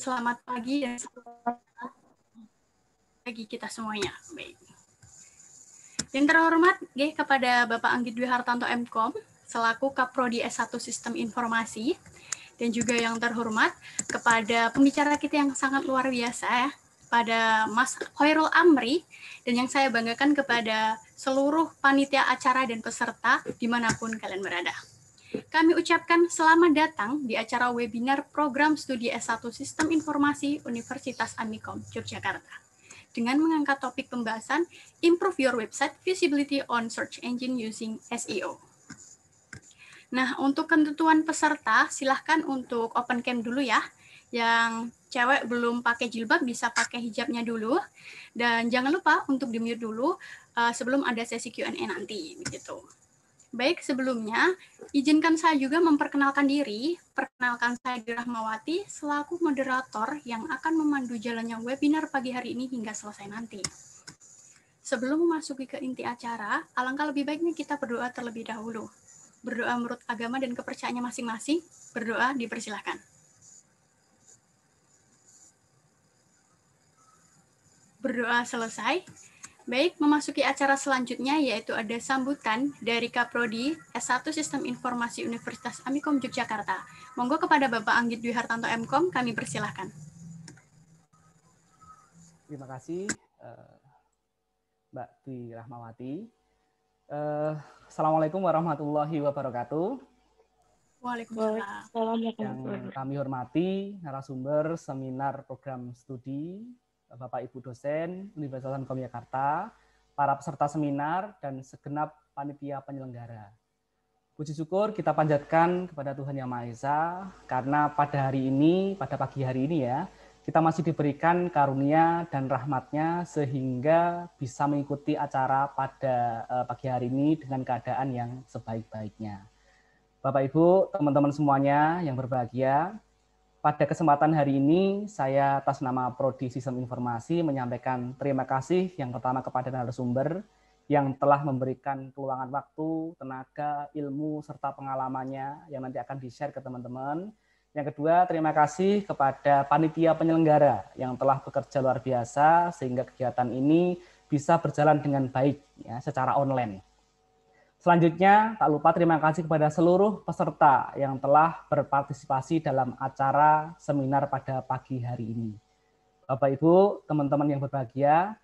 Selamat pagi dan selamat pagi kita semuanya. Baik. Yang terhormat, ya, kepada Bapak Anggi Dwi Hartanto MKOM, selaku Kaprodi S1 Sistem Informasi, dan juga yang terhormat kepada pembicara kita yang sangat luar biasa, ya, pada Mas Hoirul Amri, dan yang saya banggakan kepada seluruh panitia acara dan peserta dimanapun kalian berada. Kami ucapkan selamat datang di acara webinar Program Studi S1 Sistem Informasi Universitas Amikom, Yogyakarta. Dengan mengangkat topik pembahasan Improve Your Website Visibility on Search Engine Using SEO. Nah, untuk ketentuan peserta, silahkan untuk open cam dulu ya. Yang cewek belum pakai jilbab bisa pakai hijabnya dulu. Dan jangan lupa untuk di-mute dulu eh, sebelum ada sesi Q&A nanti. Begitu. Baik, sebelumnya izinkan saya juga memperkenalkan diri. Perkenalkan saya Dirahmawati selaku moderator yang akan memandu jalannya webinar pagi hari ini hingga selesai nanti. Sebelum memasuki ke inti acara, alangkah lebih baiknya kita berdoa terlebih dahulu. Berdoa menurut agama dan kepercayaannya masing-masing. Berdoa dipersilahkan. Berdoa selesai. Baik, memasuki acara selanjutnya yaitu ada sambutan dari Kaprodi S1 Sistem Informasi Universitas Amikom Yogyakarta. Monggo kepada Bapak Anggit Dwi Hartanto MKOM kami persilahkan. Terima kasih eh, Mbak Dwi Rahmawati. Eh, Assalamualaikum warahmatullahi wabarakatuh. Waalaikumsalam. Yang kami hormati narasumber seminar program studi Bapak Ibu dosen Universitas Islam Yogyakarta, para peserta seminar dan segenap panitia penyelenggara. Puji syukur kita panjatkan kepada Tuhan Yang Maha Esa karena pada hari ini, pada pagi hari ini ya, kita masih diberikan karunia dan rahmatnya sehingga bisa mengikuti acara pada eh, pagi hari ini dengan keadaan yang sebaik-baiknya. Bapak Ibu, teman-teman semuanya yang berbahagia, pada kesempatan hari ini, saya atas nama Prodi Sistem Informasi menyampaikan terima kasih yang pertama kepada narasumber yang telah memberikan keluangan waktu, tenaga, ilmu, serta pengalamannya yang nanti akan di-share ke teman-teman. Yang kedua, terima kasih kepada panitia penyelenggara yang telah bekerja luar biasa sehingga kegiatan ini bisa berjalan dengan baik ya, secara online. Selanjutnya, tak lupa terima kasih kepada seluruh peserta yang telah berpartisipasi dalam acara seminar pada pagi hari ini. Bapak Ibu, teman-teman yang berbahagia,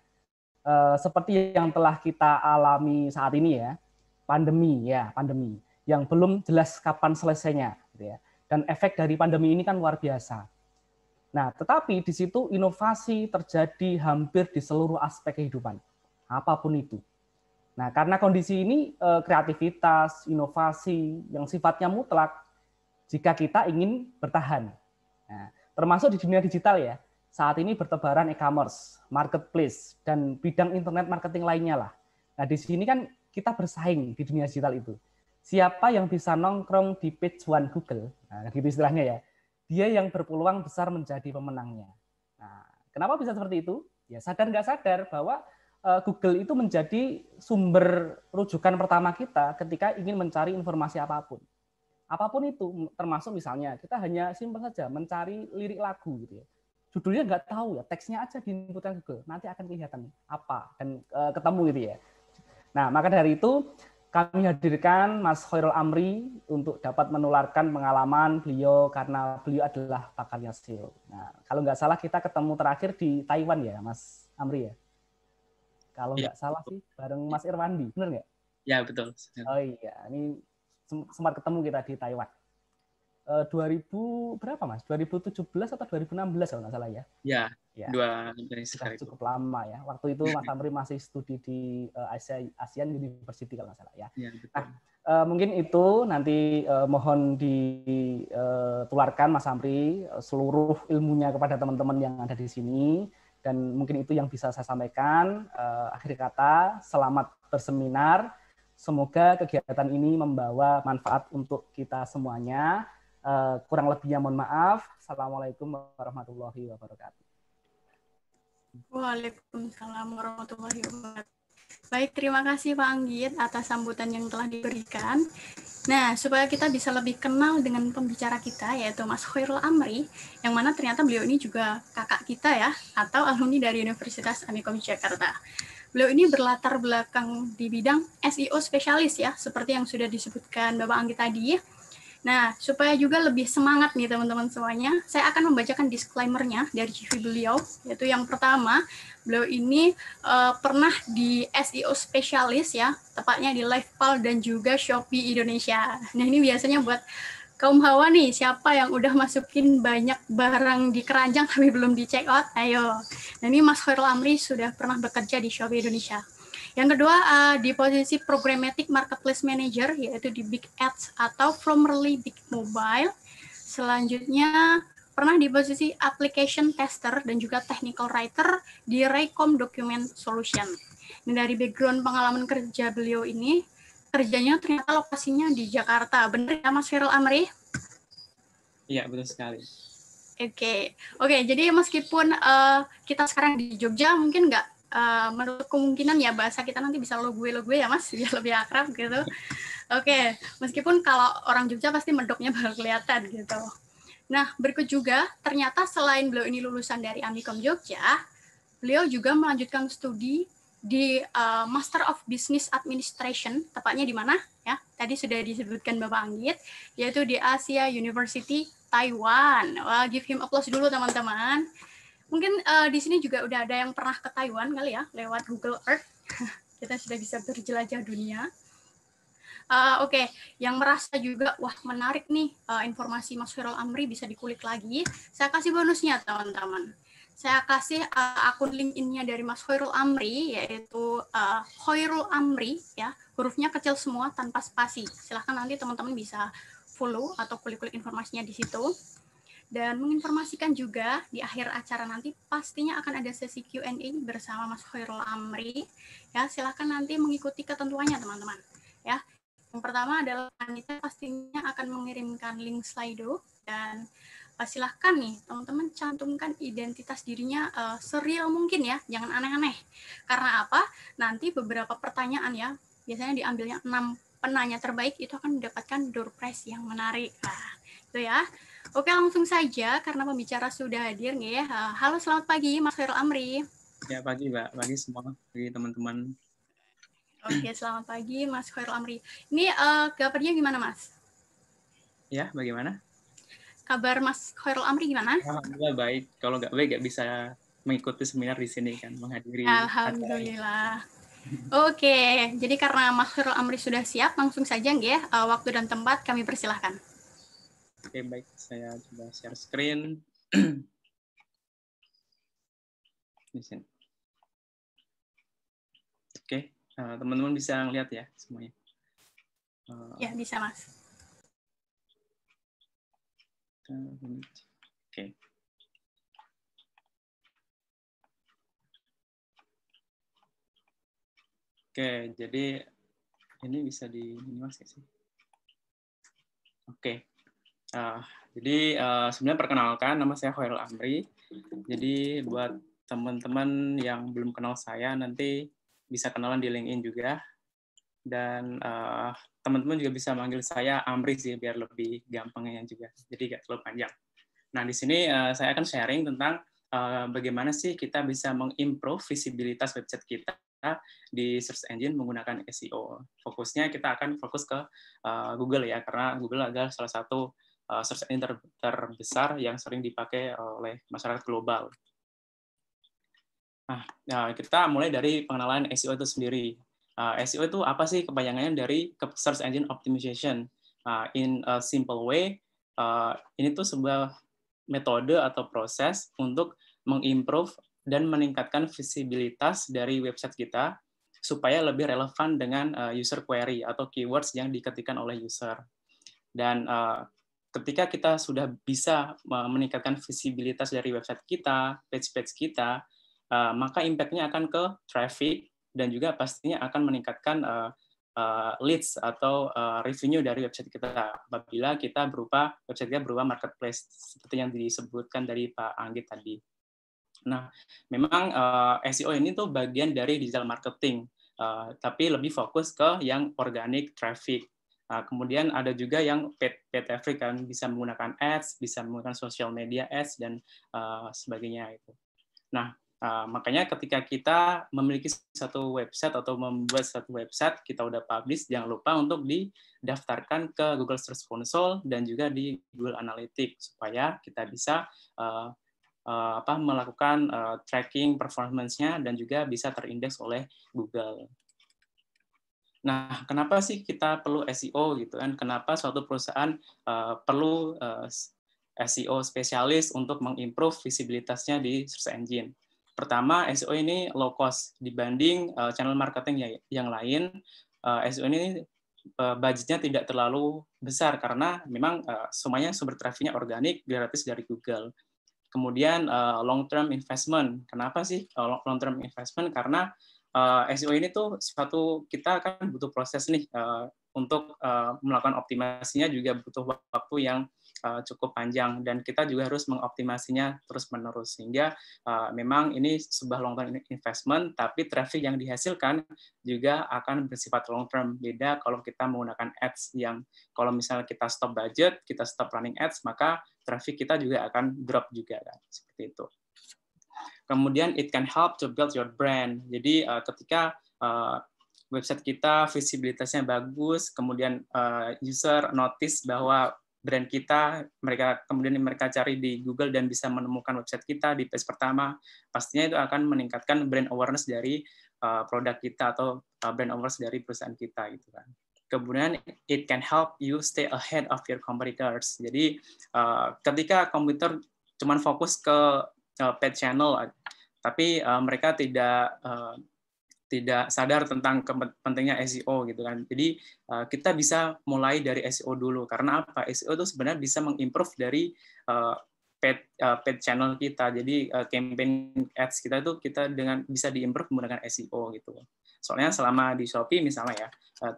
eh, seperti yang telah kita alami saat ini ya, pandemi ya, pandemi yang belum jelas kapan selesainya gitu ya. Dan efek dari pandemi ini kan luar biasa. Nah, tetapi di situ inovasi terjadi hampir di seluruh aspek kehidupan, apapun itu Nah, karena kondisi ini eh, kreativitas, inovasi yang sifatnya mutlak jika kita ingin bertahan. Nah, termasuk di dunia digital ya. Saat ini bertebaran e-commerce, marketplace, dan bidang internet marketing lainnya lah. Nah, di sini kan kita bersaing di dunia digital itu. Siapa yang bisa nongkrong di page one Google, nah, gitu istilahnya ya, dia yang berpeluang besar menjadi pemenangnya. Nah, kenapa bisa seperti itu? Ya sadar nggak sadar bahwa Eh, Google itu menjadi sumber rujukan pertama kita ketika ingin mencari informasi apapun. Apapun itu, termasuk misalnya kita hanya simpel saja mencari lirik lagu gitu ya. Judulnya nggak tahu ya, teksnya aja diinputkan Google, nanti akan kelihatan apa dan e, ketemu gitu ya. Nah, maka dari itu kami hadirkan Mas Khairul Amri untuk dapat menularkan pengalaman beliau karena beliau adalah pakarnya SEO. Nah, kalau nggak salah kita ketemu terakhir di Taiwan ya, Mas Amri ya. Kalau iya. nggak ya. salah sih bareng Mas Irwandi, benar nggak? Ya betul. Oh iya, ini sempat ketemu kita di Taiwan. E, eh, 2000 berapa mas? 2017 atau 2016 kalau nggak salah ya? Ya. ya. Dua Sudah cukup lama ya. Waktu itu Mas Amri masih studi di eh, Asia ASEAN University kalau nggak salah ya. ya betul. Nah, e, mungkin itu nanti e, mohon ditularkan Mas Amri seluruh ilmunya kepada teman-teman yang ada di sini dan mungkin itu yang bisa saya sampaikan. Uh, akhir kata, selamat berseminar. Semoga kegiatan ini membawa manfaat untuk kita semuanya. Uh, kurang lebihnya mohon maaf. Assalamualaikum warahmatullahi wabarakatuh. Waalaikumsalam warahmatullahi wabarakatuh. Baik, terima kasih Pak Anggit atas sambutan yang telah diberikan. Nah, supaya kita bisa lebih kenal dengan pembicara kita, yaitu Mas Khairul Amri, yang mana ternyata beliau ini juga kakak kita ya, atau alumni dari Universitas Amikom Jakarta. Beliau ini berlatar belakang di bidang SEO spesialis ya, seperti yang sudah disebutkan Bapak Anggi tadi, Nah, supaya juga lebih semangat nih teman-teman semuanya, saya akan membacakan disclaimer-nya dari CV beliau, yaitu yang pertama, beliau ini uh, pernah di SEO spesialis ya, tepatnya di Livepal dan juga Shopee Indonesia. Nah, ini biasanya buat kaum hawa nih, siapa yang udah masukin banyak barang di keranjang tapi belum di check out, ayo. Nah, ini Mas Khairul Amri sudah pernah bekerja di Shopee Indonesia. Yang kedua uh, di posisi programmatic marketplace manager yaitu di Big Ads atau formerly Big Mobile. Selanjutnya pernah di posisi application tester dan juga technical writer di Raycom Document Solution. Dan nah, dari background pengalaman kerja beliau ini, kerjanya ternyata lokasinya di Jakarta. Benar ya Mas Firul Amri? Iya, betul sekali. Oke, okay. oke. Okay, jadi meskipun uh, kita sekarang di Jogja, mungkin nggak Eh, menurut kemungkinan ya bahasa kita nanti bisa lo gue lo gue ya mas biar lebih akrab gitu oke meskipun kalau orang Jogja pasti medoknya baru kelihatan gitu nah berikut juga ternyata selain beliau ini lulusan dari Amikom Jogja beliau juga melanjutkan studi di uh, Master of Business Administration tepatnya di mana ya tadi sudah disebutkan Bapak Anggit yaitu di Asia University Taiwan. Wah, give him applause dulu teman-teman. Mungkin uh, di sini juga udah ada yang pernah ke Taiwan kali ya lewat Google Earth. Kita sudah bisa berjelajah dunia. Uh, Oke, okay. yang merasa juga wah menarik nih uh, informasi Mas Firul Amri bisa dikulik lagi. Saya kasih bonusnya teman-teman saya kasih uh, akun LinkedIn-nya dari Mas Hoirul Amri yaitu uh, Hoirul Amri ya hurufnya kecil semua tanpa spasi silahkan nanti teman-teman bisa follow atau kulik-kulik informasinya di situ dan menginformasikan juga di akhir acara nanti pastinya akan ada sesi Q&A bersama Mas Khairul Amri. Ya, silahkan nanti mengikuti ketentuannya teman-teman. Ya, yang pertama adalah panitia pastinya akan mengirimkan link Slido dan eh, silahkan nih teman-teman cantumkan identitas dirinya uh, serial mungkin ya, jangan aneh-aneh. Karena apa? Nanti beberapa pertanyaan ya, biasanya diambilnya enam penanya terbaik itu akan mendapatkan door prize yang menarik. Nah, itu ya. Oke, langsung saja karena pembicara sudah hadir nih. Ya. Eh, halo, selamat pagi Mas Khairul Amri. Ya, pagi Mbak. Pagi semua. Pagi teman-teman. Oke, selamat pagi Mas Khairul Amri. Ini uh, kabarnya gimana, Mas? Ya, bagaimana? Kabar Mas Khairul Amri gimana? Alhamdulillah baik. Kalau nggak baik nggak bisa mengikuti seminar di sini kan, menghadiri. Alhamdulillah. Acara. Oke, jadi karena Mas Khairul Amri sudah siap, langsung saja nggih, ya waktu dan tempat kami persilahkan. Oke, baik. Saya coba share screen. Di sini. Oke, eh, teman-teman bisa lihat ya semuanya. Eh, ya, bisa, Mas. Oke. Oke, jadi ini bisa di sih? Oke, Nah, jadi uh, sebenarnya perkenalkan nama saya Hoel Amri. Jadi buat teman-teman yang belum kenal saya nanti bisa kenalan di LinkedIn juga. Dan uh, teman-teman juga bisa manggil saya Amri sih biar lebih gampangnya juga. Jadi gak terlalu panjang. Nah, di sini uh, saya akan sharing tentang uh, bagaimana sih kita bisa mengimprove visibilitas website kita di search engine menggunakan SEO. Fokusnya kita akan fokus ke uh, Google ya karena Google adalah salah satu Eh, search engine ter terbesar yang sering dipakai eh, oleh masyarakat global. Nah, nah, kita mulai dari pengenalan SEO itu sendiri. Uh, nah, SEO itu apa sih kebayangannya dari search engine optimization? Uh, in a simple way, uh, ini tuh sebuah metode atau proses untuk mengimprove dan meningkatkan visibilitas dari website kita supaya lebih relevan dengan user query atau keywords yang diketikkan oleh user. Dan ketika kita sudah bisa eh, meningkatkan visibilitas dari website kita, page-page kita, eh, maka impact-nya akan ke traffic dan juga pastinya akan meningkatkan eh, leads atau revenue dari website kita apabila kita berupa website kita berupa marketplace seperti yang disebutkan dari Pak Anggit tadi. Nah, memang SEO ini tuh bagian dari digital marketing, uh, tapi lebih fokus ke yang organic traffic Nah, kemudian ada juga yang paid, paid traffic kan bisa menggunakan ads, bisa menggunakan social media ads dan uh, sebagainya itu. Nah, uh, makanya ketika kita memiliki satu website atau membuat satu website, kita udah publish, jangan lupa untuk didaftarkan ke Google Search Console dan juga di Google Analytics supaya kita bisa uh, uh, apa melakukan uh, tracking performance-nya dan juga bisa terindeks oleh Google. Nah, kenapa sih kita perlu SEO gitu kan? Kenapa suatu perusahaan uh, perlu uh, eh, SEO spesialis untuk mengimprove visibilitasnya di search engine? Pertama, SEO ini low cost dibanding uh, channel marketing ya, yang lain. Uh, SEO ini budgetnya tidak terlalu besar karena memang uh, semuanya sumber trafiknya organik gratis dari Google. Kemudian uh, long term investment. Kenapa sih long term investment? Karena uh, eh, SEO ini tuh suatu kita kan butuh proses nih uh, untuk uh, melakukan optimasinya juga butuh waktu yang uh, cukup panjang dan kita juga harus mengoptimasinya terus menerus sehingga uh, memang ini sebuah long term investment tapi traffic yang dihasilkan juga akan bersifat long term beda kalau kita menggunakan ads yang kalau misalnya kita stop budget kita stop running ads maka traffic kita juga akan drop juga kan seperti itu Kemudian it can help to build your brand. Jadi uh, ketika uh, website kita visibilitasnya bagus, kemudian uh, user notice bahwa brand kita, mereka kemudian mereka cari di Google dan bisa menemukan website kita di page pertama, pastinya itu akan meningkatkan brand awareness dari uh, produk kita atau brand awareness dari perusahaan kita gitu kan. Kemudian it can help you stay ahead of your competitors. Jadi uh, ketika komputer cuman fokus ke uh, eh, paid channel, tapi uh, mereka tidak uh, tidak sadar tentang pentingnya SEO gitu kan. Jadi uh, kita bisa mulai dari SEO dulu karena apa? SEO itu sebenarnya bisa mengimprove dari uh, paid, uh, paid channel kita. Jadi uh, campaign ads kita itu kita dengan bisa diimprove menggunakan SEO gitu. Soalnya selama di Shopee misalnya ya,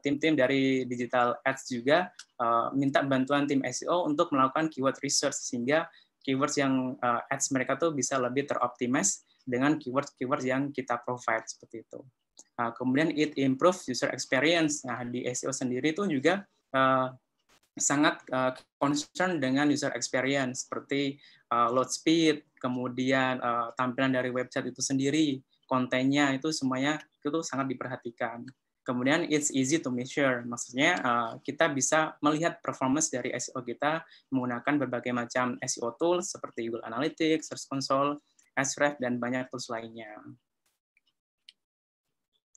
tim-tim dari digital ads juga uh, minta bantuan tim SEO untuk melakukan keyword research sehingga keywords yang uh, ads mereka tuh bisa lebih teroptimize dengan keywords-Keywords yang kita provide seperti itu. Nah, kemudian it improve user experience. Nah, di SEO sendiri itu juga uh, sangat uh, concern dengan user experience seperti uh, load speed, kemudian uh, tampilan dari website itu sendiri, kontennya itu semuanya itu sangat diperhatikan. Kemudian it's easy to measure, maksudnya uh, kita bisa melihat performance dari SEO kita menggunakan berbagai macam SEO tools seperti Google Analytics, Search Console, Ahrefs dan banyak tools lainnya.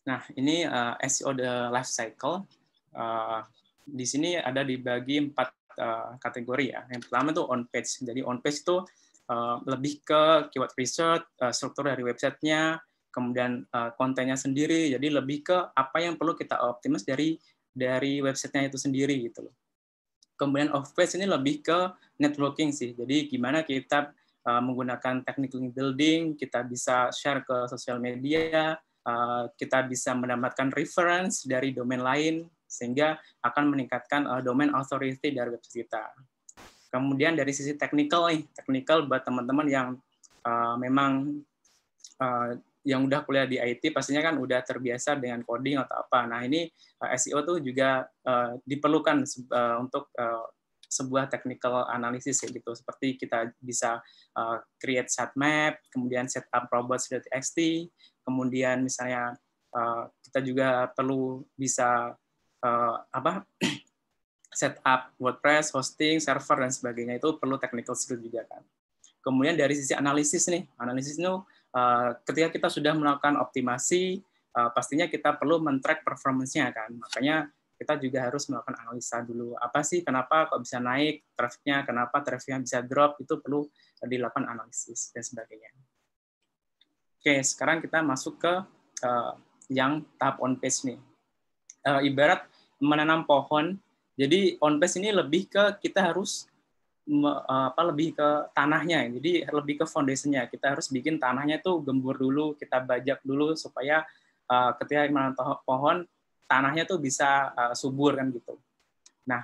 Nah, ini uh, eh, SEO the life cycle. Uh, di sini ada dibagi empat uh, kategori ya. Yang pertama itu on page. Jadi on page itu uh, lebih ke keyword research, uh, struktur dari websitenya, kemudian uh, kontennya sendiri. Jadi lebih ke apa yang perlu kita optimis dari dari websitenya itu sendiri gitu loh. Kemudian off page ini lebih ke networking sih. Jadi gimana kita uh, menggunakan teknik link building, kita bisa share ke sosial media, uh, kita bisa mendapatkan reference dari domain lain sehingga akan meningkatkan uh, domain authority dari website kita. Kemudian dari sisi technical nih, technical buat teman-teman yang uh, memang yang udah kuliah di IT pastinya kan udah terbiasa dengan coding atau apa. Nah ini eh, SEO tuh juga uh, diperlukan uh, untuk uh, sebuah technical analysis ya gitu. Seperti kita bisa uh, create sitemap, kemudian setup robot robots.txt, kemudian misalnya uh, kita juga perlu bisa uh, apa setup WordPress, hosting, server dan sebagainya itu perlu technical skill juga kan. Kemudian dari sisi analisis nih, analisis itu Eh, ketika kita sudah melakukan optimasi, eh, pastinya kita perlu men-track performance-nya kan. Makanya kita juga harus melakukan analisa dulu. Apa sih, kenapa kok bisa naik trafficnya, kenapa trafficnya bisa drop, itu perlu dilakukan analisis dan sebagainya. Oke, sekarang kita masuk ke eh, yang tahap on-page nih. ibarat menanam pohon, jadi on-page ini lebih ke kita harus apa lebih ke tanahnya jadi lebih ke foundationnya kita harus bikin tanahnya tuh gembur dulu kita bajak dulu supaya uh, ketika menanam pohon tanahnya tuh bisa uh, subur kan gitu nah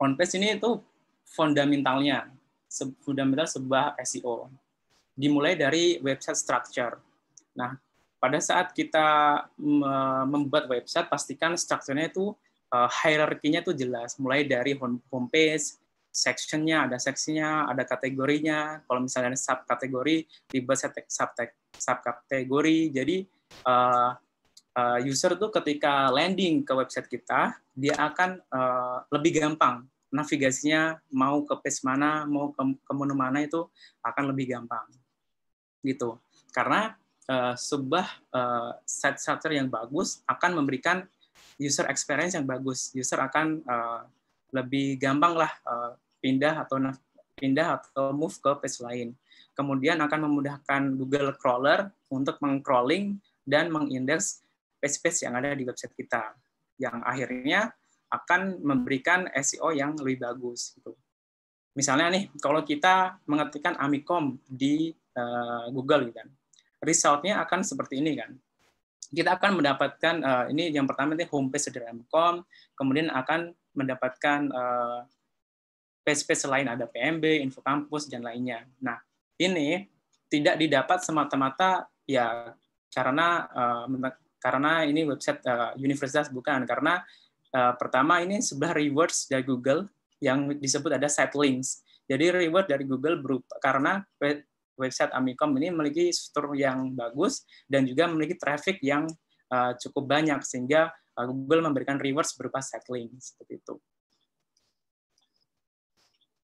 front ini itu fundamentalnya fundamental sebuah SEO dimulai dari website structure nah pada saat kita membuat website pastikan strukturnya itu uh, eh, hierarkinya tuh jelas mulai dari homepage sectionnya, ada seksinya, ada kategorinya. Kalau misalnya ada subkategori, dibuat subkategori. Jadi uh, uh, user tuh ketika landing ke website kita, dia akan uh, lebih gampang navigasinya mau ke page mana, mau ke, ke menu mana itu akan lebih gampang gitu. Karena uh, sebuah uh, site structure yang bagus akan memberikan user experience yang bagus. User akan uh, lebih gampang lah eh, pindah atau pindah atau move ke page lain. Kemudian akan memudahkan Google crawler untuk mengcrawling dan mengindeks page-page yang ada di website kita, yang akhirnya akan memberikan SEO yang lebih bagus. Gitu. Misalnya nih, kalau kita mengetikkan Amicom di eh, Google, gitu kan, resultnya akan seperti ini kan kita akan mendapatkan eh, ini yang pertama itu homepage dari Amicom, kemudian akan mendapatkan uh, eh, space selain lain ada PMB, info kampus dan lainnya. Nah, ini tidak didapat semata-mata ya karena uh, karena ini website uh, universitas bukan karena uh, pertama ini sebuah rewards dari Google yang disebut ada site links. Jadi reward dari Google berupa karena website Amicom ini memiliki struktur yang bagus dan juga memiliki traffic yang uh, cukup banyak sehingga Google memberikan rewards berupa settling seperti itu.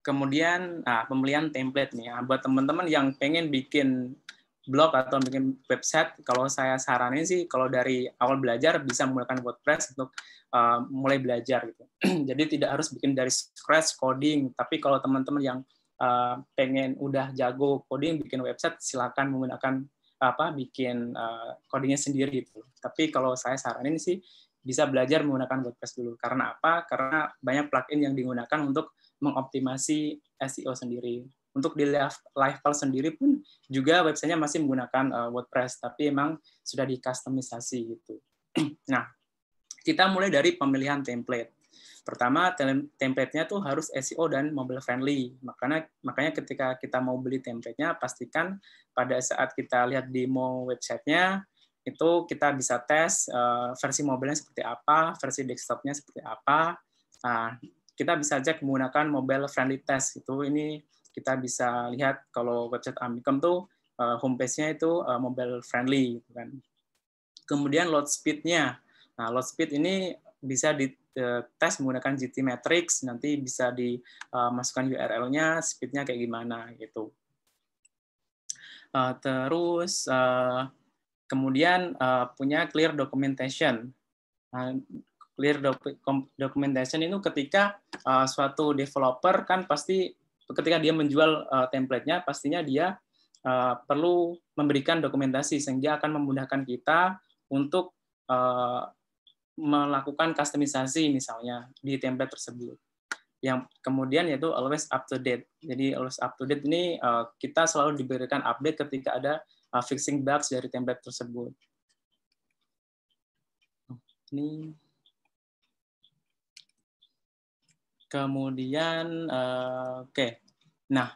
Kemudian nah, pembelian template nih, ya. buat teman-teman yang pengen bikin blog atau bikin website, kalau saya saranin sih kalau dari awal belajar bisa menggunakan WordPress untuk uh, mulai belajar gitu. Jadi tidak harus bikin dari scratch coding, tapi kalau teman-teman yang uh, pengen udah jago coding bikin website silakan menggunakan apa bikin uh, codingnya sendiri gitu. Tapi kalau saya saranin sih bisa belajar menggunakan WordPress dulu. Karena apa? Karena banyak plugin yang digunakan untuk mengoptimasi SEO sendiri. Untuk di live level sendiri pun juga websitenya masih menggunakan uh, WordPress, tapi emang sudah dikustomisasi gitu. nah, kita mulai dari pemilihan template. Pertama, template-nya tuh harus SEO dan mobile friendly. Makanya makanya ketika kita mau beli template-nya, pastikan pada saat kita lihat demo websitenya, itu kita bisa tes uh, versi mobilnya seperti apa, versi desktopnya seperti apa. Nah, kita bisa cek menggunakan mobile friendly test itu ini kita bisa lihat kalau website Amikom tuh uh, homepage-nya itu uh, mobile friendly gitu kan. Kemudian load speed-nya. Nah, load speed ini bisa dites menggunakan GT matrix, nanti bisa dimasukkan URL-nya, speed-nya kayak gimana gitu. terus Kemudian uh, punya clear documentation. Uh, clear doc documentation itu ketika uh, suatu developer kan pasti ketika dia menjual uh, template-nya pastinya dia uh, perlu memberikan dokumentasi sehingga akan memudahkan kita untuk uh, melakukan customisasi misalnya di template tersebut. Yang kemudian yaitu always up to date. Jadi always up to date ini uh, kita selalu diberikan update ketika ada uh, fixing bugs dari template tersebut. Ini kemudian uh, oke, okay. nah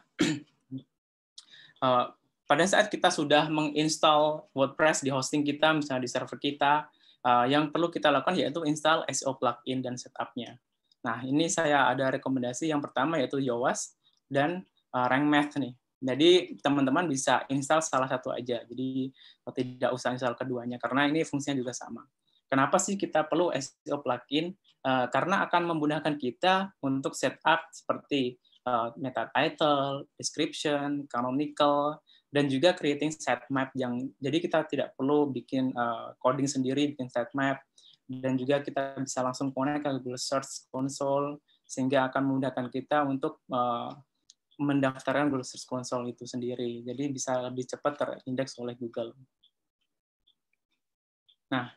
uh, pada saat kita sudah menginstall WordPress di hosting kita, misalnya di server kita, uh, yang perlu kita lakukan yaitu install SEO plugin dan setupnya. Nah, ini saya ada rekomendasi yang pertama yaitu Yoast dan uh, Rank Math nih. Jadi teman-teman bisa install salah satu aja. Jadi tidak usah install keduanya karena ini fungsinya juga sama. Kenapa sih kita perlu SEO plugin? Eh, karena akan memudahkan kita untuk setup seperti eh, meta title, description, canonical, dan juga creating sitemap yang jadi kita tidak perlu bikin eh, coding sendiri, bikin sitemap, dan juga kita bisa langsung connect ke Google Search Console sehingga akan memudahkan kita untuk mendaftarkan Google Search Console itu sendiri. Jadi bisa lebih cepat terindeks oleh Google. Nah,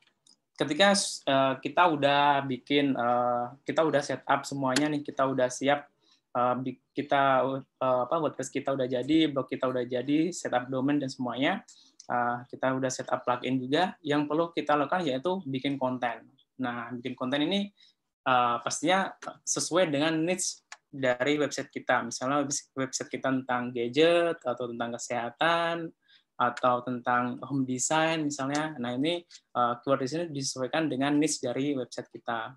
ketika eh, kita udah bikin, eh, kita udah setup semuanya nih, kita udah siap, uh, kita uh, apa WordPress kita udah jadi, blog kita udah jadi, setup domain dan semuanya, kita udah setup plugin juga. Yang perlu kita lakukan yaitu bikin konten. Nah, bikin konten ini uh, pastinya sesuai dengan niche dari website kita. Misalnya website kita tentang gadget atau tentang kesehatan atau tentang home design misalnya. Nah, ini uh, eh, keyword di sini disesuaikan dengan niche dari website kita.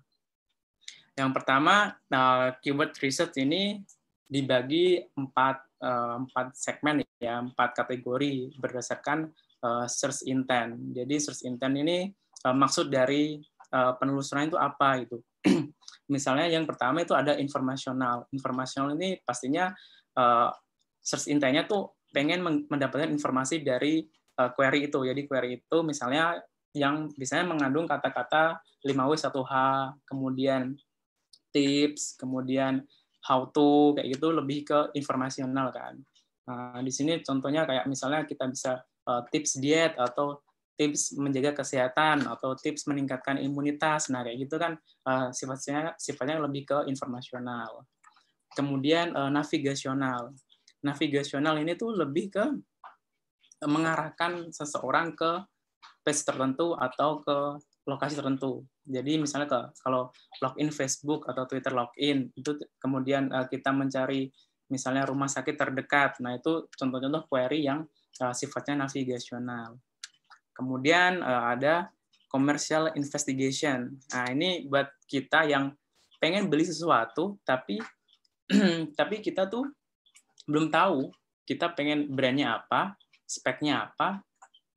Yang pertama, uh, keyword research ini dibagi empat uh, empat segmen ya, empat kategori berdasarkan uh, search intent. Jadi search intent ini uh, maksud dari uh, penelusuran itu apa itu misalnya yang pertama itu ada informasional. Informasional ini pastinya uh, search intent-nya tuh pengen mendapatkan informasi dari uh, query itu. Jadi query itu misalnya yang biasanya mengandung kata-kata 5W1H, kemudian tips, kemudian how to kayak gitu lebih ke informasional kan. Nah, di sini contohnya kayak misalnya kita bisa uh, tips diet atau tips menjaga kesehatan atau tips meningkatkan imunitas. Nah, kayak gitu kan uh, sifatnya sifatnya lebih ke informasional. Kemudian uh, navigasional. Navigasional ini tuh lebih ke mengarahkan seseorang ke page tertentu atau ke lokasi tertentu. Jadi misalnya ke kalau login Facebook atau Twitter login itu kemudian eh, kita mencari misalnya rumah sakit terdekat. Nah, itu contoh-contoh query yang sifatnya navigasional Kemudian uh, ada commercial investigation. Nah, ini buat kita yang pengen beli sesuatu tapi tapi kita tuh belum tahu kita pengen brandnya apa, speknya apa,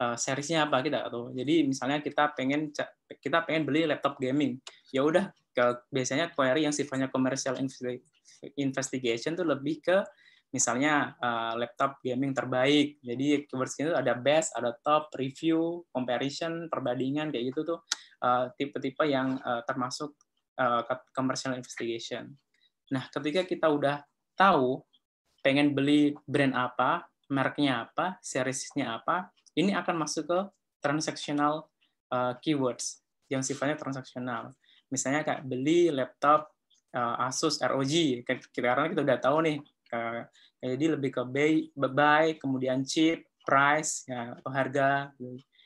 uh, seriesnya apa kita atau jadi misalnya kita pengen kita pengen beli laptop gaming ya udah biasanya query yang sifatnya commercial investigation tuh lebih ke misalnya uh, laptop gaming terbaik. Jadi keywords itu ada best, ada top, review, comparison, perbandingan kayak gitu tuh eh, tipe-tipe uh, yang uh, termasuk uh, commercial investigation. Nah, ketika kita udah tahu pengen beli brand apa, mereknya apa, seriesnya apa, ini akan masuk ke transaksional uh, keywords yang sifatnya transaksional. Misalnya kayak beli laptop uh, Asus ROG, karena kita udah tahu nih Uh, jadi lebih ke buy, buy kemudian cheap, price, ya, harga,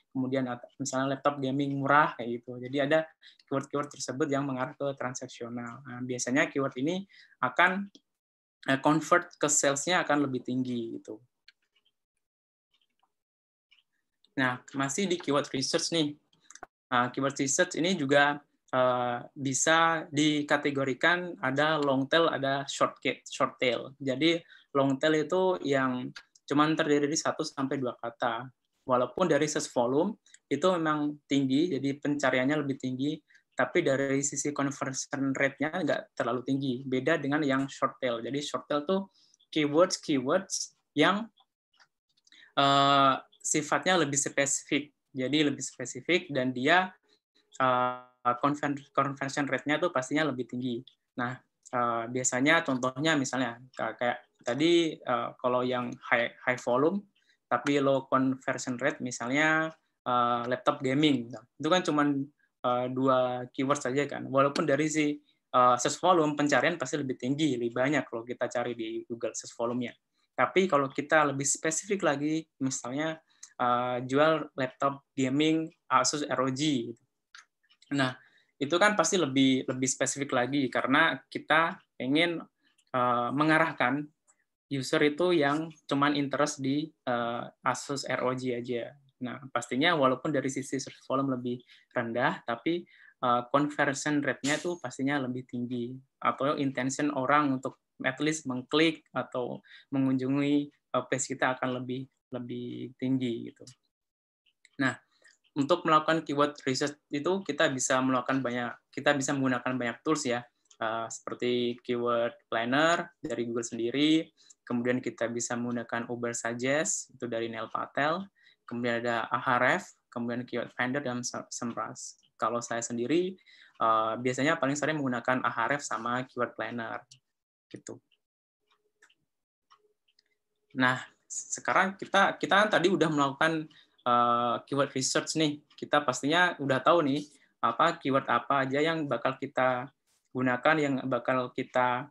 kemudian misalnya laptop gaming murah kayak gitu. Jadi ada keyword-keyword tersebut yang mengarah ke transaksional. Nah, biasanya keyword ini akan eh, convert ke salesnya akan lebih tinggi gitu. Nah, masih di keyword research nih. Ah, keyword research ini juga Eh, bisa dikategorikan ada long tail, ada short, short tail. Jadi long tail itu yang cuman terdiri dari satu sampai dua kata. Walaupun dari search volume itu memang tinggi, jadi pencariannya lebih tinggi, tapi dari sisi conversion rate-nya nggak terlalu tinggi. Beda dengan yang short tail. Jadi short tail tuh keywords-keywords yang uh, sifatnya lebih spesifik. Jadi lebih spesifik dan dia uh, Eh, conversion rate-nya itu pastinya lebih tinggi. Nah, uh, biasanya contohnya misalnya kayak tadi uh, kalau yang high, high volume tapi low conversion rate misalnya uh, laptop gaming itu kan cuma uh, dua keyword saja kan walaupun dari si uh, search volume pencarian pasti lebih tinggi lebih banyak kalau kita cari di Google search volume-nya tapi kalau kita lebih spesifik lagi misalnya uh, jual laptop gaming Asus ROG gitu Nah, itu kan pasti lebih lebih spesifik lagi karena kita ingin uh, mengarahkan user itu yang cuman interest di uh, Asus ROG aja. Nah, pastinya walaupun dari sisi search volume lebih rendah, tapi uh, conversion rate-nya itu pastinya lebih tinggi atau intention orang untuk at least mengklik atau mengunjungi uh, page kita akan lebih lebih tinggi gitu. Nah, untuk melakukan keyword research itu kita bisa melakukan banyak kita bisa menggunakan banyak tools ya uh, seperti keyword planner dari Google sendiri kemudian kita bisa menggunakan Uber Suggest itu dari Neil Patel kemudian ada Ahref kemudian keyword finder dan Semrush. kalau saya sendiri uh, biasanya paling sering menggunakan Ahref sama keyword planner gitu nah sekarang kita kita kan tadi udah melakukan uh, keyword research nih. Kita pastinya udah tahu nih apa keyword apa aja yang bakal kita gunakan, yang bakal kita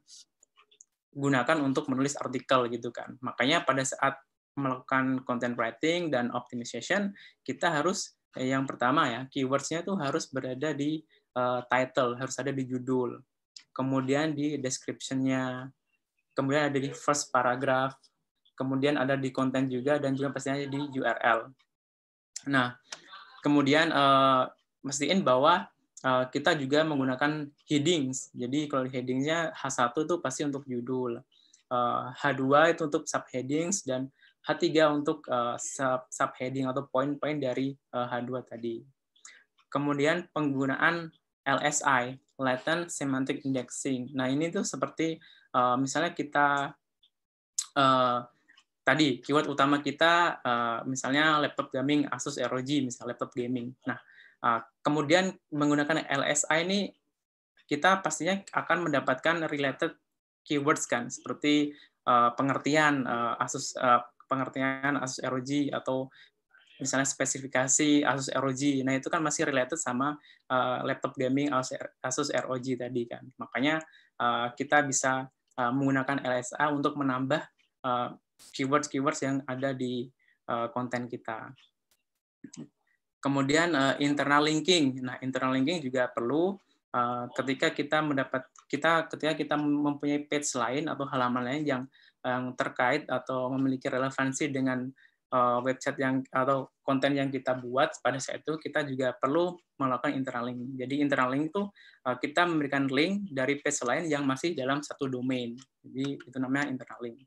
gunakan untuk menulis artikel gitu kan. Makanya pada saat melakukan content writing dan optimization, kita harus eh, yang pertama ya keywordsnya tuh harus berada di uh, title, harus ada di judul, kemudian di descriptionnya, kemudian ada di first paragraph, kemudian ada di konten juga dan juga pastinya di URL. Nah, kemudian uh, bahwa uh, kita juga menggunakan headings. Jadi kalau headingsnya H1 itu pasti untuk judul, uh, eh, H2 itu untuk subheadings, dan H3 untuk uh, subheading atau poin-poin dari uh, H2 tadi. Kemudian penggunaan LSI, Latent Semantic Indexing. Nah ini tuh seperti uh, misalnya kita uh, tadi keyword utama kita uh, misalnya laptop gaming Asus ROG misalnya laptop gaming. Nah, uh, kemudian menggunakan LSI ini kita pastinya akan mendapatkan related keywords kan seperti uh, pengertian uh, Asus uh, pengertian Asus ROG atau misalnya spesifikasi Asus ROG. Nah, itu kan masih related sama uh, laptop gaming Asus, Asus ROG tadi kan. Makanya uh, kita bisa uh, menggunakan LSA untuk menambah uh, keywords-keywords yang ada di uh, konten kita. Kemudian uh, internal linking. Nah, internal linking juga perlu uh, ketika kita mendapat kita ketika kita mempunyai page lain atau halaman lain yang yang terkait atau memiliki relevansi dengan uh, website yang atau konten yang kita buat pada saat itu kita juga perlu melakukan internal link. Jadi internal link itu uh, kita memberikan link dari page lain yang masih dalam satu domain. Jadi itu namanya internal link.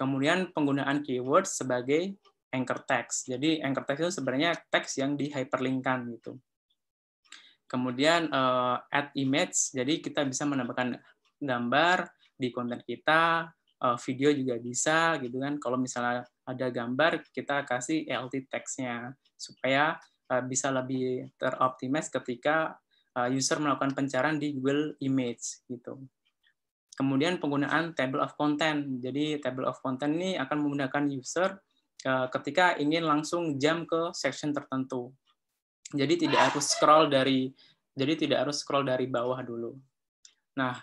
Kemudian penggunaan keyword sebagai anchor text. Jadi anchor text itu sebenarnya teks yang di hyperlinkan gitu. Kemudian uh, add image, jadi kita bisa menambahkan gambar di konten kita, uh, video juga bisa gitu kan. Kalau misalnya ada gambar, kita kasih LT teksnya supaya uh, bisa lebih teroptimis ketika uh, user melakukan pencarian di Google Image gitu. Kemudian penggunaan table of content. Jadi table of content ini akan menggunakan user eh, ketika ingin langsung jam ke section tertentu. Jadi tidak harus scroll dari jadi tidak harus scroll dari bawah dulu. Nah,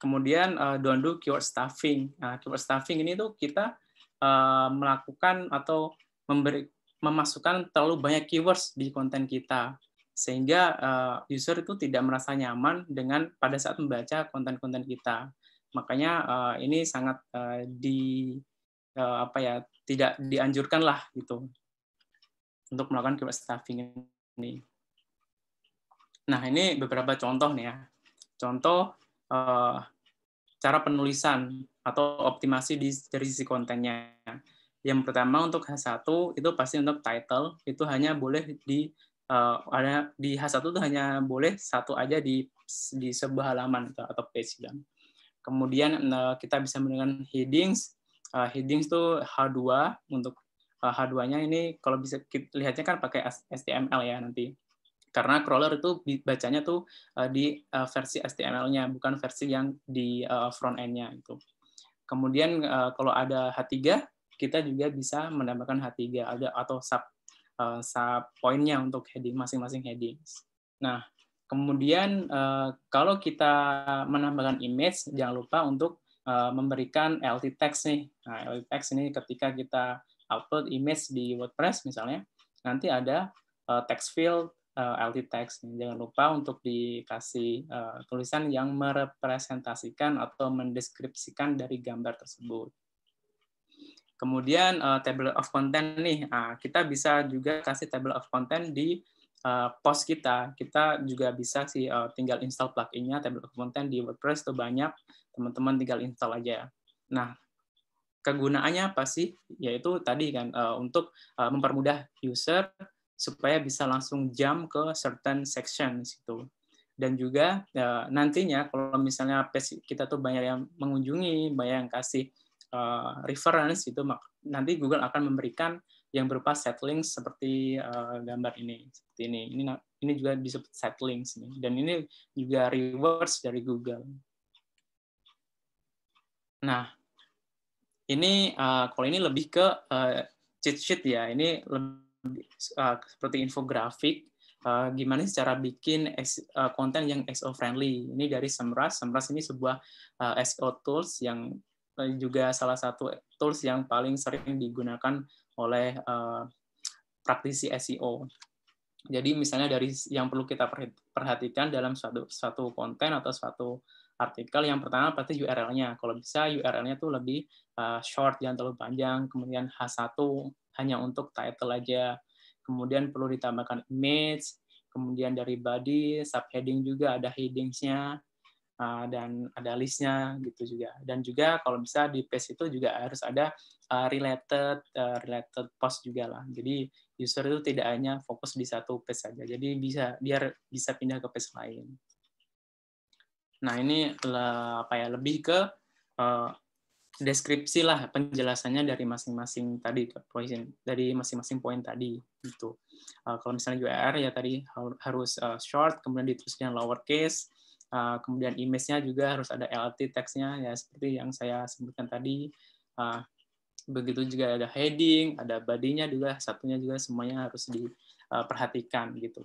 kemudian uh, don't do keyword stuffing. Nah, keyword stuffing ini tuh kita uh, melakukan atau memberi memasukkan terlalu banyak keywords di konten kita sehingga uh, user itu tidak merasa nyaman dengan pada saat membaca konten-konten kita makanya uh, ini sangat uh, di uh, apa ya tidak dianjurkan lah gitu untuk melakukan keyword stuffing ini. Nah ini beberapa contoh nih ya, contoh uh, cara penulisan atau optimasi di, dari sisi kontennya. Yang pertama untuk H1 itu pasti untuk title itu hanya boleh di uh, ada di H1 itu hanya boleh satu aja di di sebuah halaman atau page bilang. Gitu. Kemudian eh, kita bisa menggunakan headings. Uh, headings itu H2 untuk H2-nya eh, ini kalau bisa kita lihatnya kan pakai HTML ya nanti. Karena crawler itu bacanya tuh di versi HTML-nya bukan versi yang di front end-nya itu. Kemudian kalau ada H3 kita juga bisa menambahkan H3 ada atau sub uh, sub point-nya untuk heading masing-masing headings. Nah, Kemudian uh, kalau kita menambahkan image, jangan lupa untuk eh, memberikan LT text nih. Nah, LT text ini ketika kita upload image di WordPress misalnya, nanti ada eh, text field uh, LT text. Jangan lupa untuk dikasih tulisan yang merepresentasikan atau mendeskripsikan dari gambar tersebut. Kemudian table of content nih, nah, kita bisa juga kasih table of content di uh, kita, kita juga bisa sih uh, tinggal install pluginnya table of content di WordPress tuh banyak, teman-teman tinggal install aja. Nah, kegunaannya apa sih? Yaitu tadi kan uh, untuk uh, mempermudah user supaya bisa langsung jump ke certain section situ. Dan juga uh, nantinya kalau misalnya page kita tuh banyak yang mengunjungi, banyak yang kasih uh, reference itu nanti Google akan memberikan yang berupa set seperti uh, gambar ini seperti ini ini ini juga disebut set links nih dan ini juga rewards dari Google nah ini uh, kalau ini lebih ke uh, cheat sheet ya ini lebih, uh, seperti infografik Uh, gimana cara bikin uh, konten yang SEO friendly. Ini dari Semras. Semras ini sebuah uh, SEO tools yang juga salah satu tools yang paling sering digunakan oleh uh, praktisi SEO. Jadi misalnya dari yang perlu kita perhatikan dalam suatu suatu konten atau suatu artikel yang pertama pasti URL-nya. Kalau bisa URL-nya tuh lebih uh, short jangan terlalu panjang, kemudian H1 hanya untuk title aja. Kemudian perlu ditambahkan image, kemudian dari body, subheading juga ada headingsnya, uh, dan ada listnya gitu juga dan juga kalau bisa di page itu juga harus ada uh, related uh, related post juga lah jadi user itu tidak hanya fokus di satu page saja jadi bisa biar bisa pindah ke page lain nah ini le, apa ya lebih ke uh, deskripsi lah penjelasannya dari masing-masing tadi poin dari masing-masing poin tadi itu. Uh, kalau misalnya URL ya tadi harus uh, short kemudian ditulis lowercase Eh, kemudian image-nya juga harus ada LT teksnya ya seperti yang saya sebutkan tadi. Eh, begitu juga ada heading, ada body-nya juga satunya juga semuanya harus diperhatikan gitu.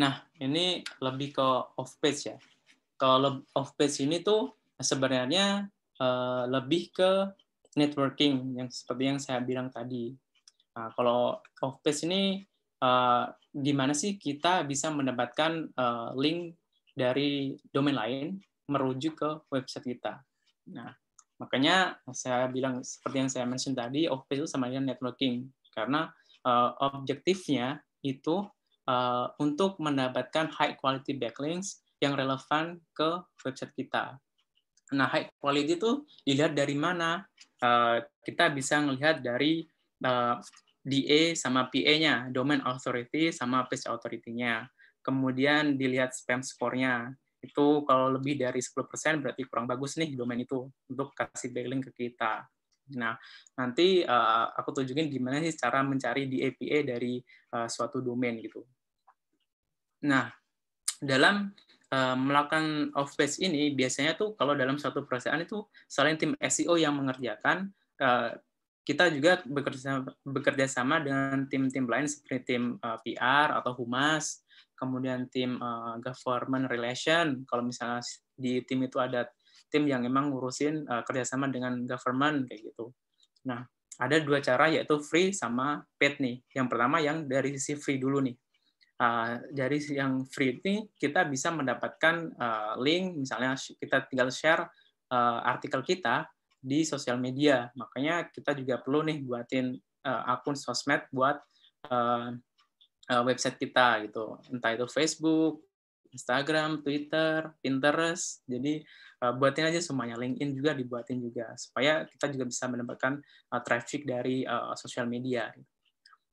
Nah, ini lebih ke off page ya. Kalau off page ini tuh sebenarnya eh, lebih ke networking yang seperti yang saya bilang tadi. Nah, kalau off page ini gimana eh, di mana sih kita bisa mendapatkan uh, link dari domain lain merujuk ke website kita. Nah, makanya saya bilang seperti yang saya mention tadi, OVP itu sama dengan networking karena uh, objektifnya itu uh, untuk mendapatkan high quality backlinks yang relevan ke website kita. Nah, high quality itu dilihat dari mana? Uh, kita bisa melihat dari uh, DA sama PA-nya, Domain Authority sama Page Authority-nya. Kemudian dilihat spam score-nya. Itu kalau lebih dari 10% berarti kurang bagus nih domain itu untuk kasih backlink ke kita. Nah, nanti uh, aku tunjukin gimana sih cara mencari DA, PA dari uh, suatu domain gitu. Nah, dalam eh, melakukan off page ini biasanya tuh kalau dalam suatu perusahaan itu selain tim SEO yang mengerjakan kita juga bekerja bekerja sama dengan tim-tim lain seperti tim uh, eh, PR atau humas, kemudian tim uh, government relation. Kalau misalnya di tim itu ada tim yang memang ngurusin uh, kerjasama dengan government kayak gitu. Nah, ada dua cara yaitu free sama paid nih. Yang pertama yang dari sisi free dulu nih. Uh, dari yang free ini kita bisa mendapatkan uh, link, misalnya kita tinggal share uh, artikel kita di sosial media. Makanya kita juga perlu nih buatin uh, akun sosmed buat uh, uh, website kita gitu. Entah itu Facebook, Instagram, Twitter, Pinterest. Jadi uh, buatin aja semuanya. LinkedIn juga dibuatin juga supaya kita juga bisa mendapatkan uh, traffic dari uh, sosial media.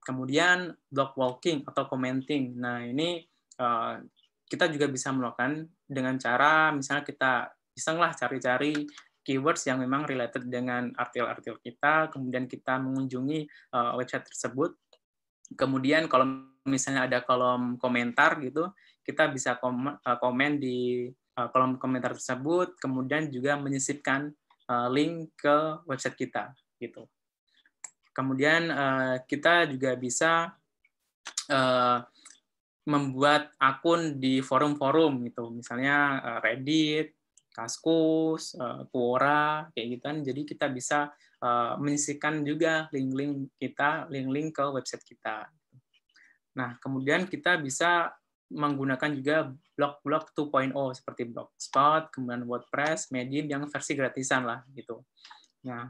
Kemudian blog walking atau commenting. Nah, ini uh, kita juga bisa melakukan dengan cara misalnya kita lah cari-cari keywords yang memang related dengan artikel-artikel kita, kemudian kita mengunjungi uh, website tersebut. Kemudian kalau misalnya ada kolom komentar gitu, kita bisa komen, eh, komen di uh, kolom komentar tersebut, kemudian juga menyisipkan uh, link ke website kita gitu. Kemudian uh, kita juga bisa uh, membuat akun di forum-forum gitu, misalnya uh, Reddit, Kaskus, Quora, eh, kayak gitu kan. Jadi kita bisa eh, menyisikan juga link-link kita, link-link ke website kita. Nah, kemudian kita bisa menggunakan juga blog-blog 2.0 seperti Blogspot, kemudian WordPress, Medium yang versi gratisan lah gitu. Nah,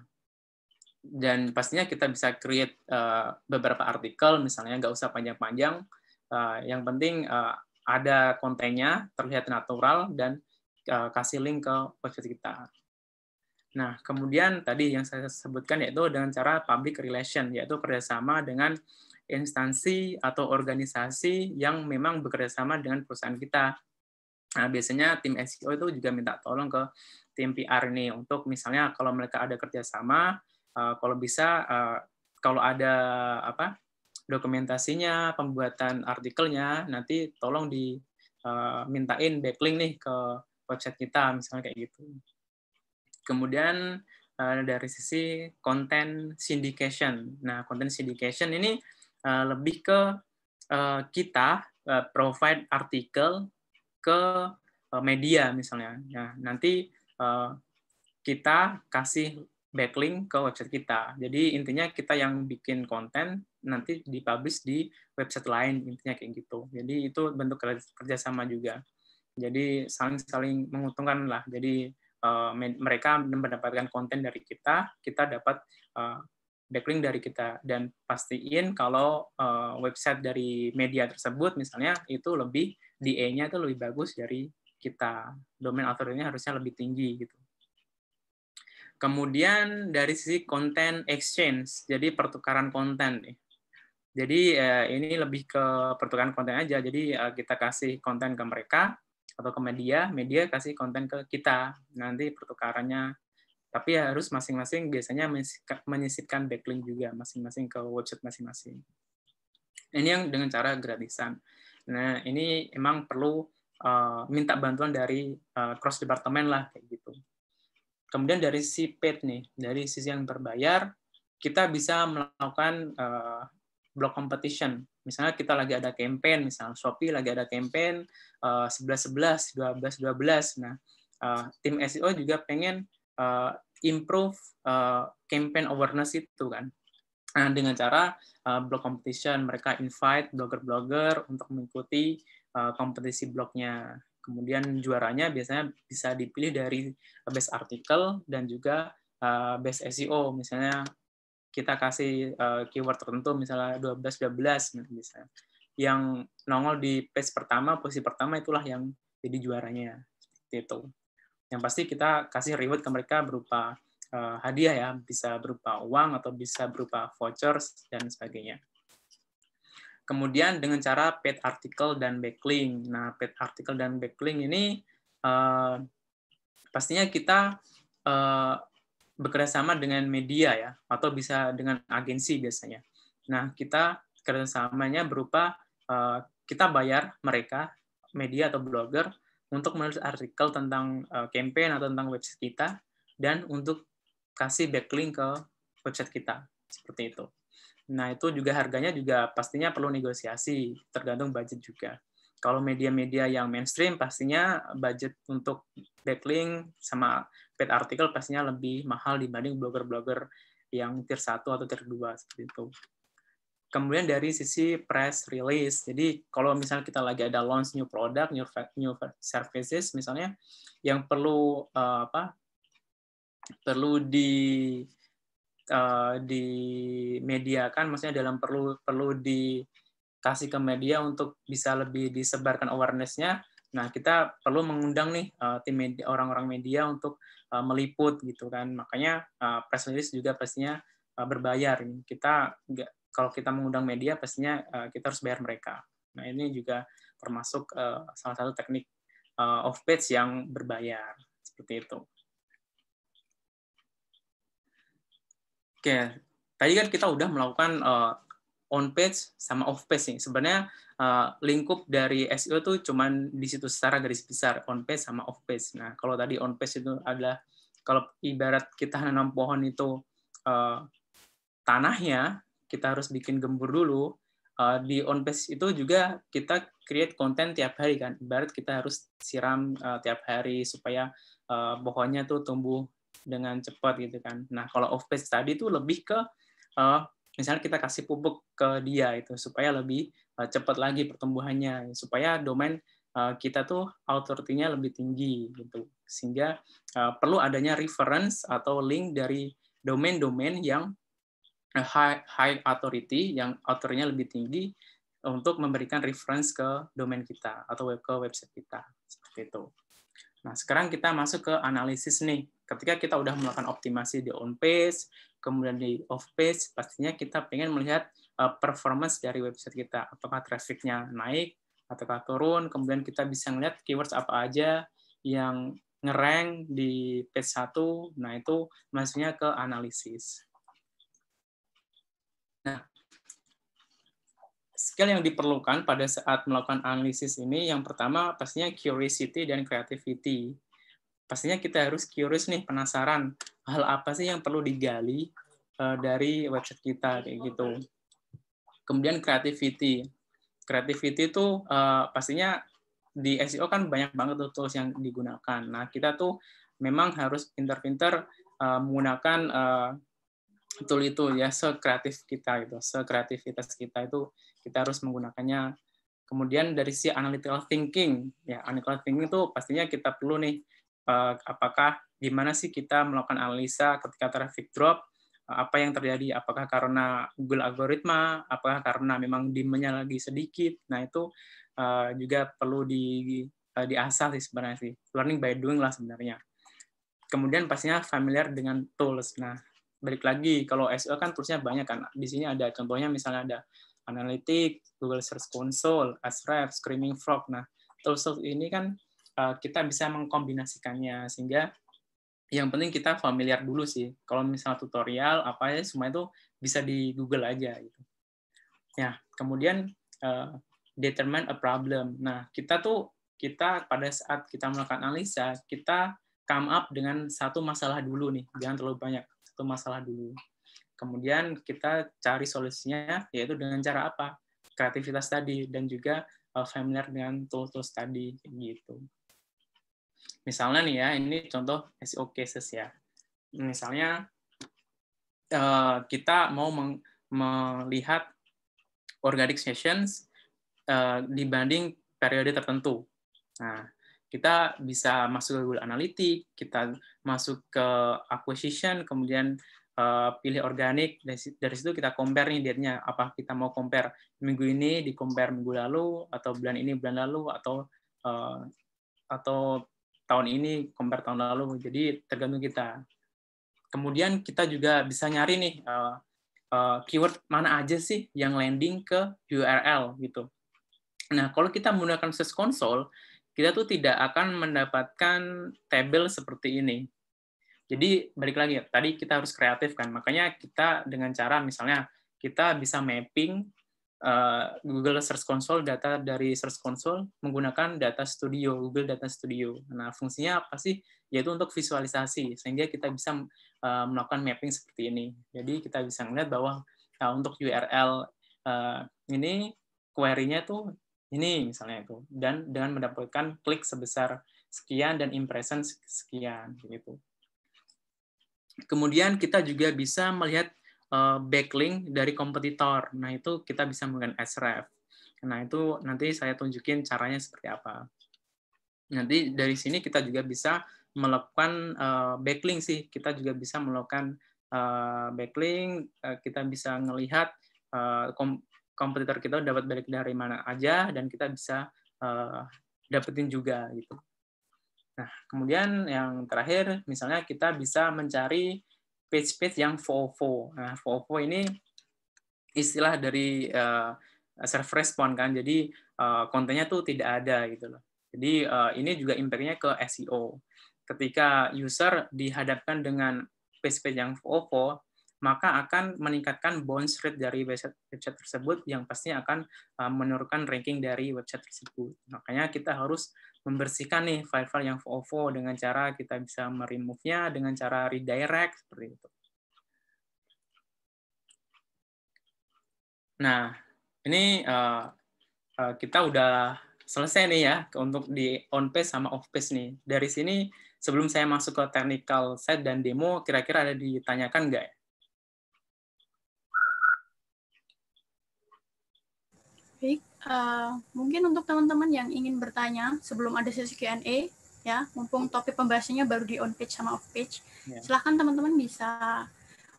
dan pastinya kita bisa create eh, beberapa artikel, misalnya nggak usah panjang-panjang. yang penting ada kontennya, terlihat natural dan kasih link ke website kita. Nah, kemudian tadi yang saya sebutkan yaitu dengan cara public relation, yaitu kerjasama dengan instansi atau organisasi yang memang bekerjasama dengan perusahaan kita. Nah, biasanya tim SEO itu juga minta tolong ke tim PR ini untuk misalnya kalau mereka ada kerjasama, eh, kalau bisa eh, kalau ada apa dokumentasinya, pembuatan artikelnya, nanti tolong dimintain eh, backlink nih ke website kita misalnya kayak gitu. Kemudian eh, dari sisi konten syndication. Nah, konten syndication ini eh, lebih ke eh, kita provide artikel ke media misalnya. Nah, nanti kita kasih backlink ke website kita. Jadi intinya kita yang bikin konten nanti dipublish di website lain intinya kayak gitu. Jadi itu bentuk kerjasama juga. Jadi saling-saling menguntungkan lah. Jadi uh, mereka mendapatkan konten dari kita, kita dapat uh, backlink dari kita dan pastiin kalau uh, website dari media tersebut misalnya itu lebih DA-nya itu lebih bagus dari kita. Domain authority-nya harusnya lebih tinggi gitu. Kemudian dari sisi konten exchange, jadi pertukaran konten nih. Jadi ini lebih ke pertukaran konten aja. Jadi kita kasih konten ke mereka, atau ke media, media kasih konten ke kita. Nanti pertukarannya tapi ya harus masing-masing biasanya menyisipkan backlink juga masing-masing ke website masing-masing. Ini yang dengan cara gratisan. Nah, ini emang perlu uh, minta bantuan dari uh, cross department lah kayak gitu. Kemudian dari si paid nih, dari sisi yang berbayar, kita bisa melakukan uh, block competition misalnya kita lagi ada campaign misalnya Shopee lagi ada campaign uh, 11 11 12 12 nah eh, tim SEO juga pengen eh, improve uh, campaign awareness itu kan nah, dengan cara blog competition mereka invite blogger-blogger untuk mengikuti kompetisi blognya kemudian juaranya biasanya bisa dipilih dari best artikel dan juga best SEO misalnya kita kasih uh, keyword tertentu misalnya 12 12 gitu bisa. Yang nongol di page pertama, posisi pertama itulah yang jadi juaranya. Seperti itu. Yang pasti kita kasih reward ke mereka berupa uh, hadiah ya, bisa berupa uang atau bisa berupa vouchers dan sebagainya. Kemudian dengan cara paid article dan backlink. Nah, paid article dan backlink ini uh, pastinya kita uh, bekerja sama dengan media ya atau bisa dengan agensi biasanya. Nah, kita kerjasamanya berupa uh, kita bayar mereka media atau blogger untuk menulis artikel tentang uh, campaign atau tentang website kita dan untuk kasih backlink ke website kita seperti itu. Nah itu juga harganya juga pastinya perlu negosiasi tergantung budget juga. Kalau media-media yang mainstream pastinya budget untuk backlink sama paid artikel pastinya lebih mahal dibanding blogger-blogger yang tier 1 atau tier 2 seperti itu. Kemudian dari sisi press release, jadi kalau misalnya kita lagi ada launch new product, new new services misalnya, yang perlu uh, apa? Perlu di uh, kan, maksudnya dalam perlu perlu dikasih ke media untuk bisa lebih disebarkan awarenessnya Nah, kita perlu mengundang nih eh, tim orang-orang media untuk eh, meliput gitu kan. Makanya eh, press release juga pastinya uh, berbayar. Kita nggak kalau kita mengundang media pastinya kita harus bayar mereka. Nah, ini juga termasuk salah satu teknik off page yang berbayar seperti itu. Oke, tadi kan kita udah melakukan on page sama off page nih. Sebenarnya Eh, lingkup dari SEO tuh cuman di situ secara garis besar on page sama off page. Nah, kalau tadi on page itu adalah kalau ibarat kita nanam pohon itu uh, tanahnya, kita harus bikin gembur dulu. Uh, di on page itu juga kita create konten tiap hari kan. Ibarat kita harus siram uh, tiap hari supaya uh, pohonnya tuh tumbuh dengan cepat gitu kan. Nah, kalau off page tadi itu lebih ke uh, misalnya kita kasih pupuk ke dia itu supaya lebih Eh, cepat lagi pertumbuhannya supaya domain eh, kita tuh authority-nya lebih tinggi gitu sehingga eh, perlu adanya reference atau link dari domain-domain yang high, high authority yang author-nya lebih tinggi untuk memberikan reference ke domain kita atau ke website kita seperti itu. Nah sekarang kita masuk ke analisis nih. Ketika kita udah melakukan optimasi di on page, kemudian di off page, pastinya kita pengen melihat Eh, performance dari website kita. Apakah trafficnya naik atau turun, kemudian kita bisa melihat keywords apa aja yang ngereng di page 1, nah itu maksudnya ke analisis. Nah, skill yang diperlukan pada saat melakukan analisis ini yang pertama pastinya curiosity dan creativity. Pastinya kita harus curious nih, penasaran hal apa sih yang perlu digali eh, dari website kita kayak gitu. Kemudian creativity. Creativity itu uh, eh, pastinya di SEO kan banyak banget tuh tools yang digunakan. Nah, kita tuh memang harus pinter-pinter uh, eh, menggunakan uh, tool itu ya kreatif kita itu, kreativitas kita itu kita harus menggunakannya. Kemudian dari si analytical thinking, ya analytical thinking itu pastinya kita perlu nih uh, apakah gimana sih kita melakukan analisa ketika traffic drop apa yang terjadi apakah karena Google algoritma apakah karena memang demandnya lagi sedikit nah itu eh, juga perlu di eh, diasah sih sebenarnya sih learning by doing lah sebenarnya kemudian pastinya familiar dengan tools nah balik lagi kalau SEO kan toolsnya banyak kan di sini ada contohnya misalnya ada analitik Google Search Console, Ahrefs, Screaming Frog. Nah, tools, tools ini kan eh, kita bisa mengkombinasikannya sehingga yang penting kita familiar dulu sih. Kalau misalnya tutorial apa ya semua itu bisa di Google aja gitu. Ya, kemudian uh, determine a problem. Nah, kita tuh kita pada saat kita melakukan analisa, kita come up dengan satu masalah dulu nih, jangan terlalu banyak, satu masalah dulu. Kemudian kita cari solusinya yaitu dengan cara apa? Kreativitas tadi dan juga uh, familiar dengan tools-tools tadi gitu. Misalnya nih ya, ini contoh SEO cases ya. Misalnya eh, kita mau melihat organic sessions eh, dibanding periode tertentu. Nah, kita bisa masuk ke Google Analytics, kita masuk ke acquisition, kemudian eh, pilih organik dari, situ kita compare nih dietnya apa kita mau compare minggu ini di compare minggu lalu atau bulan ini bulan lalu atau atau tahun ini compare tahun lalu. Jadi tergantung kita. Kemudian kita juga bisa nyari nih uh, uh, keyword mana aja sih yang landing ke URL gitu. Nah, kalau kita menggunakan Search Console, kita tuh tidak akan mendapatkan tabel seperti ini. Jadi balik lagi, tadi kita harus kreatif kan. Makanya kita dengan cara misalnya kita bisa mapping uh, Google Search Console data dari Search Console menggunakan Data Studio Google Data Studio. Nah fungsinya apa sih? Yaitu untuk visualisasi sehingga kita bisa uh, melakukan mapping seperti ini. Jadi kita bisa melihat bahwa uh, untuk URL uh, ini query-nya tuh ini misalnya itu dan dengan mendapatkan klik sebesar sekian dan impression sekian gitu. Kemudian kita juga bisa melihat Eh, backlink dari kompetitor. Nah, itu kita bisa menggunakan SREF. Nah, itu nanti saya tunjukin caranya seperti apa. Nanti dari sini kita juga bisa melakukan eh, backlink sih. Kita juga bisa melakukan eh, backlink, kita bisa melihat kompetitor kita dapat balik dari mana aja dan kita bisa dapetin juga gitu. Nah, kemudian yang terakhir misalnya kita bisa mencari page-page yang FOFO. Nah, FOFO ini istilah dari uh, eh, server respon kan, jadi uh, kontennya tuh tidak ada gitu loh. Jadi uh, ini juga impact ke SEO. Ketika user dihadapkan dengan page-page yang FOFO, maka akan meningkatkan bounce rate dari website, website tersebut yang pasti akan menurunkan ranking dari website tersebut. Makanya kita harus membersihkan nih file-file yang OVO dengan cara kita bisa meremove-nya dengan cara redirect seperti itu. Nah, ini uh, uh, kita udah selesai nih ya untuk di on page sama off page nih. Dari sini sebelum saya masuk ke technical set dan demo, kira-kira ada ditanyakan nggak Baik uh, mungkin untuk teman-teman yang ingin bertanya sebelum ada sesi Q&A ya, mumpung topik pembahasannya baru di on page sama off page, yeah. silahkan teman-teman bisa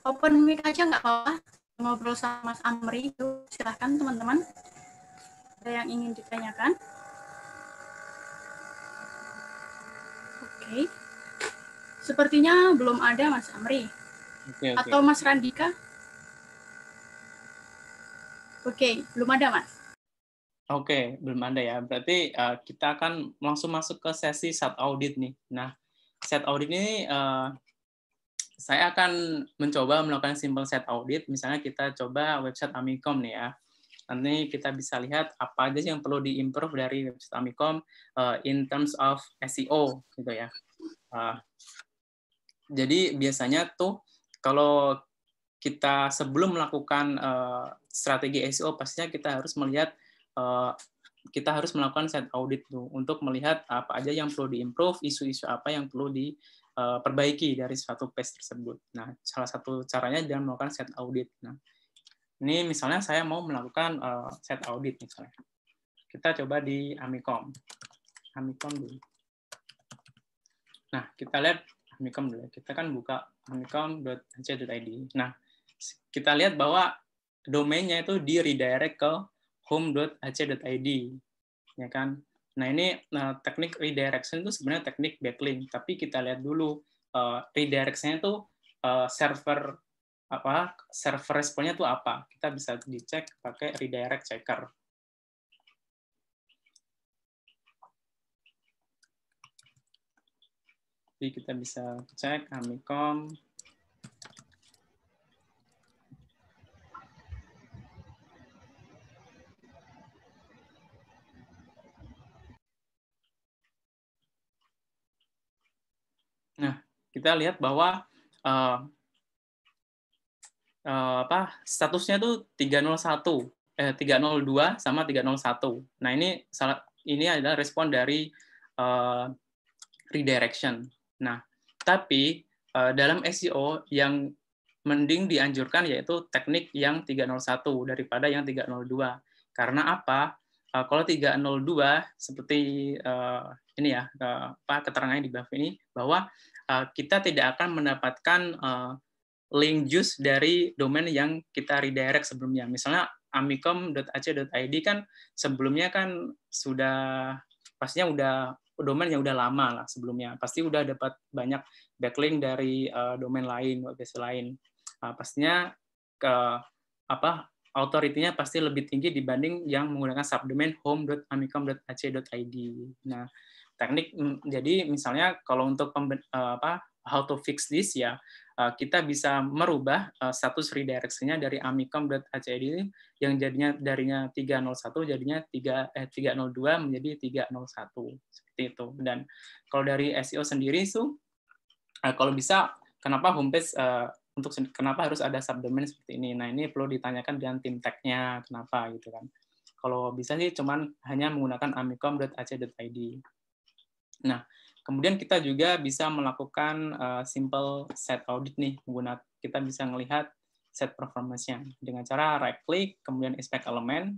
open mic aja nggak apa-apa ngobrol sama Mas Amri itu silahkan teman-teman ada yang ingin ditanyakan. Oke, okay. sepertinya belum ada Mas Amri okay, okay. atau Mas Randika. Oke, okay, belum ada Mas. Oke, belum ada ya. Berarti uh, kita akan langsung masuk ke sesi set audit nih. Nah, set audit ini uh, saya akan mencoba melakukan simple set audit. Misalnya kita coba website Amicom nih ya. Nanti kita bisa lihat apa aja yang perlu diimprove dari website Amicom uh, in terms of SEO gitu ya. Uh, jadi biasanya tuh kalau kita sebelum melakukan uh, strategi SEO pastinya kita harus melihat Eh, kita harus melakukan set audit tuh untuk melihat apa aja yang perlu diimprove, isu-isu apa yang perlu diperbaiki eh, dari satu page tersebut. Nah, salah satu caranya dengan melakukan set audit. Nah, ini misalnya saya mau melakukan uh, set audit misalnya. Kita coba di Amicom. Amicom dulu. Nah, kita lihat Amicom dulu. Kita kan buka amicom.ac.id. Nah, kita lihat bahwa domainnya itu di redirect ke home.ac.id ya kan nah ini nah, teknik redirection itu sebenarnya teknik backlink tapi kita lihat dulu uh, redirectionnya itu uh, eh, server apa server responnya itu apa kita bisa dicek pakai redirect checker jadi kita bisa cek amicom kita lihat bahwa uh, uh, apa statusnya tuh 301 eh 302 sama 301. Nah, ini salah ini adalah respon dari uh, redirection. Nah, tapi uh, dalam SEO yang mending dianjurkan yaitu teknik yang 301 daripada yang 302. Karena apa? Uh, kalau 302 seperti uh, ini ya uh, apa keterangannya di bawah ini bahwa Eh, kita tidak akan mendapatkan uh, link juice dari domain yang kita redirect sebelumnya. Misalnya amicom.ac.id kan sebelumnya kan sudah pastinya udah domain yang udah lama lah sebelumnya. Pasti udah dapat banyak backlink dari uh, domain lain, website lain. Uh, pastinya ke apa Authority-nya pasti lebih tinggi dibanding yang menggunakan subdomain home.amicom.ac.id. Nah, teknik jadi misalnya kalau untuk pemben, e, apa how to fix this ya e, kita bisa merubah e, status redirectionnya dari amicom.ac.id yang jadinya darinya 301 jadinya 3 eh, 302 menjadi 301 seperti itu dan kalau dari SEO sendiri itu kalau bisa kenapa homepage untuk kenapa harus ada subdomain seperti ini. Nah, ini perlu ditanyakan dengan tim tech nya kenapa gitu kan. Kalau bisa sih cuman hanya menggunakan amicom.ac.id. Nah, kemudian kita juga bisa melakukan uh, simple set audit nih, menggunakan kita bisa melihat set performance-nya dengan cara right click, kemudian inspect element,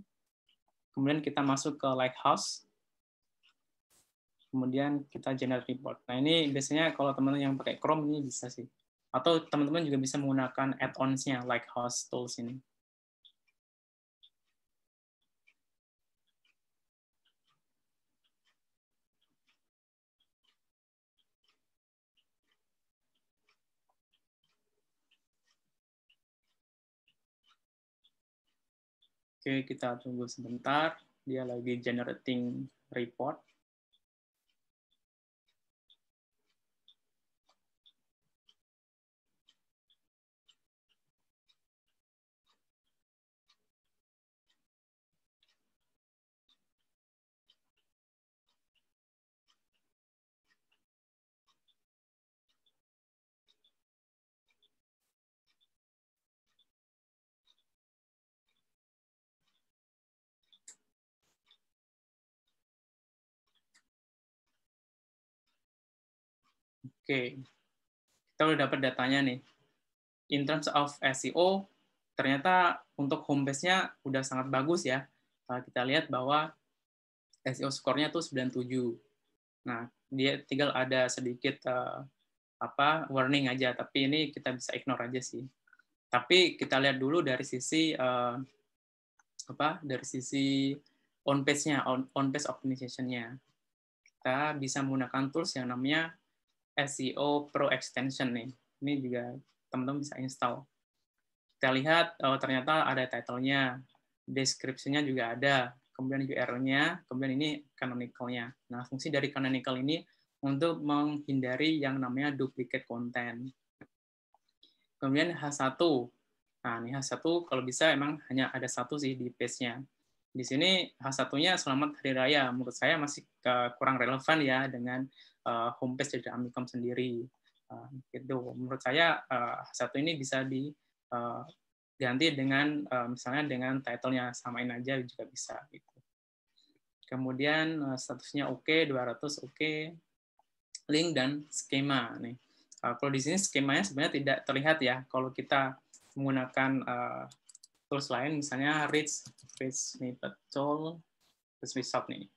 kemudian kita masuk ke Lighthouse, kemudian kita generate report. Nah ini biasanya kalau teman-teman yang pakai Chrome ini bisa sih, atau teman-teman juga bisa menggunakan add-ons-nya Lighthouse tools ini. Oke, kita tunggu sebentar. Dia lagi generating report. okay. kita udah dapat datanya nih. In terms of SEO, ternyata untuk home nya udah sangat bagus ya. Kita lihat bahwa SEO skornya tuh 97. Nah, dia tinggal ada sedikit uh, apa warning aja, tapi ini kita bisa ignore aja sih. Tapi kita lihat dulu dari sisi uh, apa? Dari sisi on page-nya, on, on page optimization-nya. Kita bisa menggunakan tools yang namanya SEO Pro Extension nih. Ini juga teman-teman bisa install. Kita lihat oh, ternyata ada title-nya, description-nya juga ada, kemudian URL-nya, kemudian ini canonical-nya. Nah, fungsi dari canonical ini untuk menghindari yang namanya duplicate content. Kemudian H1. Nah, ini H1 kalau bisa emang hanya ada satu sih di page-nya. Di sini H1-nya selamat hari raya menurut saya masih eh, kurang relevan ya dengan uh, eh, homepage dari Amicom sendiri. Uh, gitu. Menurut saya uh, satu ini bisa diganti uh, dengan uh, misalnya dengan titlenya samain aja juga bisa. Gitu. Kemudian uh, statusnya oke, okay, 200 oke, okay. link dan skema nih. Uh, kalau di sini skemanya sebenarnya tidak terlihat ya. Kalau kita menggunakan uh, tools lain, misalnya Rich, face, Snippet Tool, terus nih.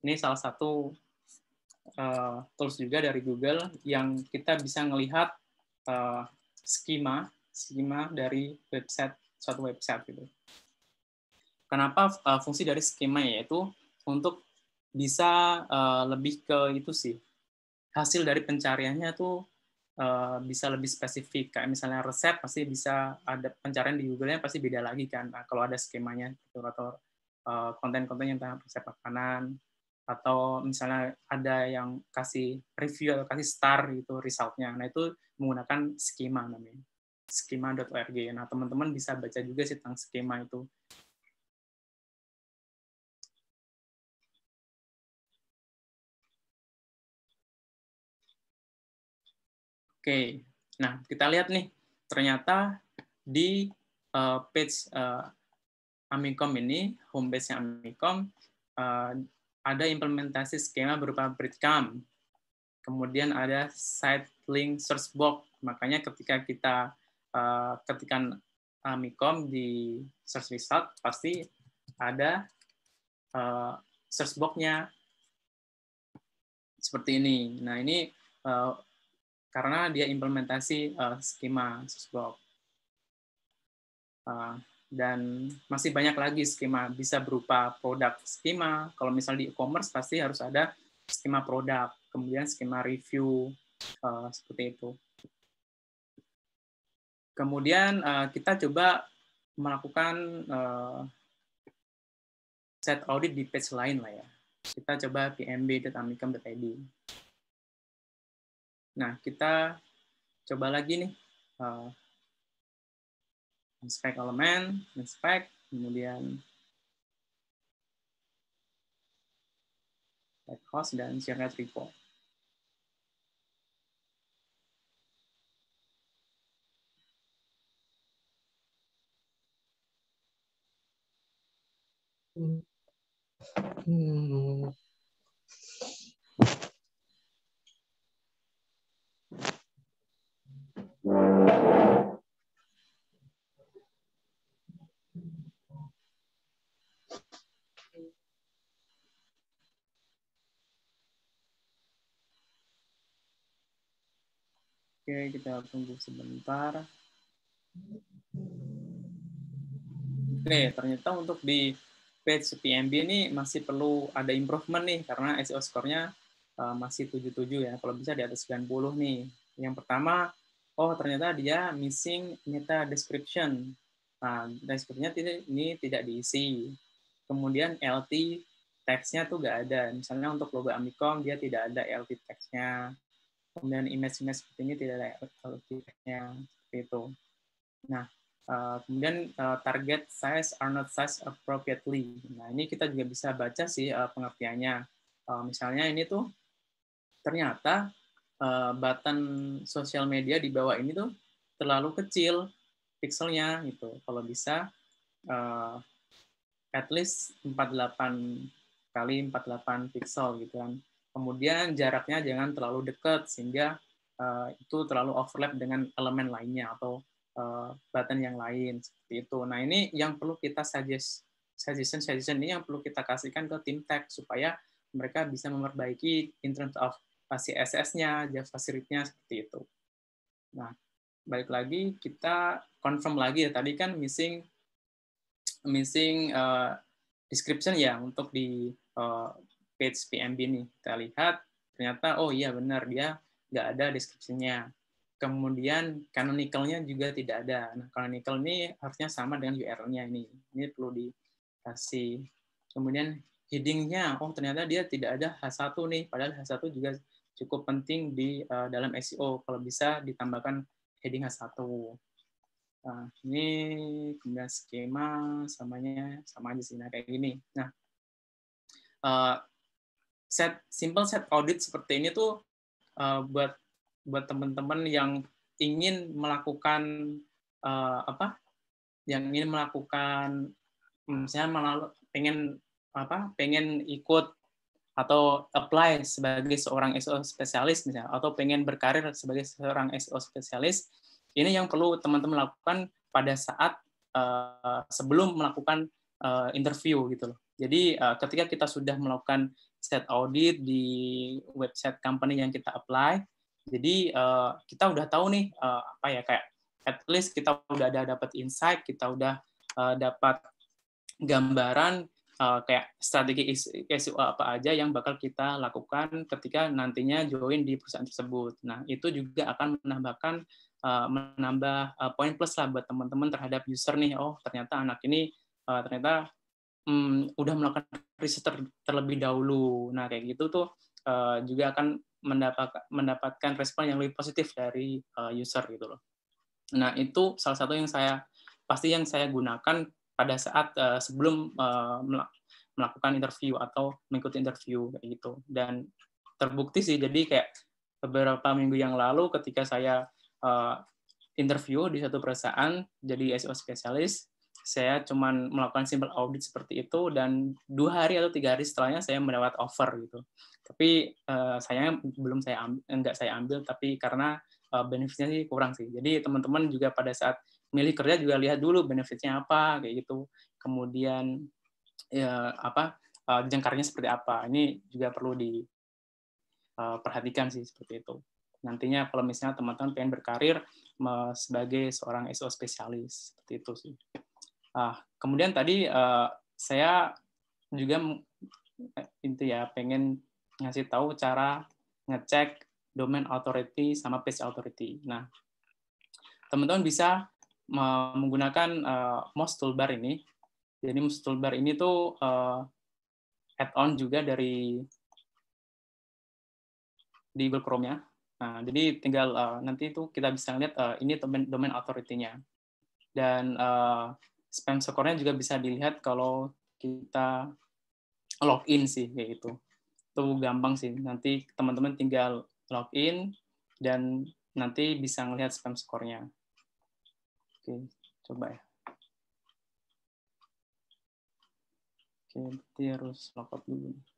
Ini salah satu uh, tools juga dari Google yang kita bisa melihat uh, eh, skema skema dari website suatu website gitu. Kenapa uh, fungsi dari skema ya? yaitu untuk bisa uh, lebih ke itu sih hasil dari pencariannya tuh uh, bisa lebih spesifik kayak misalnya resep pasti bisa ada pencarian di Google-nya pasti beda lagi kan nah, kalau ada skemanya gitu, atau konten-konten yang tentang resep makanan atau misalnya ada yang kasih review atau kasih star gitu resultnya. Nah itu menggunakan skema namanya skema.org. Nah teman-teman bisa baca juga sih tentang skema itu. Oke, nah kita lihat nih ternyata di uh, page uh, Amicom ini, homepage-nya Amicom, eh, ada implementasi skema berupa breadcrumb, kemudian ada site link search box. Makanya ketika kita uh, eh, ketikan Amicom eh, di search result pasti ada uh, search box-nya seperti ini. Nah, ini uh, karena dia implementasi uh, skema search box. Uh, dan masih banyak lagi skema bisa berupa produk skema kalau misal di e-commerce pasti harus ada skema produk kemudian skema review uh, seperti itu kemudian uh, kita coba melakukan uh, set audit di page lain lah ya kita coba pmb.amicam.id nah kita coba lagi nih uh, inspect elemen, inspect, kemudian like host dan generate report. Hmm. Hmm. Oke, kita tunggu sebentar. Oke, ternyata untuk di page PMB ini masih perlu ada improvement nih karena SEO skornya eh, masih 77 ya. Kalau bisa di atas 90 nih. Yang pertama, oh ternyata dia missing meta description. Nah, descriptionnya ini tidak diisi. Kemudian LT teksnya tuh nggak ada. Misalnya untuk logo Amicom dia tidak ada LT teksnya kemudian image-image seperti ini tidak layak kalau yang seperti itu. Nah, eh, kemudian eh, target size are not size appropriately. Nah ini kita juga bisa baca sih eh, pengertiannya. misalnya ini tuh ternyata uh, button sosial media di bawah ini tuh terlalu kecil pixelnya gitu. Kalau bisa at least 48 kali 48 pixel gitu kan. Kemudian jaraknya jangan terlalu dekat sehingga uh, itu terlalu overlap dengan elemen lainnya atau uh, button yang lain seperti itu. Nah ini yang perlu kita suggest suggestion suggestion ini yang perlu kita kasihkan ke tim tech supaya mereka bisa memperbaiki in terms of CSS-nya, Java nya seperti itu. Nah, balik lagi kita confirm lagi ya tadi kan missing missing uh, description ya untuk di uh, page PMB nih. Kita lihat, ternyata oh iya benar dia nggak ada deskripsinya. Kemudian canonicalnya juga tidak ada. Nah, canonical ini harusnya sama dengan URL-nya ini. Ini perlu dikasih. Kemudian heading-nya, oh ternyata dia tidak ada H1 nih. Padahal H1 juga cukup penting di uh, dalam SEO. Kalau bisa ditambahkan heading H1. Nah, ini kemudian skema samanya sama aja sih nah kayak gini. Nah, uh, set simple set audit seperti ini tuh uh, buat buat teman-teman yang ingin melakukan uh, apa yang ingin melakukan hmm, misalnya melalu, pengen apa pengen ikut atau apply sebagai seorang SEO spesialis misalnya atau pengen berkarir sebagai seorang SEO spesialis ini yang perlu teman-teman lakukan pada saat uh, sebelum melakukan uh, interview gitu loh jadi uh, ketika kita sudah melakukan set audit di website company yang kita apply. Jadi uh, kita udah tahu nih uh, apa ya kayak at least kita udah ada dapat insight, kita udah uh, dapat gambaran uh, kayak strategi SEO apa aja yang bakal kita lakukan ketika nantinya join di perusahaan tersebut. Nah, itu juga akan menambahkan uh, menambah uh, poin plus lah buat teman-teman terhadap user nih. Oh, ternyata anak ini uh, ternyata um, udah melakukan riset ter, terlebih dahulu. Nah, kayak gitu tuh uh, juga akan mendapat, mendapatkan respon yang lebih positif dari uh, user gitu loh. Nah, itu salah satu yang saya pasti yang saya gunakan pada saat uh, sebelum uh, melakukan interview atau mengikuti interview kayak gitu. Dan terbukti sih jadi kayak beberapa minggu yang lalu ketika saya uh, interview di satu perusahaan jadi SEO spesialis saya cuma melakukan simple audit seperti itu dan dua hari atau tiga hari setelahnya saya mendapat offer gitu tapi uh, eh, saya belum saya ambil, enggak saya ambil tapi karena uh, benefitnya sih kurang sih jadi teman-teman juga pada saat milih kerja juga lihat dulu benefitnya apa kayak gitu kemudian ya, apa uh, jangkarnya seperti apa ini juga perlu diperhatikan uh, sih seperti itu nantinya kalau misalnya teman-teman pengen berkarir sebagai seorang SEO spesialis seperti itu sih. Uh, kemudian tadi uh, saya juga eh, itu ya pengen ngasih tahu cara ngecek domain authority sama page authority. Nah, teman-teman bisa menggunakan uh, Moz toolbar ini. Jadi Moz toolbar ini tuh uh, add-on juga dari di Google chrome ya. Nah, jadi tinggal uh, nanti itu kita bisa lihat uh, ini domain domain authority-nya. Dan uh, spam skornya juga bisa dilihat kalau kita login sih kayak gitu. Itu gampang sih. Nanti teman-teman tinggal login dan nanti bisa ngelihat spam skornya. Oke, coba ya. Oke, berarti harus lockout dulu nih.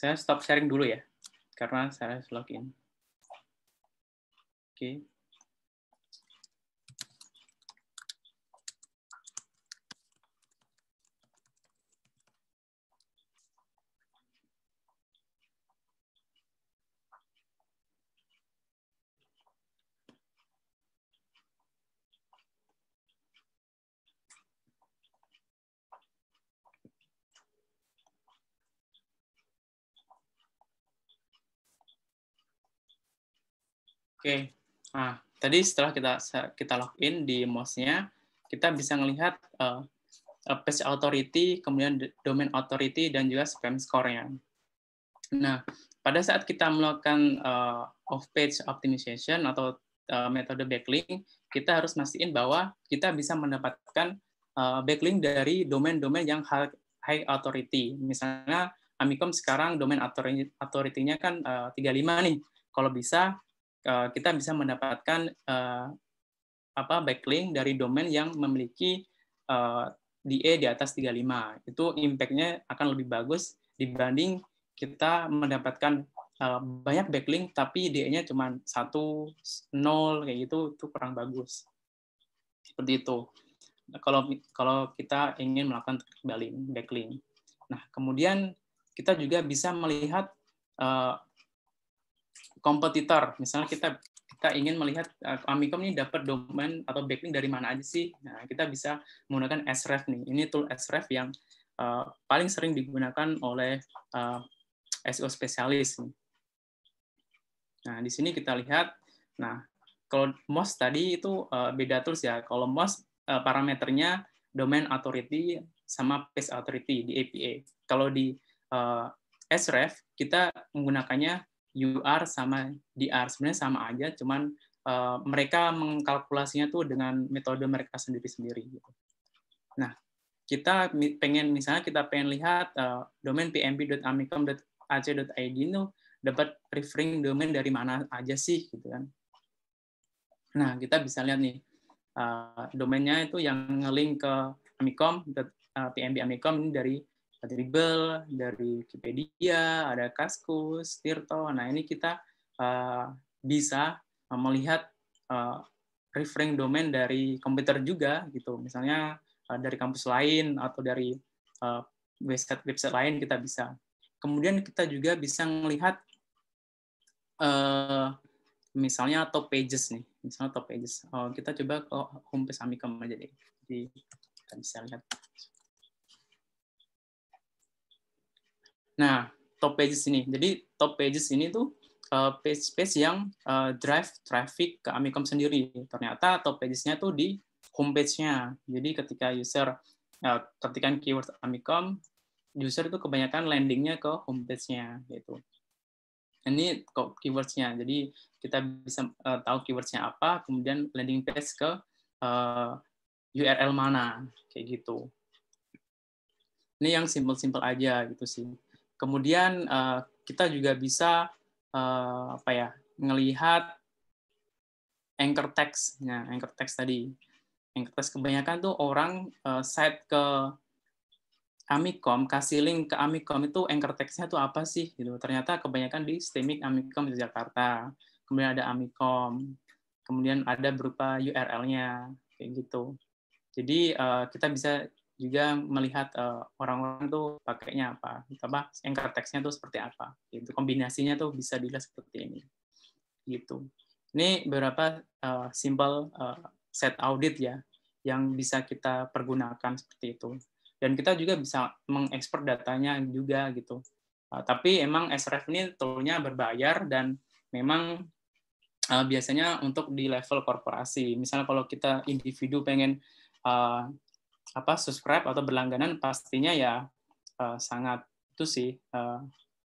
Saya stop sharing dulu ya, karena saya login. Oke. Okay. Oke. Nah, tadi setelah kita kita login di mouse nya kita bisa melihat uh, eh, eh, page authority, kemudian domain authority, dan juga spam score-nya. Nah, pada saat kita melakukan uh, off-page optimization atau uh, metode backlink, kita harus mastiin bahwa kita bisa mendapatkan uh, backlink dari domain-domain yang high authority. Misalnya, Amicom sekarang domain authority-nya kan uh, 35 nih. Kalau bisa, Eh, kita bisa mendapatkan uh, apa backlink dari domain yang memiliki uh, eh, DA di atas 35. Itu impactnya akan lebih bagus dibanding kita mendapatkan banyak backlink tapi DA-nya cuma satu nol kayak gitu itu kurang bagus. Seperti itu. Nah, kalau kalau kita ingin melakukan backlink, backlink. Nah, kemudian kita juga bisa melihat kompetitor. Misalnya kita kita ingin melihat uh, eh, Amicom ini dapat domain atau backlink dari mana aja sih? Nah, kita bisa menggunakan SREF nih. Ini tool SREF yang uh, paling sering digunakan oleh uh, eh, SEO spesialis. Nah, di sini kita lihat nah, kalau MOS tadi itu uh, beda tools ya. Kalau MOS uh, parameternya domain authority sama page authority di APA. Kalau di uh, SREF kita menggunakannya you are sama DR sebenarnya sama aja, cuman uh, mereka mengkalkulasinya tuh dengan metode mereka sendiri-sendiri. Gitu. Nah, kita pengen misalnya kita pengen lihat uh, domain pmb.amicom.ac.id itu dapat referring domain dari mana aja sih gitu kan. Nah, kita bisa lihat nih uh, domainnya itu yang ngelink ke amicom.pmb.amicom ini dari Dribble, dari Wikipedia, ada Kaskus, Tirto. Nah, ini kita uh, bisa eh, melihat uh, referring domain dari komputer juga gitu. Misalnya uh, dari kampus lain atau dari uh, website website lain kita bisa. Kemudian kita juga bisa melihat uh, misalnya top pages nih, misalnya top pages. Uh, kita coba ke homepage Amikom aja deh. Jadi kita bisa lihat. Nah, top pages ini. Jadi top pages ini tuh page-page eh, yang eh, drive traffic ke Amicom sendiri. Ternyata top pages-nya tuh di homepage-nya. Jadi ketika user ketikan eh, keyword Amicom, user itu kebanyakan landing-nya ke homepage-nya gitu. Ini keywords-nya. Jadi kita bisa tahu keywords-nya apa, kemudian landing page ke URL mana, kayak gitu. Ini yang simple-simple aja gitu sih. Kemudian uh, kita juga bisa uh, apa ya melihat anchor text. ya, anchor text tadi. Anchor text kebanyakan tuh orang uh, eh, site ke Amicom, kasih link ke Amicom itu anchor textnya tuh apa sih gitu. Ternyata kebanyakan di Stemic Amicom di Jakarta. Kemudian ada Amicom. Kemudian ada berupa URL-nya kayak gitu. Jadi uh, kita bisa juga melihat eh, orang-orang uh, tuh pakainya apa, apa anchor text-nya tuh seperti apa, gitu. Kombinasinya tuh bisa dilihat seperti ini, gitu. Ini beberapa uh, simple uh, set audit ya yang bisa kita pergunakan seperti itu. Dan kita juga bisa mengekspor datanya juga gitu. Uh, tapi emang SRF ini tentunya berbayar dan memang uh, biasanya untuk di level korporasi. Misalnya kalau kita individu pengen uh, apa subscribe atau berlangganan pastinya ya uh, sangat itu sih eh,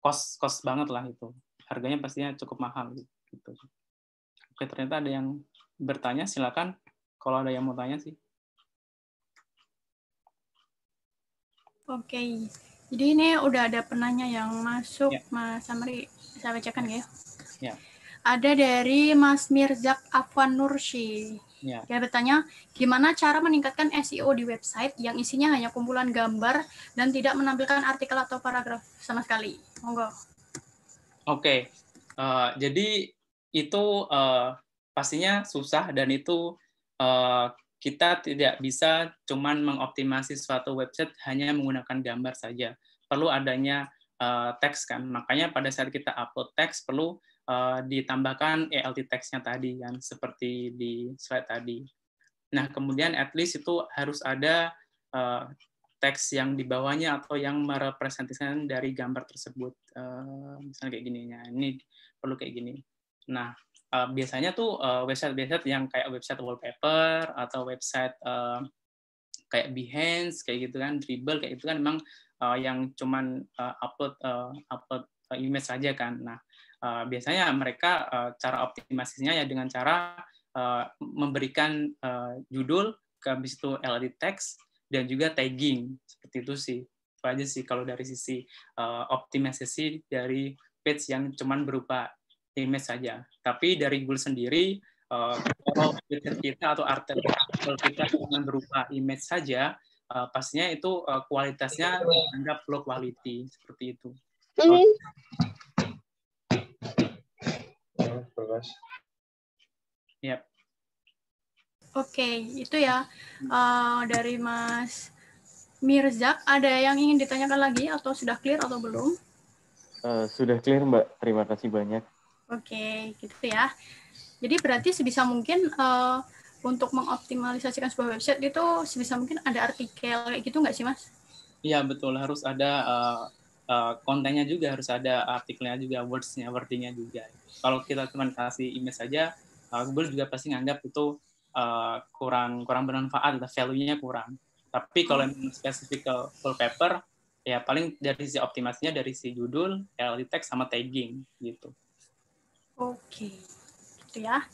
kos kos banget lah itu harganya pastinya cukup mahal gitu oke ternyata ada yang bertanya silakan kalau ada yang mau tanya sih oke jadi ini udah ada penanya yang masuk ya. mas Samri saya bacakan ya, ya. ada dari Mas Mirzak Afwan Nursi Ya. Dia bertanya, gimana cara meningkatkan SEO di website yang isinya hanya kumpulan gambar dan tidak menampilkan artikel atau paragraf sama sekali? Monggo. Oke, okay. uh, eh, jadi itu uh, pastinya susah dan itu uh, kita tidak bisa cuman mengoptimasi suatu website hanya menggunakan gambar saja. Perlu adanya uh, teks kan. Makanya pada saat kita upload teks perlu uh, ditambahkan ELT teksnya tadi kan seperti di slide tadi. Nah kemudian at least itu harus ada uh, teks yang di bawahnya atau yang merepresentasikan dari gambar tersebut. Uh, misalnya kayak gini, ya. ini perlu kayak gini. Nah, uh, biasanya tuh website-website uh, yang kayak website wallpaper atau website uh, kayak Behance kayak gitu kan, Dribble kayak gitu kan memang uh, yang cuman uh, upload uh, upload image saja kan. Nah, Eh, biasanya mereka uh, cara optimasinya ya dengan cara uh, memberikan uh, judul, habis itu LD text dan juga tagging seperti itu sih. Itu aja sih kalau dari sisi uh, optimasi dari page yang cuman berupa image saja. Tapi dari Google sendiri uh, kalau kita atau artikel kita cuma berupa image saja, uh, pastinya itu uh, kualitasnya dianggap low quality seperti itu. Mhm. mas yep. oke okay, itu ya uh, dari mas Mirzak ada yang ingin ditanyakan lagi atau sudah clear atau belum uh, sudah clear mbak terima kasih banyak oke okay, gitu ya jadi berarti sebisa mungkin uh, untuk mengoptimalisasikan sebuah website itu sebisa mungkin ada artikel kayak gitu nggak sih mas? Iya betul harus ada uh, Eh, kontennya juga harus ada artikelnya juga wordsnya wordingnya juga kalau kita cuma kasih image saja uh, Google juga pasti nganggap itu uh, kurang kurang bermanfaat value-nya kurang tapi kalau hmm. yang spesifik ke full paper ya paling dari sisi optimasinya dari si judul, LT text sama tagging gitu. Oke, okay. gitu ya.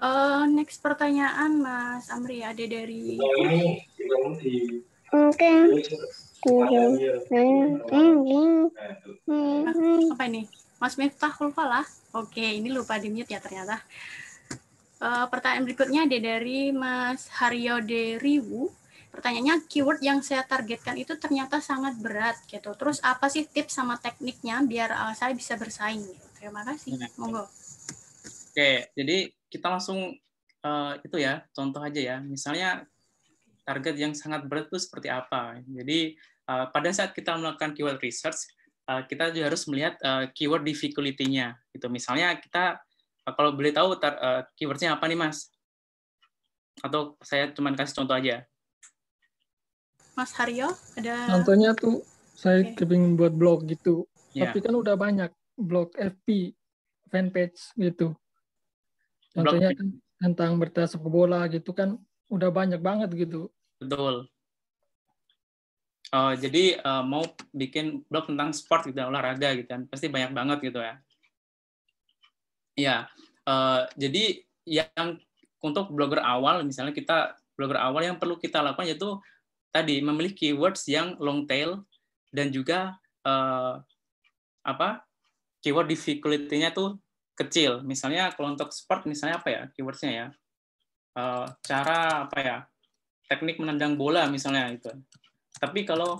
Uh, next pertanyaan Mas Amri ada dari. Oke. okay. Iya. Iya. Iya. Apa ini? Mas Miftah lupa lah. Oke, ini lupa di mute ya ternyata. Uh, pertanyaan berikutnya ada dari Mas Haryo Deriwu. Pertanyaannya keyword yang saya targetkan itu ternyata sangat berat gitu. Terus apa sih tips sama tekniknya biar uh, saya bisa bersaing? Terima kasih. Nah. Monggo. Oke, jadi kita langsung uh, itu ya contoh aja ya. Misalnya target yang sangat berat itu seperti apa. Jadi Eh, pada saat kita melakukan keyword research, eh, kita juga harus melihat eh, keyword difficulty-nya. Gitu. Misalnya kita kalau boleh tahu keywordnya apa nih, Mas? Atau saya cuma kasih contoh aja. Mas Haryo, ada... Contohnya tuh saya okay. buat blog gitu. Yeah. Tapi kan udah banyak blog FP, fanpage gitu. Contohnya kan tentang berita sepak bola gitu kan udah banyak banget gitu. Betul uh, jadi uh, mau bikin blog tentang sport gitu olahraga gitu kan pasti banyak banget gitu ya ya uh, jadi yang untuk blogger awal misalnya kita blogger awal yang perlu kita lakukan yaitu tadi memilih keywords yang long tail dan juga uh, apa keyword difficulty-nya tuh kecil misalnya kalau untuk sport misalnya apa ya keywordsnya ya uh, cara apa ya teknik menendang bola misalnya itu tapi kalau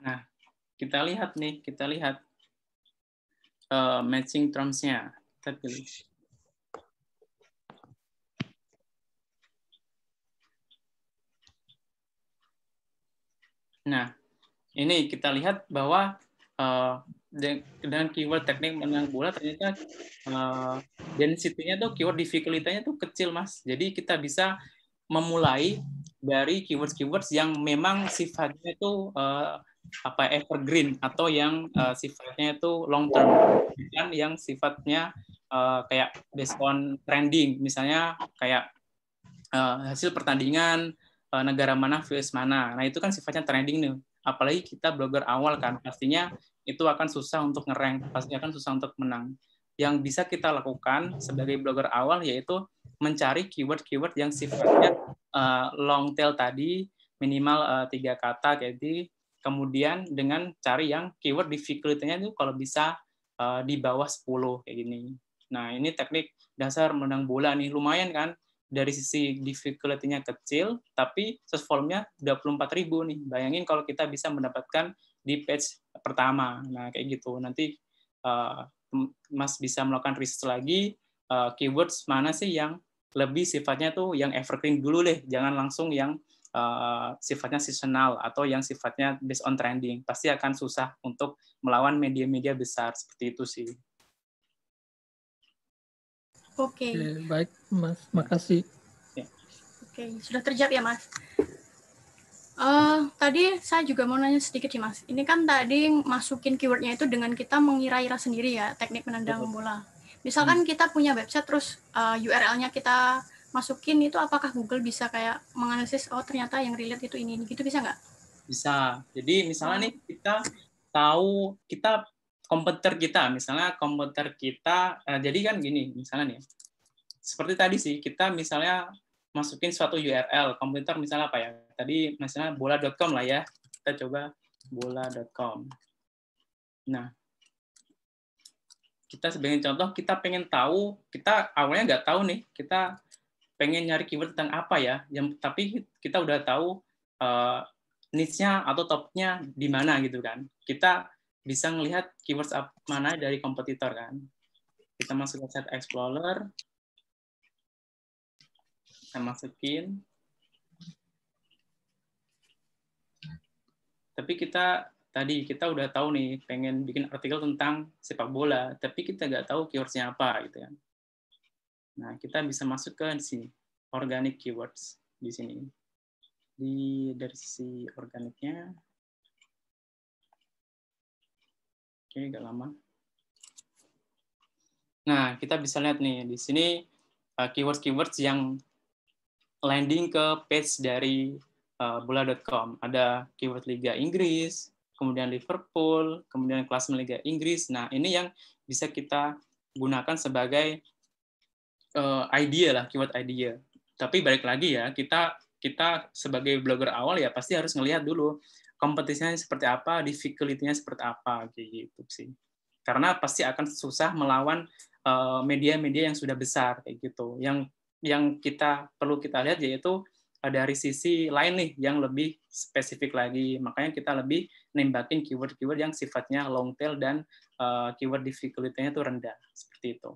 nah kita lihat nih, kita lihat uh, matching terms-nya. Kita pilih. Nah, ini kita lihat bahwa uh, dengan keyword teknik menang bola ternyata uh, density-nya tuh keyword difficulty-nya tuh kecil mas jadi kita bisa memulai dari keywords-keywords yang memang sifatnya itu uh, apa evergreen atau yang uh, sifatnya itu long term dan yang sifatnya uh, kayak based on trending misalnya kayak uh, hasil pertandingan uh, negara mana views mana nah itu kan sifatnya trending nih apalagi kita blogger awal kan pastinya itu akan susah untuk ngerank pastinya akan susah untuk menang yang bisa kita lakukan sebagai blogger awal yaitu mencari keyword-keyword yang sifatnya uh, long tail tadi minimal uh, tiga kata jadi kemudian dengan cari yang keyword difficulty-nya itu kalau bisa uh, di bawah 10 kayak gini. Nah, ini teknik dasar menang bola nih lumayan kan dari sisi difficulty-nya kecil tapi search volume-nya 24.000 nih. Bayangin kalau kita bisa mendapatkan di page pertama. Nah, kayak gitu. Nanti uh, Mas bisa melakukan riset lagi uh, keywords mana sih yang lebih sifatnya tuh yang evergreen dulu deh, jangan langsung yang uh, sifatnya seasonal atau yang sifatnya based on trending. Pasti akan susah untuk melawan media-media besar seperti itu sih. Oke. Okay. Eh, baik, Mas. Makasih. Ya. Oke, okay. sudah terjawab ya, Mas. Uh, tadi saya juga mau nanya sedikit sih mas. Ini kan tadi masukin keywordnya itu dengan kita mengira-ira sendiri ya teknik menendang bola. Misalkan hmm. kita punya website terus uh, eh, URL-nya kita masukin itu apakah Google bisa kayak menganalisis oh ternyata yang relate itu ini, ini. gitu bisa nggak? Bisa. Jadi misalnya hmm. nih kita tahu kita komputer kita misalnya komputer kita uh, jadi kan gini misalnya nih seperti tadi sih kita misalnya masukin suatu URL komputer misalnya apa ya tadi misalnya bola.com lah ya kita coba bola.com nah kita sebagai contoh kita pengen tahu kita awalnya nggak tahu nih kita pengen nyari keyword tentang apa ya yang tapi kita udah tahu uh, niche-nya atau topnya di mana gitu kan kita bisa melihat keywords mana dari kompetitor kan kita masuk ke set explorer kita masukin tapi kita tadi kita udah tahu nih pengen bikin artikel tentang sepak bola, tapi kita nggak tahu keywordsnya apa gitu kan. Nah, kita bisa masuk ke sini, organic keywords di sini. Di dari sisi organiknya. Oke, nggak lama. Nah, kita bisa lihat nih di sini eh, keywords-keywords yang landing ke page dari eh, bola.com. Ada keyword Liga Inggris, kemudian Liverpool, kemudian kelas Liga Inggris. Nah, ini yang bisa kita gunakan sebagai uh, idea lah, keyword idea. Tapi balik lagi ya, kita kita sebagai blogger awal ya pasti harus ngelihat dulu kompetisinya seperti apa, difficulty-nya seperti apa kayak gitu sih. Karena pasti akan susah melawan eh, media-media uh, yang sudah besar kayak gitu. Yang yang kita perlu kita lihat yaitu dari sisi lain nih yang lebih spesifik lagi. Makanya kita lebih nembakin keyword-keyword yang sifatnya long tail dan eh, keyword difficulty-nya itu rendah. Seperti itu.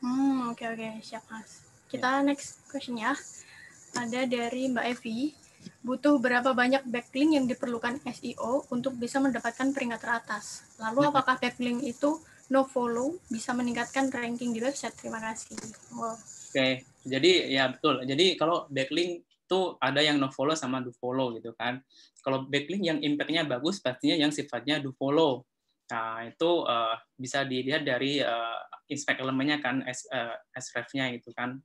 Hmm, oke okay, oke, okay. siap Mas. Kita yeah. next question ya. Ada dari Mbak Evi. Butuh berapa banyak backlink yang diperlukan SEO untuk bisa mendapatkan peringkat teratas? Lalu apakah backlink itu no follow bisa meningkatkan ranking di website? Terima kasih. Wow. Oke, okay. Jadi ya betul. Jadi kalau backlink itu ada yang no follow sama do follow gitu kan. Kalau backlink yang impactnya bagus pastinya yang sifatnya do follow. Nah, itu uh, bisa dilihat dari uh, eh, inspect elemennya kan S, uh, eh, sref gitu kan.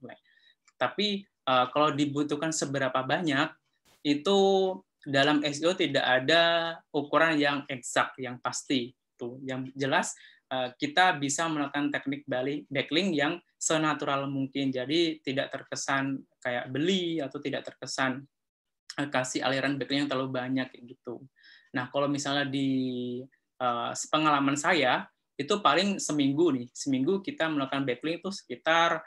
Tapi uh, kalau dibutuhkan seberapa banyak itu dalam SEO tidak ada ukuran yang eksak, yang pasti. Tuh, yang jelas Eh, kita bisa melakukan teknik backlink yang senatural mungkin. Jadi tidak terkesan kayak beli atau tidak terkesan eh, kasih aliran backlink yang terlalu banyak gitu. Nah, kalau misalnya di eh, pengalaman saya itu paling seminggu nih. Seminggu kita melakukan backlink itu sekitar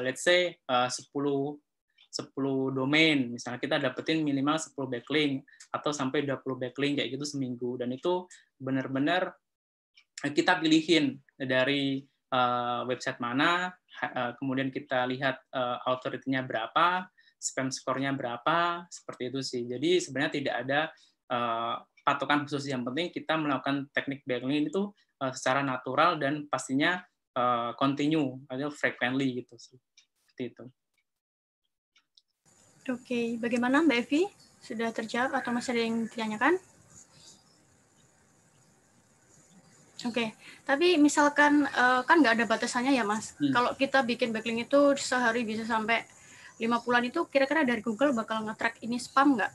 let's say 10 10 domain. Misalnya kita dapetin minimal 10 backlink atau sampai 20 backlink kayak gitu seminggu. Dan itu benar-benar kita pilihin dari uh, website mana, uh, kemudian kita lihat uh, authority-nya berapa, spam score-nya berapa, seperti itu sih. Jadi sebenarnya tidak ada uh, patokan khusus yang penting kita melakukan teknik backlink itu uh, secara natural dan pastinya uh, continue atau frequently gitu sih. Seperti itu. Oke, bagaimana Mbak Evi? Sudah terjawab atau masih ada yang ditanyakan? Oke, okay. tapi misalkan uh, kan nggak ada batasannya ya mas. Hmm. Kalau kita bikin backlink itu sehari bisa sampai lima bulan itu kira-kira dari Google bakal nge-track ini spam nggak?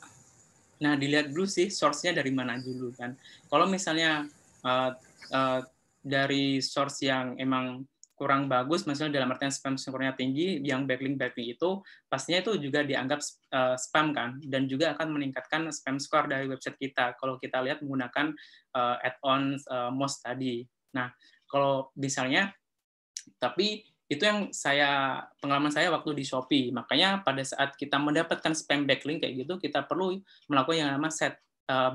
Nah dilihat dulu sih source-nya dari mana dulu kan. Kalau misalnya uh, uh, dari source yang emang kurang bagus, misalnya dalam artian spam skornya tinggi, yang backlink backlink itu pastinya itu juga dianggap eh, spam kan, dan juga akan meningkatkan spam score dari website kita kalau kita lihat menggunakan eh, add-on eh, most tadi. Nah, kalau misalnya, tapi itu yang saya pengalaman saya waktu di Shopee. Makanya pada saat kita mendapatkan spam backlink kayak gitu, kita perlu melakukan yang namanya set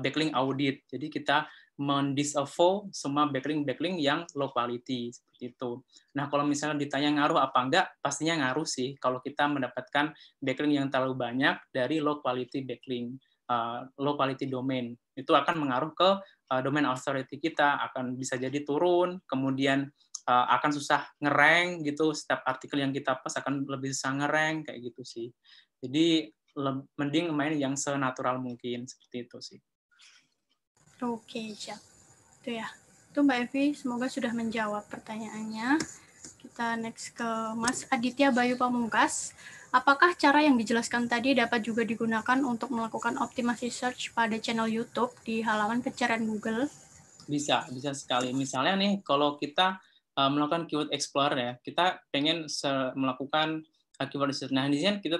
backlink audit. Jadi kita mendisavow semua backlink backlink yang low quality seperti itu. Nah kalau misalnya ditanya ngaruh apa enggak, pastinya ngaruh sih kalau kita mendapatkan backlink yang terlalu banyak dari low quality backlink, eh, low quality domain itu akan mengaruh ke eh, domain authority kita akan bisa jadi turun, kemudian eh, akan susah ngereng gitu setiap artikel yang kita pas akan lebih susah ngereng kayak gitu sih. Jadi mending main yang senatural mungkin seperti itu sih. Oke siap. Itu ya. Itu Mbak Evi, semoga sudah menjawab pertanyaannya. Kita next ke Mas Aditya Bayu Pamungkas. Apakah cara yang dijelaskan tadi dapat juga digunakan untuk melakukan optimasi search pada channel YouTube di halaman pencarian Google? Bisa, bisa sekali. Misalnya nih, kalau kita eh, melakukan keyword explorer ya, kita pengen melakukan eh, keyword search. Nah, di sini kan kita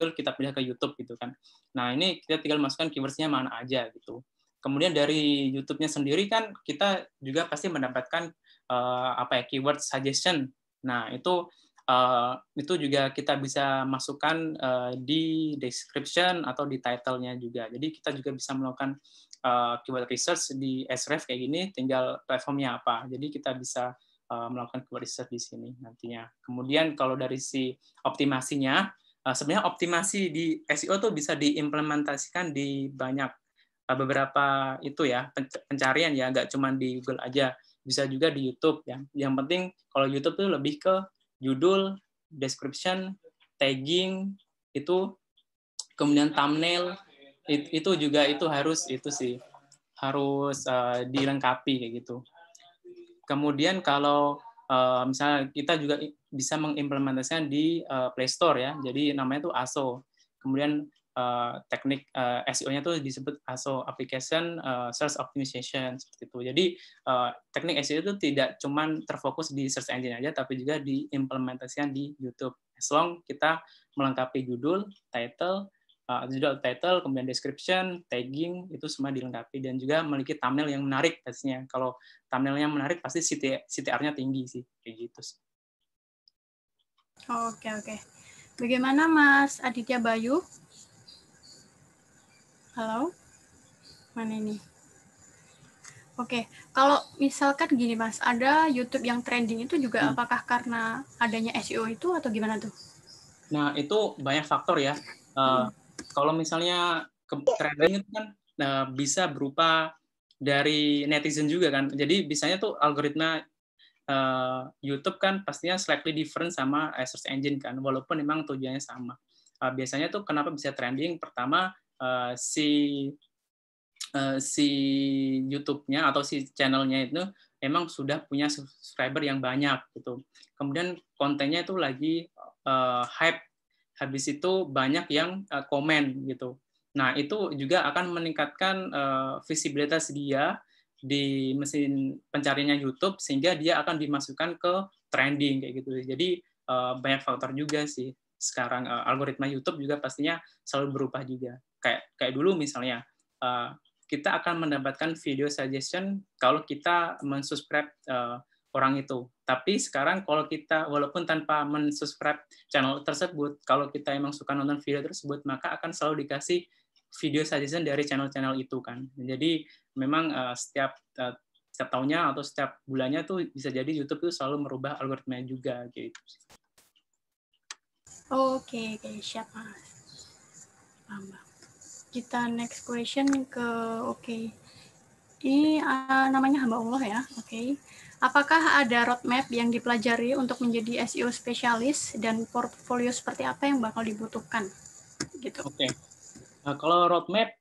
kita pilih ke YouTube gitu kan. Nah ini kita tinggal masukkan keywordsnya mana aja gitu. Kemudian dari YouTube-nya sendiri kan kita juga pasti mendapatkan uh, apa ya keyword suggestion. Nah itu uh, itu juga kita bisa masukkan uh, di description atau di title-nya juga. Jadi kita juga bisa melakukan uh, keyword research di SRF kayak gini, tinggal platformnya apa. Jadi kita bisa melakukan keyword research di sini nantinya. Kemudian kalau dari si optimasinya, Eh, sebenarnya optimasi di SEO tuh bisa diimplementasikan di banyak eh, beberapa itu ya pencarian ya nggak cuma di Google aja bisa juga di YouTube ya yang penting kalau YouTube tuh lebih ke judul description tagging itu kemudian thumbnail itu juga itu harus itu sih harus uh, dilengkapi kayak gitu kemudian kalau uh, misalnya kita juga bisa mengimplementasikan di uh, Play Store ya. Jadi namanya tuh ASO. Kemudian uh, teknik uh, eh, SEO-nya tuh disebut ASO application uh, search optimization seperti itu. Jadi uh, teknik SEO itu tidak cuma terfokus di search engine aja tapi juga diimplementasikan di YouTube. As long kita melengkapi judul, title, uh, judul title, kemudian description, tagging itu semua dilengkapi dan juga memiliki thumbnail yang menarik pastinya. Kalau thumbnailnya menarik pasti CTR-nya tinggi sih kayak gitu sih. Oke, oke. Bagaimana Mas Aditya Bayu? Halo? Mana ini? Oke, kalau misalkan gini Mas, ada YouTube yang trending itu juga hmm. apakah karena adanya SEO itu atau gimana tuh? Nah, itu banyak faktor ya. Uh, Kalau misalnya ke trending itu kan uh, bisa berupa dari netizen juga kan. Jadi bisanya tuh algoritma uh, YouTube kan pastinya slightly different sama search engine kan, walaupun memang tujuannya sama. Uh, biasanya tuh kenapa bisa trending? Pertama uh, si uh, si YouTube-nya atau si channelnya itu emang sudah punya subscriber yang banyak gitu. Kemudian kontennya itu lagi uh, hype. Habis itu banyak yang uh, komen gitu. Nah, itu juga akan meningkatkan uh, visibilitas dia di mesin pencariannya YouTube sehingga dia akan dimasukkan ke trending kayak gitu. Jadi uh, banyak faktor juga sih sekarang uh, algoritma YouTube juga pastinya selalu berubah juga. Kayak kayak dulu misalnya uh, kita akan mendapatkan video suggestion kalau kita mensubscribe uh, orang itu. Tapi sekarang kalau kita walaupun tanpa mensubscribe channel tersebut, kalau kita emang suka nonton video tersebut, maka akan selalu dikasih video suggestion dari channel-channel itu kan. Jadi memang uh, setiap uh, setiap tahunnya atau setiap bulannya tuh bisa jadi YouTube itu selalu merubah algoritma juga gitu. Oke, okay, okay, siap Kita next question ke oke. Okay. Ini uh, namanya hamba Allah ya, oke. Okay. Apakah ada roadmap yang dipelajari untuk menjadi SEO spesialis dan portfolio seperti apa yang bakal dibutuhkan? Gitu. Oke. Okay. Nah, kalau roadmap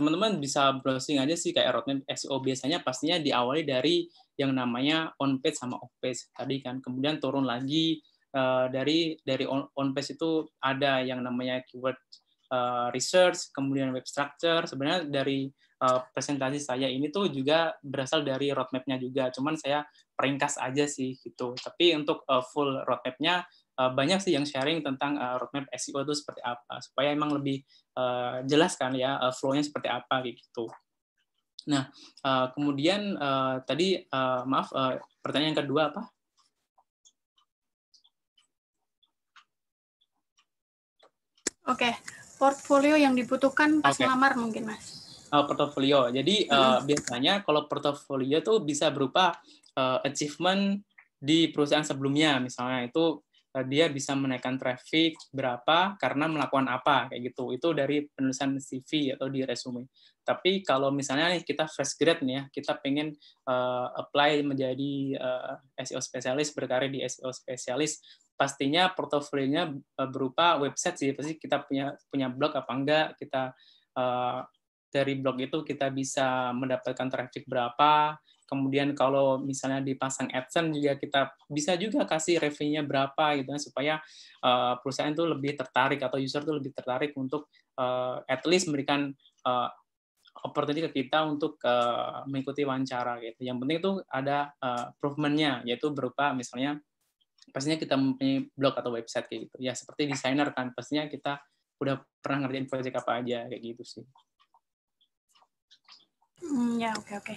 teman-teman bisa browsing aja sih kayak roadmap SEO biasanya pastinya diawali dari yang namanya on page sama off page tadi kan kemudian turun lagi uh, dari dari on, page itu ada yang namanya keyword uh, research kemudian web structure sebenarnya dari uh, presentasi saya ini tuh juga berasal dari roadmapnya juga cuman saya peringkas aja sih gitu tapi untuk uh, full roadmapnya Eh, banyak sih yang sharing tentang uh, roadmap SEO itu seperti apa supaya emang lebih uh, jelas kan ya uh, flow-nya seperti apa gitu. Nah, uh, kemudian uh, tadi uh, maaf uh, pertanyaan yang kedua apa? Oke, okay. portfolio yang dibutuhkan pas okay. ngelamar mungkin, Mas. Uh, portfolio. Jadi uh, hmm. biasanya kalau portfolio tuh bisa berupa uh, achievement di perusahaan sebelumnya misalnya itu Eh, dia bisa menaikkan traffic berapa karena melakukan apa kayak gitu itu dari penulisan CV atau di resume tapi kalau misalnya nih kita fresh grad nih ya kita pengen uh, apply menjadi uh, eh, SEO spesialis berkarir di SEO spesialis pastinya portofolionya berupa website sih pasti kita punya punya blog apa enggak kita uh, dari blog itu kita bisa mendapatkan traffic berapa kemudian kalau misalnya dipasang adsense juga kita bisa juga kasih revenue berapa gitu ya, supaya eh, perusahaan itu lebih tertarik atau user itu lebih tertarik untuk eh, at least memberikan eh, opportunity ke kita untuk mengikuti wawancara gitu. Yang penting itu ada uh, yaitu berupa misalnya pastinya kita mempunyai blog atau website kayak gitu. Ya seperti desainer kan pastinya kita udah pernah ngerjain project apa aja kayak gitu sih. Hmm, ya oke okay, oke.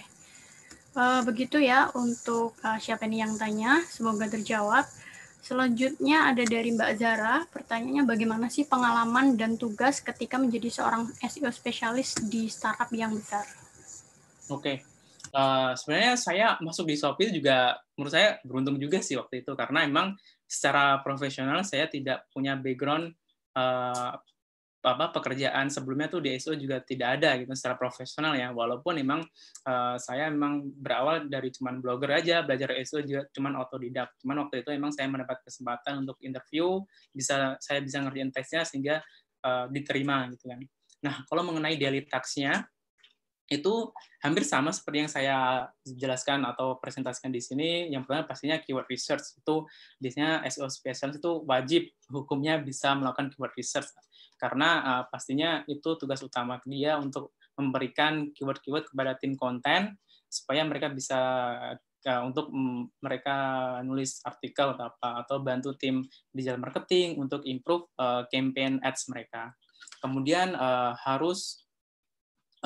Uh, begitu ya untuk uh, siapa ini yang tanya, semoga terjawab. Selanjutnya ada dari Mbak Zara, pertanyaannya bagaimana sih pengalaman dan tugas ketika menjadi seorang SEO spesialis di startup yang besar? Oke, okay. uh, eh, sebenarnya saya masuk di Shopee juga menurut saya beruntung juga sih waktu itu karena emang secara profesional saya tidak punya background uh, apa pekerjaan sebelumnya tuh di ISO juga tidak ada gitu secara profesional ya walaupun memang uh, eh, saya memang berawal dari cuman blogger aja belajar SEO juga cuman otodidak cuman waktu itu memang saya mendapat kesempatan untuk interview bisa saya bisa ngerjain tesnya sehingga uh, diterima gitu kan nah kalau mengenai daily taxnya itu hampir sama seperti yang saya jelaskan atau presentasikan di sini. Yang pertama pastinya keyword research itu biasanya SEO specialist itu wajib hukumnya bisa melakukan keyword research karena uh, pastinya itu tugas utama dia untuk memberikan keyword-keyword kepada tim konten supaya mereka bisa ya, untuk mereka nulis artikel atau apa atau bantu tim digital marketing untuk improve uh, campaign ads mereka. Kemudian uh, harus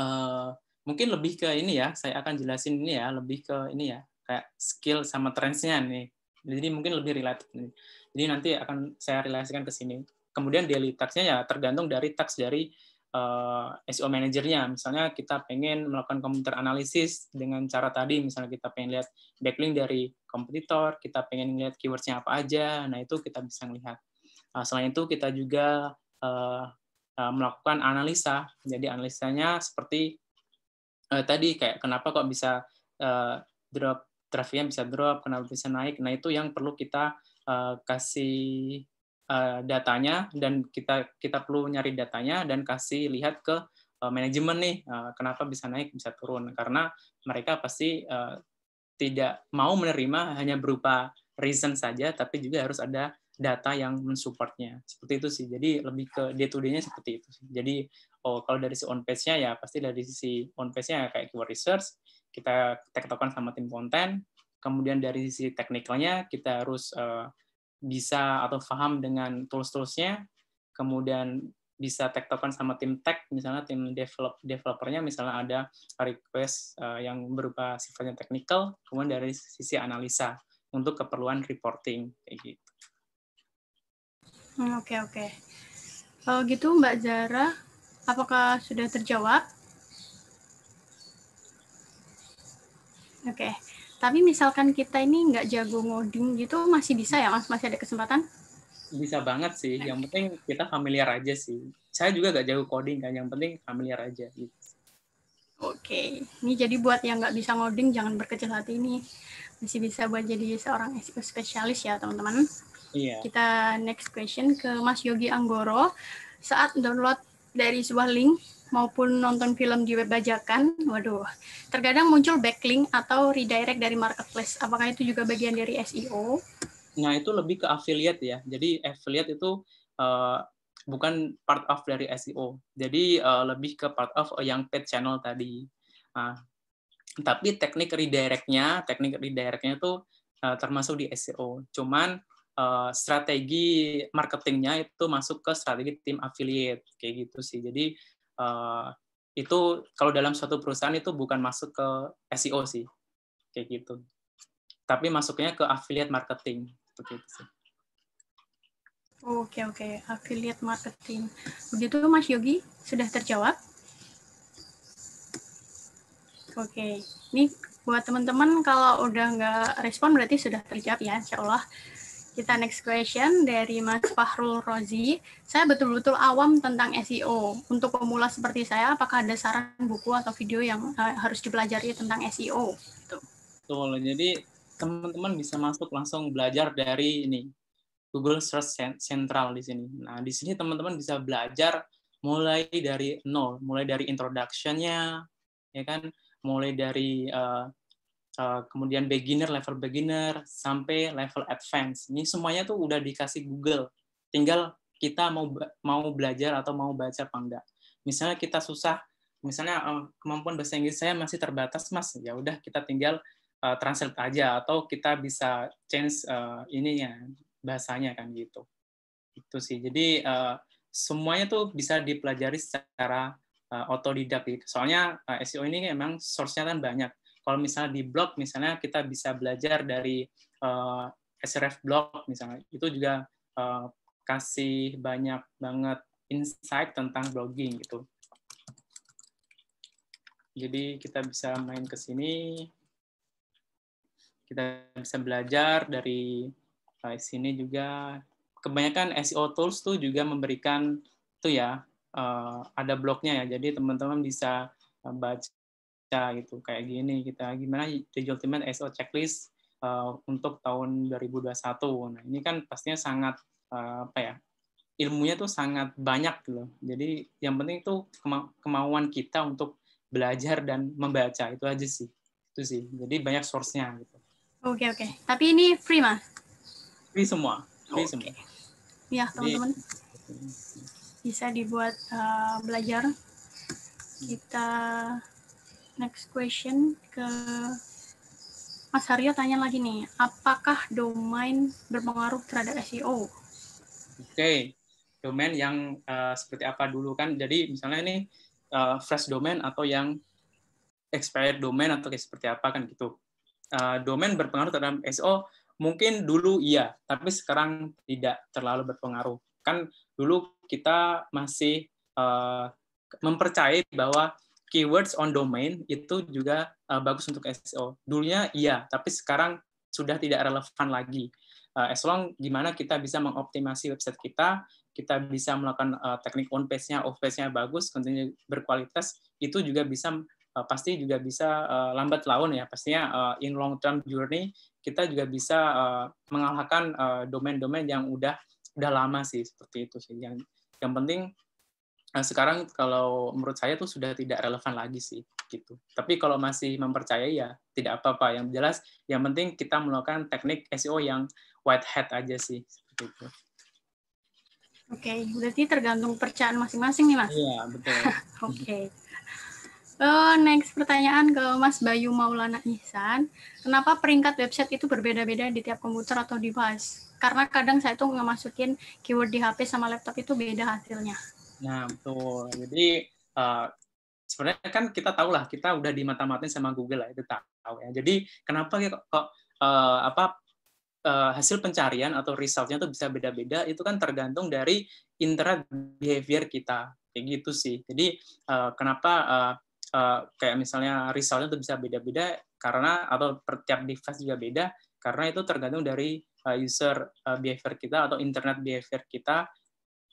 uh, mungkin lebih ke ini ya, saya akan jelasin ini ya, lebih ke ini ya, kayak skill sama trendsnya nih. Jadi mungkin lebih relatif nih. Jadi nanti akan saya relasikan ke sini kemudian daily tax-nya ya tergantung dari tax dari uh, eh, SEO manajernya. Misalnya kita pengen melakukan komputer analisis dengan cara tadi, misalnya kita pengen lihat backlink dari kompetitor, kita pengen lihat keywordsnya apa aja, nah itu kita bisa melihat. Uh, selain itu kita juga uh, uh, melakukan analisa. Jadi analisanya seperti uh, tadi kayak kenapa kok bisa uh, drop trafiknya bisa drop, kenapa bisa naik. Nah, itu yang perlu kita uh, kasih Eh, datanya dan kita kita perlu nyari datanya dan kasih lihat ke eh, manajemen nih eh, kenapa bisa naik bisa turun karena mereka pasti tidak mau menerima hanya berupa reason saja tapi juga harus ada data yang mensupportnya seperti itu sih jadi lebih ke day to day-nya seperti itu sih. jadi oh kalau dari si on page-nya ya pasti dari sisi on page-nya ya, kayak keyword research kita tektokan sama tim konten kemudian dari sisi teknikalnya kita harus bisa atau paham dengan tools-toolsnya, kemudian bisa tektokan sama tim tech, misalnya tim develop developernya, misalnya ada request eh, yang berupa sifatnya technical, kemudian dari sisi analisa untuk keperluan reporting kayak gitu. Hmm, oke oke. Okay, Kalau gitu Mbak Zara, apakah sudah terjawab? Oke. Okay. Tapi misalkan kita ini nggak jago ngoding gitu, masih bisa ya Mas? Masih ada kesempatan? Bisa banget sih. Yang penting kita familiar aja sih. Saya juga nggak jago coding kan. Yang penting familiar aja gitu. Oke, ini jadi buat yang nggak bisa ngoding jangan berkecil hati ini masih bisa buat jadi seorang SEO spesialis ya teman-teman. Iya. Kita next question ke Mas Yogi Anggoro. Saat download dari sebuah link maupun nonton film di web bajakan, waduh, terkadang muncul backlink atau redirect dari marketplace. Apakah itu juga bagian dari SEO? Nah, itu lebih ke affiliate ya. Jadi affiliate itu uh, bukan part of dari SEO. Jadi uh, lebih ke part of yang paid channel tadi. Uh, tapi teknik redirectnya, teknik redirectnya itu uh, termasuk di SEO. Cuman Eh, strategi marketingnya itu masuk ke strategi tim affiliate kayak gitu sih. Jadi uh, itu kalau dalam suatu perusahaan itu bukan masuk ke SEO sih kayak gitu. Tapi masuknya ke affiliate marketing seperti itu sih. Oke oke, affiliate marketing. Begitu Mas Yogi sudah terjawab? Oke, ini buat teman-teman kalau udah nggak respon berarti sudah terjawab ya, Insya Allah. Kita next question dari Mas Fahrul Rozi. Saya betul-betul awam tentang SEO. Untuk pemula seperti saya, apakah ada saran buku atau video yang eh, harus dipelajari tentang SEO? Gitu. Betul. Jadi teman-teman bisa masuk langsung belajar dari ini Google Search Central di sini. Nah, di sini teman-teman bisa belajar mulai dari nol, mulai dari introduction-nya, ya kan, mulai dari uh, Eh, kemudian beginner, level beginner, sampai level advance. Ini semuanya tuh udah dikasih Google. Tinggal kita mau mau belajar atau mau baca apa enggak. Misalnya kita susah, misalnya eh, kemampuan bahasa Inggris saya masih terbatas, Mas. Ya udah kita tinggal uh, translate aja atau kita bisa change uh, ininya bahasanya kan gitu. Itu sih. Jadi uh, semuanya tuh bisa dipelajari secara uh, otodidak gitu. Soalnya uh, SEO ini emang source-nya kan banyak kalau misalnya di blog misalnya kita bisa belajar dari uh, eh, SRF blog misalnya itu juga uh, kasih banyak banget insight tentang blogging gitu. Jadi kita bisa main ke sini, kita bisa belajar dari uh, sini juga. Kebanyakan SEO tools tuh juga memberikan tuh ya uh, ada blognya ya. Jadi teman-teman bisa baca kita gitu kayak gini kita gimana The Ultimate SEO Checklist uh, untuk tahun 2021. Nah ini kan pastinya sangat uh, apa ya ilmunya tuh sangat banyak loh. Gitu. Jadi yang penting itu kema kemauan kita untuk belajar dan membaca itu aja sih itu sih. Jadi banyak source-nya gitu. Oke okay, oke. Okay. Tapi ini free mah? Free semua. Free okay. semua. Ya teman-teman bisa dibuat uh, belajar kita next question ke Mas Haryo tanya lagi nih, apakah domain berpengaruh terhadap SEO? Oke, okay. domain yang uh, seperti apa dulu kan? Jadi misalnya ini uh, fresh domain atau yang expired domain atau kayak seperti apa kan gitu. Uh, domain berpengaruh terhadap SEO mungkin dulu iya, tapi sekarang tidak terlalu berpengaruh. Kan dulu kita masih uh, mempercayai bahwa keywords on domain itu juga uh, bagus untuk SEO. Dulunya iya, tapi sekarang sudah tidak relevan lagi. Uh, as long gimana kita bisa mengoptimasi website kita, kita bisa melakukan uh, teknik on page-nya, off page-nya bagus, kontennya berkualitas, itu juga bisa uh, pasti juga bisa uh, lambat laun ya. Pastinya uh, in long term journey kita juga bisa uh, mengalahkan domain domain-domain yang udah udah lama sih seperti itu sih. Yang yang penting Nah, sekarang kalau menurut saya tuh sudah tidak relevan lagi sih gitu. Tapi kalau masih mempercayai ya tidak apa-apa. Yang jelas yang penting kita melakukan teknik SEO yang white hat aja sih seperti itu. Oke, okay, berarti tergantung percayaan masing-masing nih, Mas. Iya, betul. Oke. okay. Oh, eh, next pertanyaan ke Mas Bayu Maulana Ihsan. Kenapa peringkat website itu berbeda-beda di tiap komputer atau device? Karena kadang saya tuh ngemasukin keyword di HP sama laptop itu beda hasilnya. Nah, betul. Jadi uh, sebenarnya kan kita tahu lah kita udah di mata matain sama Google lah itu tahu ya. Jadi kenapa ya kok uh, apa uh, hasil pencarian atau resultnya tuh bisa beda-beda itu kan tergantung dari internet behavior kita kayak gitu sih. Jadi uh, kenapa uh, uh, kayak misalnya resultnya tuh bisa beda-beda karena atau per device juga beda karena itu tergantung dari user behavior kita atau internet behavior kita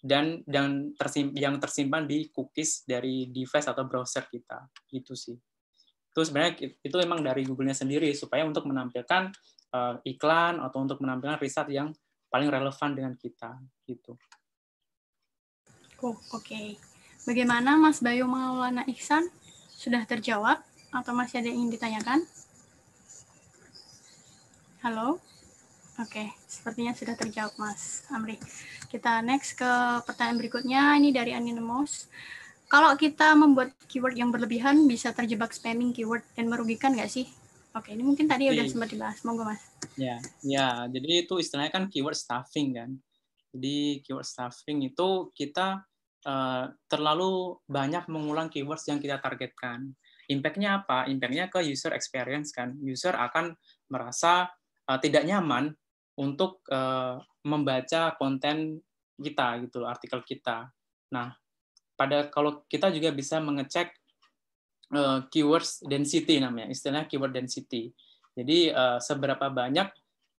dan dan tersimpan, yang tersimpan di cookies dari device atau browser kita itu sih itu sebenarnya itu memang dari Google-nya sendiri supaya untuk menampilkan uh, iklan atau untuk menampilkan riset yang paling relevan dengan kita gitu. Oh, oke. Okay. Bagaimana Mas Bayu Maulana Ihsan? Sudah terjawab atau masih ada yang ingin ditanyakan? Halo? Oke, okay. sepertinya sudah terjawab Mas Amri. Kita next ke pertanyaan berikutnya, ini dari Aninemos. Kalau kita membuat keyword yang berlebihan, bisa terjebak spamming keyword dan merugikan nggak sih? Oke, okay, ini mungkin tadi udah iya. sempat dibahas. Monggo, Mas. Ya, ya. Jadi itu istilahnya kan keyword stuffing kan. Jadi keyword stuffing itu kita uh, terlalu banyak mengulang keywords yang kita targetkan. Impact-nya apa? Impact-nya ke user experience kan. User akan merasa eh, tidak nyaman untuk uh, membaca konten kita gitu loh, artikel kita. Nah, pada kalau kita juga bisa mengecek uh, keywords density namanya, istilahnya keyword density. Jadi uh, seberapa banyak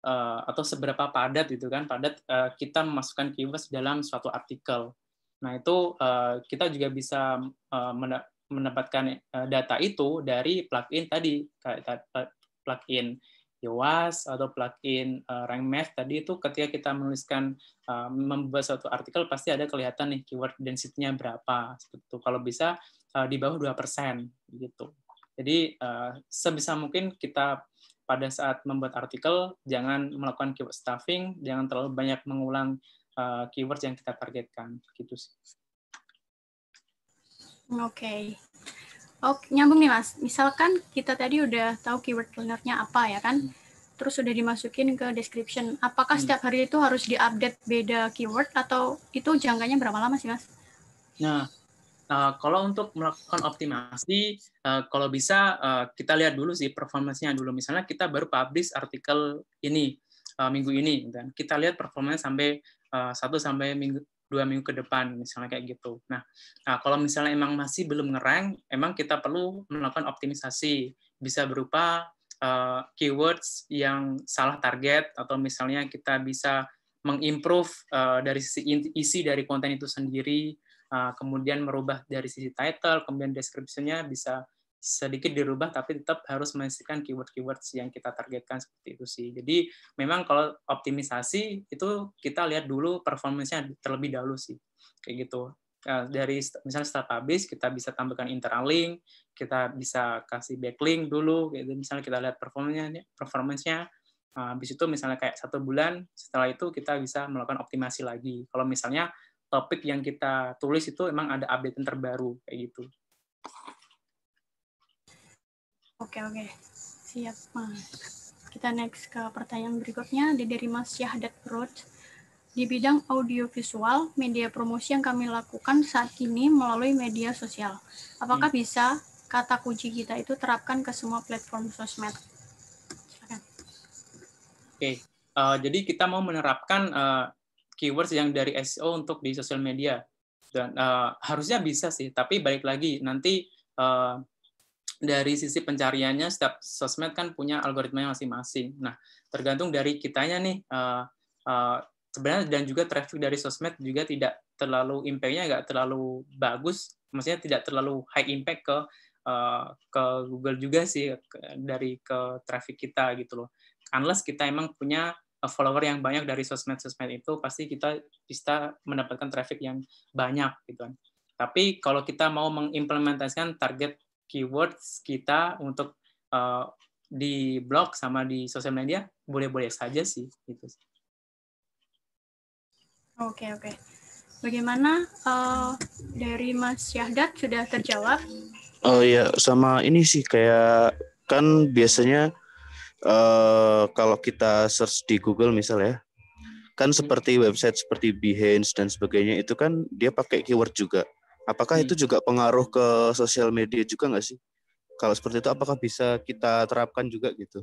uh, atau seberapa padat gitu kan, padat uh, kita memasukkan keywords dalam suatu artikel. Nah, itu uh, kita juga bisa uh, mendapatkan data itu dari plugin tadi plugin Yoast atau plugin uh, Rank Math tadi itu ketika kita menuliskan uh, membuat suatu artikel pasti ada kelihatan nih keyword density-nya berapa seperti itu. Kalau bisa uh, di bawah 2% gitu. Jadi uh, sebisa mungkin kita pada saat membuat artikel jangan melakukan keyword stuffing, jangan terlalu banyak mengulang uh, keyword yang kita targetkan gitu sih. Oke. Okay. Oh, nyambung nih Mas. Misalkan kita tadi udah tahu keyword planner-nya apa ya kan? Hmm. Terus sudah dimasukin ke description. Apakah hmm. setiap hari itu harus diupdate beda keyword atau itu jangkanya berapa lama sih Mas? Nah, Uh, kalau untuk melakukan optimasi, uh, kalau bisa uh, kita lihat dulu sih performanya dulu. Misalnya kita baru publish artikel ini uh, minggu ini, dan gitu kita lihat performanya sampai uh, satu sampai minggu dua minggu ke depan misalnya kayak gitu. Nah, nah kalau misalnya emang masih belum ngereng emang kita perlu melakukan optimisasi bisa berupa uh, keywords yang salah target atau misalnya kita bisa mengimprove uh, dari sisi isi dari konten itu sendiri, uh, kemudian merubah dari sisi title, kemudian deskripsinya bisa sedikit dirubah tapi tetap harus menghasilkan keyword keyword yang kita targetkan seperti itu sih. Jadi memang kalau optimisasi itu kita lihat dulu performanya terlebih dahulu sih. Kayak gitu. Nah, dari misalnya habis kita bisa tambahkan internal link, kita bisa kasih backlink dulu gitu. Misalnya kita lihat performanya performanya nah, habis itu misalnya kayak satu bulan setelah itu kita bisa melakukan optimasi lagi. Kalau misalnya topik yang kita tulis itu emang ada update terbaru kayak gitu. Oke oke, siap Mas. Kita next ke pertanyaan berikutnya dari Mas Syahdat Roach. Di bidang audiovisual, media promosi yang kami lakukan saat ini melalui media sosial. Apakah hmm. bisa kata kunci kita itu terapkan ke semua platform sosmed? Oke, okay. uh, eh, jadi kita mau menerapkan uh, keywords yang dari SEO untuk di sosial media dan uh, harusnya bisa sih, tapi balik lagi nanti uh, dari sisi pencariannya setiap sosmed kan punya yang masing-masing. Nah, tergantung dari kitanya nih uh, uh, sebenarnya dan juga traffic dari sosmed juga tidak terlalu impact-nya nggak terlalu bagus, maksudnya tidak terlalu high impact ke uh, ke Google juga sih ke, dari ke traffic kita gitu loh. Unless kita emang punya follower yang banyak dari sosmed-sosmed itu pasti kita bisa mendapatkan traffic yang banyak gitu kan. Tapi kalau kita mau mengimplementasikan target keywords kita untuk uh, di blog sama di sosial media boleh-boleh saja sih gitu. Oke okay, oke. Okay. Bagaimana uh, dari Mas Syahdat sudah terjawab? Oh ya sama ini sih kayak kan biasanya uh, kalau kita search di Google misalnya kan hmm. seperti website seperti Behance dan sebagainya itu kan dia pakai keyword juga. Apakah hmm. itu juga pengaruh ke sosial media juga nggak sih? Kalau seperti itu, apakah bisa kita terapkan juga gitu?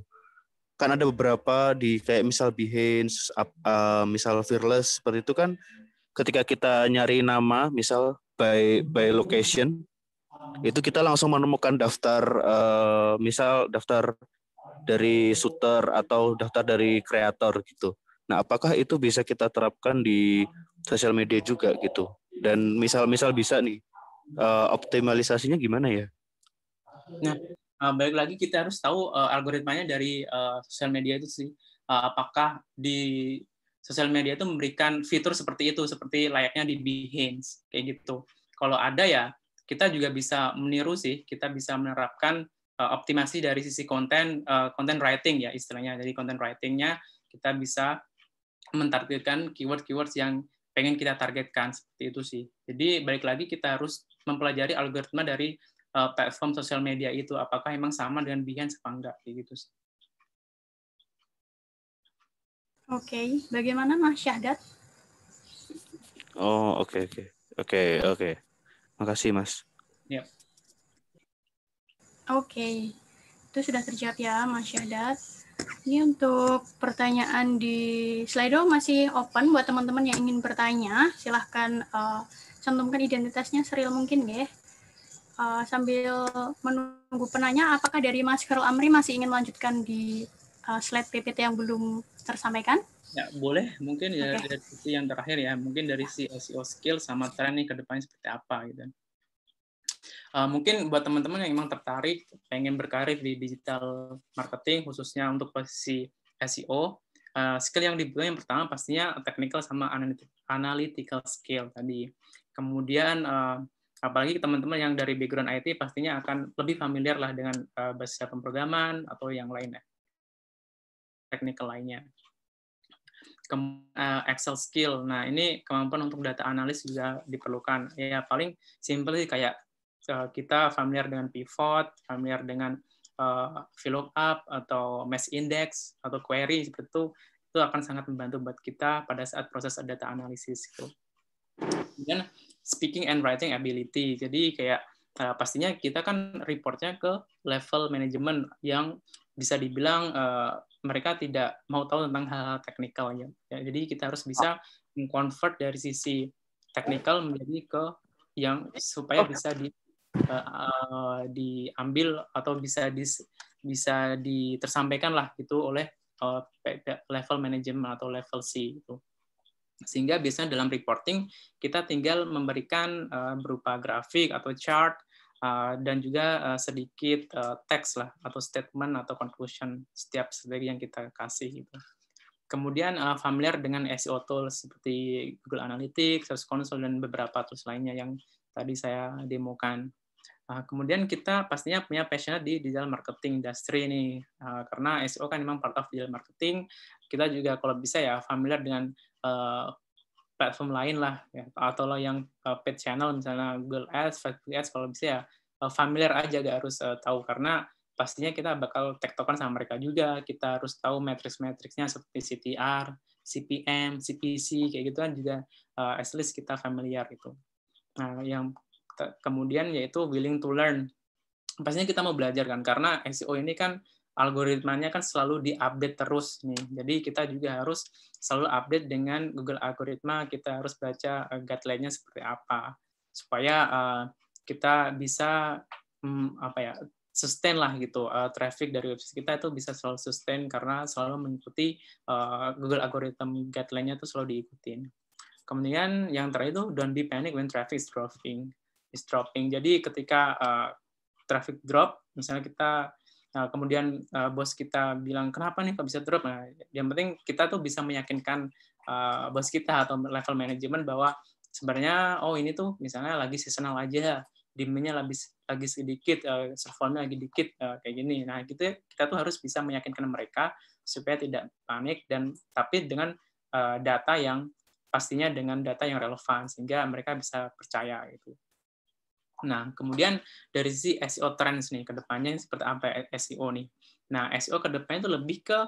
Kan ada beberapa di kayak misal Behance, uh, misal Fearless seperti itu kan. Ketika kita nyari nama, misal by by location, itu kita langsung menemukan daftar, uh, misal daftar dari shooter atau daftar dari kreator gitu. Nah, apakah itu bisa kita terapkan di sosial media juga gitu? Dan misal-misal bisa nih uh, optimalisasinya gimana ya? Nah, uh, eh, baik lagi kita harus tahu uh, algoritmanya dari uh, sosial media itu sih. Uh, apakah di sosial media itu memberikan fitur seperti itu, seperti layaknya di Behance kayak gitu. Kalau ada ya kita juga bisa meniru sih, kita bisa menerapkan uh, optimasi dari sisi konten uh, konten writing ya istilahnya. Jadi konten writingnya kita bisa mentargetkan keyword keyword yang pengen kita targetkan seperti itu sih. Jadi balik lagi kita harus mempelajari algoritma dari uh, platform sosial media itu apakah emang sama dengan Behance apa enggak gitu sih. Oke, okay. bagaimana Mas Syahdat? Oh, oke okay, oke. Okay. Oke, okay, oke. Okay. Makasih, Mas. Yep. Ya. Oke. Okay. Itu sudah terjawab ya, Mas Syahdat. Ini untuk pertanyaan di Slido masih open buat teman-teman yang ingin bertanya. Silahkan uh, cantumkan identitasnya seril mungkin ya. Uh, sambil menunggu penanya, apakah dari Mas Karl Amri masih ingin melanjutkan di uh, slide PPT yang belum tersampaikan? Ya, boleh. Mungkin ya okay. dari, sisi yang terakhir ya. Mungkin dari si SEO skill sama tren nih ke depannya seperti apa gitu. Eh, mungkin buat teman-teman yang memang tertarik pengen berkarir di digital marketing khususnya untuk posisi SEO uh, eh, skill yang dibutuhkan yang pertama pastinya technical sama analytical skill tadi kemudian uh, apalagi teman-teman yang dari background IT pastinya akan lebih familiar lah dengan uh, bahasa pemrograman atau yang lainnya technical lainnya Excel skill nah ini kemampuan untuk data analis juga diperlukan ya paling simple sih kayak Eh, kita familiar dengan pivot, familiar dengan eh, fill up atau mesh index atau query seperti itu, itu akan sangat membantu buat kita pada saat proses data analisis itu. Kemudian speaking and writing ability. Jadi kayak eh, pastinya kita kan reportnya ke level manajemen yang bisa dibilang mereka tidak mau tahu tentang hal-hal teknikalnya. Ya, jadi kita harus bisa mengkonvert dari sisi teknikal menjadi ke yang supaya bisa di Eh, diambil atau bisa dis, bisa ditersampaikan lah gitu oleh eh, level manajemen atau level C itu sehingga biasanya dalam reporting kita tinggal memberikan eh, berupa grafik atau chart dan juga sedikit teks lah atau statement atau conclusion setiap strategi yang kita kasih gitu. Kemudian familiar dengan SEO tools seperti Google Analytics, Search Console dan beberapa tools lainnya yang tadi saya demokan. Uh, kemudian kita pastinya punya passion di digital marketing industry ini uh, ah, karena SEO kan memang part of digital marketing. Kita juga kalau bisa ya familiar dengan uh, platform lain lah ya. atau lo yang uh, paid channel misalnya Google Ads, Facebook Ads kalau bisa ya eh, familiar aja gak harus uh, tahu karena pastinya kita bakal tektokan sama mereka juga. Kita harus tahu matriks-matriksnya seperti CTR, CPM, CPC kayak gitu kan juga uh, at least kita familiar gitu. Nah, yang kemudian yaitu willing to learn. Pastinya kita mau belajar kan karena SEO ini kan algoritmanya kan selalu diupdate terus nih. Jadi kita juga harus selalu update dengan Google algoritma, kita harus baca eh, guideline-nya seperti apa supaya uh, kita bisa um, apa ya sustain lah gitu uh, traffic dari website kita itu bisa selalu sustain karena selalu mengikuti uh, Google algoritma guideline-nya itu selalu diikutin. Kemudian yang terakhir itu don't be panic when traffic is dropping is dropping. Jadi ketika uh, traffic drop, misalnya kita Nah, kemudian uh, bos kita bilang kenapa nih kok bisa drop? Nah, yang penting kita tuh bisa meyakinkan uh, bos kita atau level manajemen bahwa sebenarnya oh ini tuh misalnya lagi seasonal aja, demandnya lagi lagi sedikit, uh, servernya lagi dikit uh, kayak gini. Nah, gitu ya, kita tuh harus bisa meyakinkan mereka supaya tidak panik dan tapi dengan uh, data yang pastinya dengan data yang relevan sehingga mereka bisa percaya itu. Nah, kemudian dari sisi SEO trends nih, kedepannya seperti apa SEO nih. Nah, SEO kedepannya itu lebih ke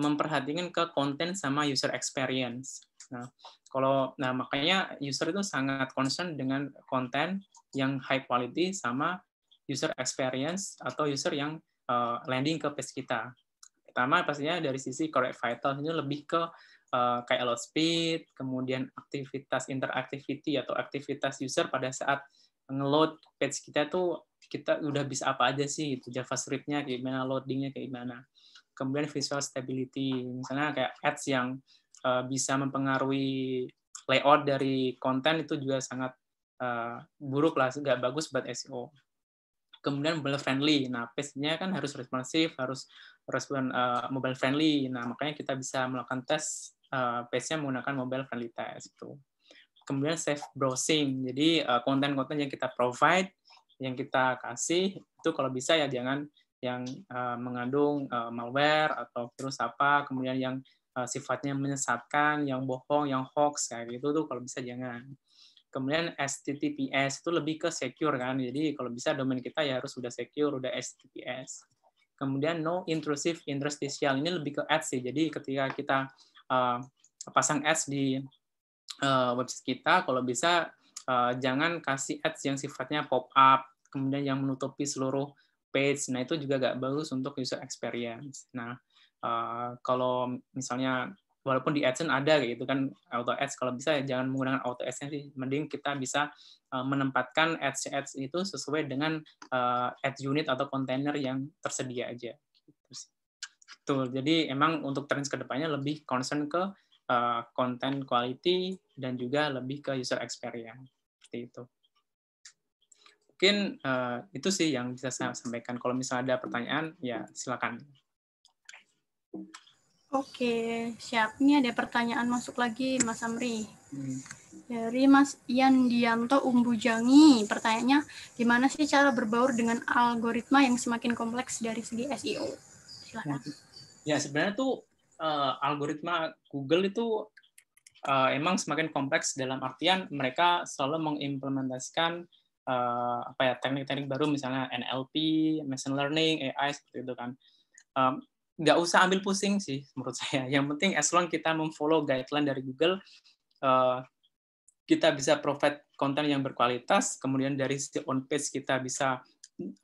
memperhatikan ke konten sama user experience. Nah, kalau nah makanya user itu sangat concern dengan konten yang high quality sama user experience atau user yang uh, landing ke page kita. Pertama pastinya dari sisi correct vital itu lebih ke uh, kayak load speed, kemudian aktivitas interactivity atau aktivitas user pada saat ngeload page kita tuh kita udah bisa apa aja sih itu javascript kayak gimana, loadingnya kayak gimana. Kemudian visual stability, misalnya kayak ads yang uh, bisa mempengaruhi layout dari konten itu juga sangat uh, buruk lah, nggak bagus buat SEO. Kemudian mobile friendly, nah page-nya kan harus responsif, harus respon uh, mobile friendly. Nah makanya kita bisa melakukan tes uh, page-nya menggunakan mobile friendly test itu kemudian safe browsing. Jadi eh, konten-konten yang kita provide, yang kita kasih itu kalau bisa ya jangan yang eh, mengandung eh, malware atau virus apa, kemudian yang sifatnya menyesatkan, yang bohong, yang hoax kayak gitu tuh kalau bisa jangan. Kemudian HTTPS itu lebih ke secure kan. Jadi kalau bisa domain kita ya harus sudah secure, sudah HTTPS. Kemudian no intrusive interstitial ini lebih ke ads sih. Jadi ketika kita uh, pasang ads di uh, website kita kalau bisa uh, jangan kasih ads yang sifatnya pop up kemudian yang menutupi seluruh page nah itu juga gak bagus untuk user experience nah uh, kalau misalnya walaupun di AdSense ada gitu kan auto ads kalau bisa ya jangan menggunakan auto ads sih mending kita bisa menempatkan ads ads itu sesuai dengan uh, ads unit atau kontainer yang tersedia aja gitu sih. Betul. Jadi emang untuk trends kedepannya lebih concern ke konten eh, uh, quality dan juga lebih ke user experience seperti itu. Mungkin uh, itu sih yang bisa saya sampaikan. Kalau misalnya ada pertanyaan, ya silakan. Oke, siap. Ini ada pertanyaan masuk lagi, Mas Amri. Hmm. Dari Mas Ian Dianto Umbujangi, pertanyaannya, gimana sih cara berbaur dengan algoritma yang semakin kompleks dari segi SEO? Silakan. Ya, sebenarnya tuh uh, algoritma Google itu uh, emang semakin kompleks dalam artian mereka selalu mengimplementasikan uh, apa ya teknik-teknik baru misalnya NLP, machine learning, AI seperti itu kan. Um, nggak usah ambil pusing sih menurut saya. Yang penting as long kita memfollow guideline dari Google, uh, kita bisa provide konten yang berkualitas. Kemudian dari si on page kita bisa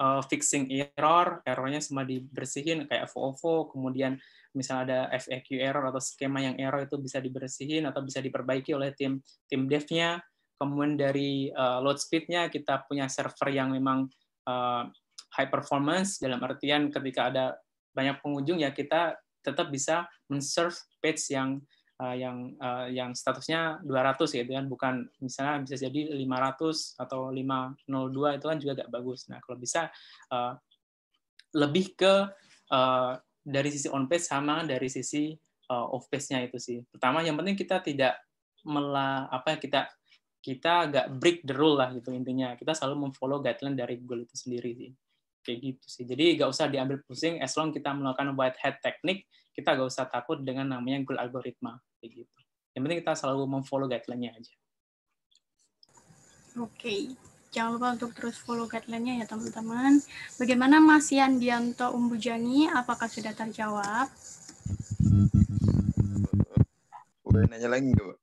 uh, fixing error, errornya semua dibersihin kayak FOFO. kemudian misalnya ada FAQ error atau skema yang error itu bisa dibersihin atau bisa diperbaiki oleh tim tim devnya Kemudian dari uh, load speed-nya kita punya server yang memang uh, high performance dalam artian ketika ada banyak pengunjung ya kita tetap bisa menserve page yang uh, yang uh, yang statusnya 200 gitu kan bukan misalnya bisa jadi 500 atau 502 itu kan juga gak bagus. Nah, kalau bisa uh, lebih ke uh, dari sisi on page sama dari sisi uh, off page-nya itu sih. Pertama yang penting kita tidak melah apa ya, kita kita agak break the rule lah gitu intinya. Kita selalu memfollow guideline dari Google itu sendiri sih. Kayak gitu sih. Jadi nggak usah diambil pusing as long kita melakukan white hat teknik, kita nggak usah takut dengan namanya Google algoritma kayak gitu. Yang penting kita selalu memfollow guideline-nya aja. Oke. Jangan lupa untuk terus follow guideline-nya ya teman-teman. Bagaimana Mas Yandianto Umbujangi? Apakah sudah terjawab? Boleh nanya lagi nggak, Pak?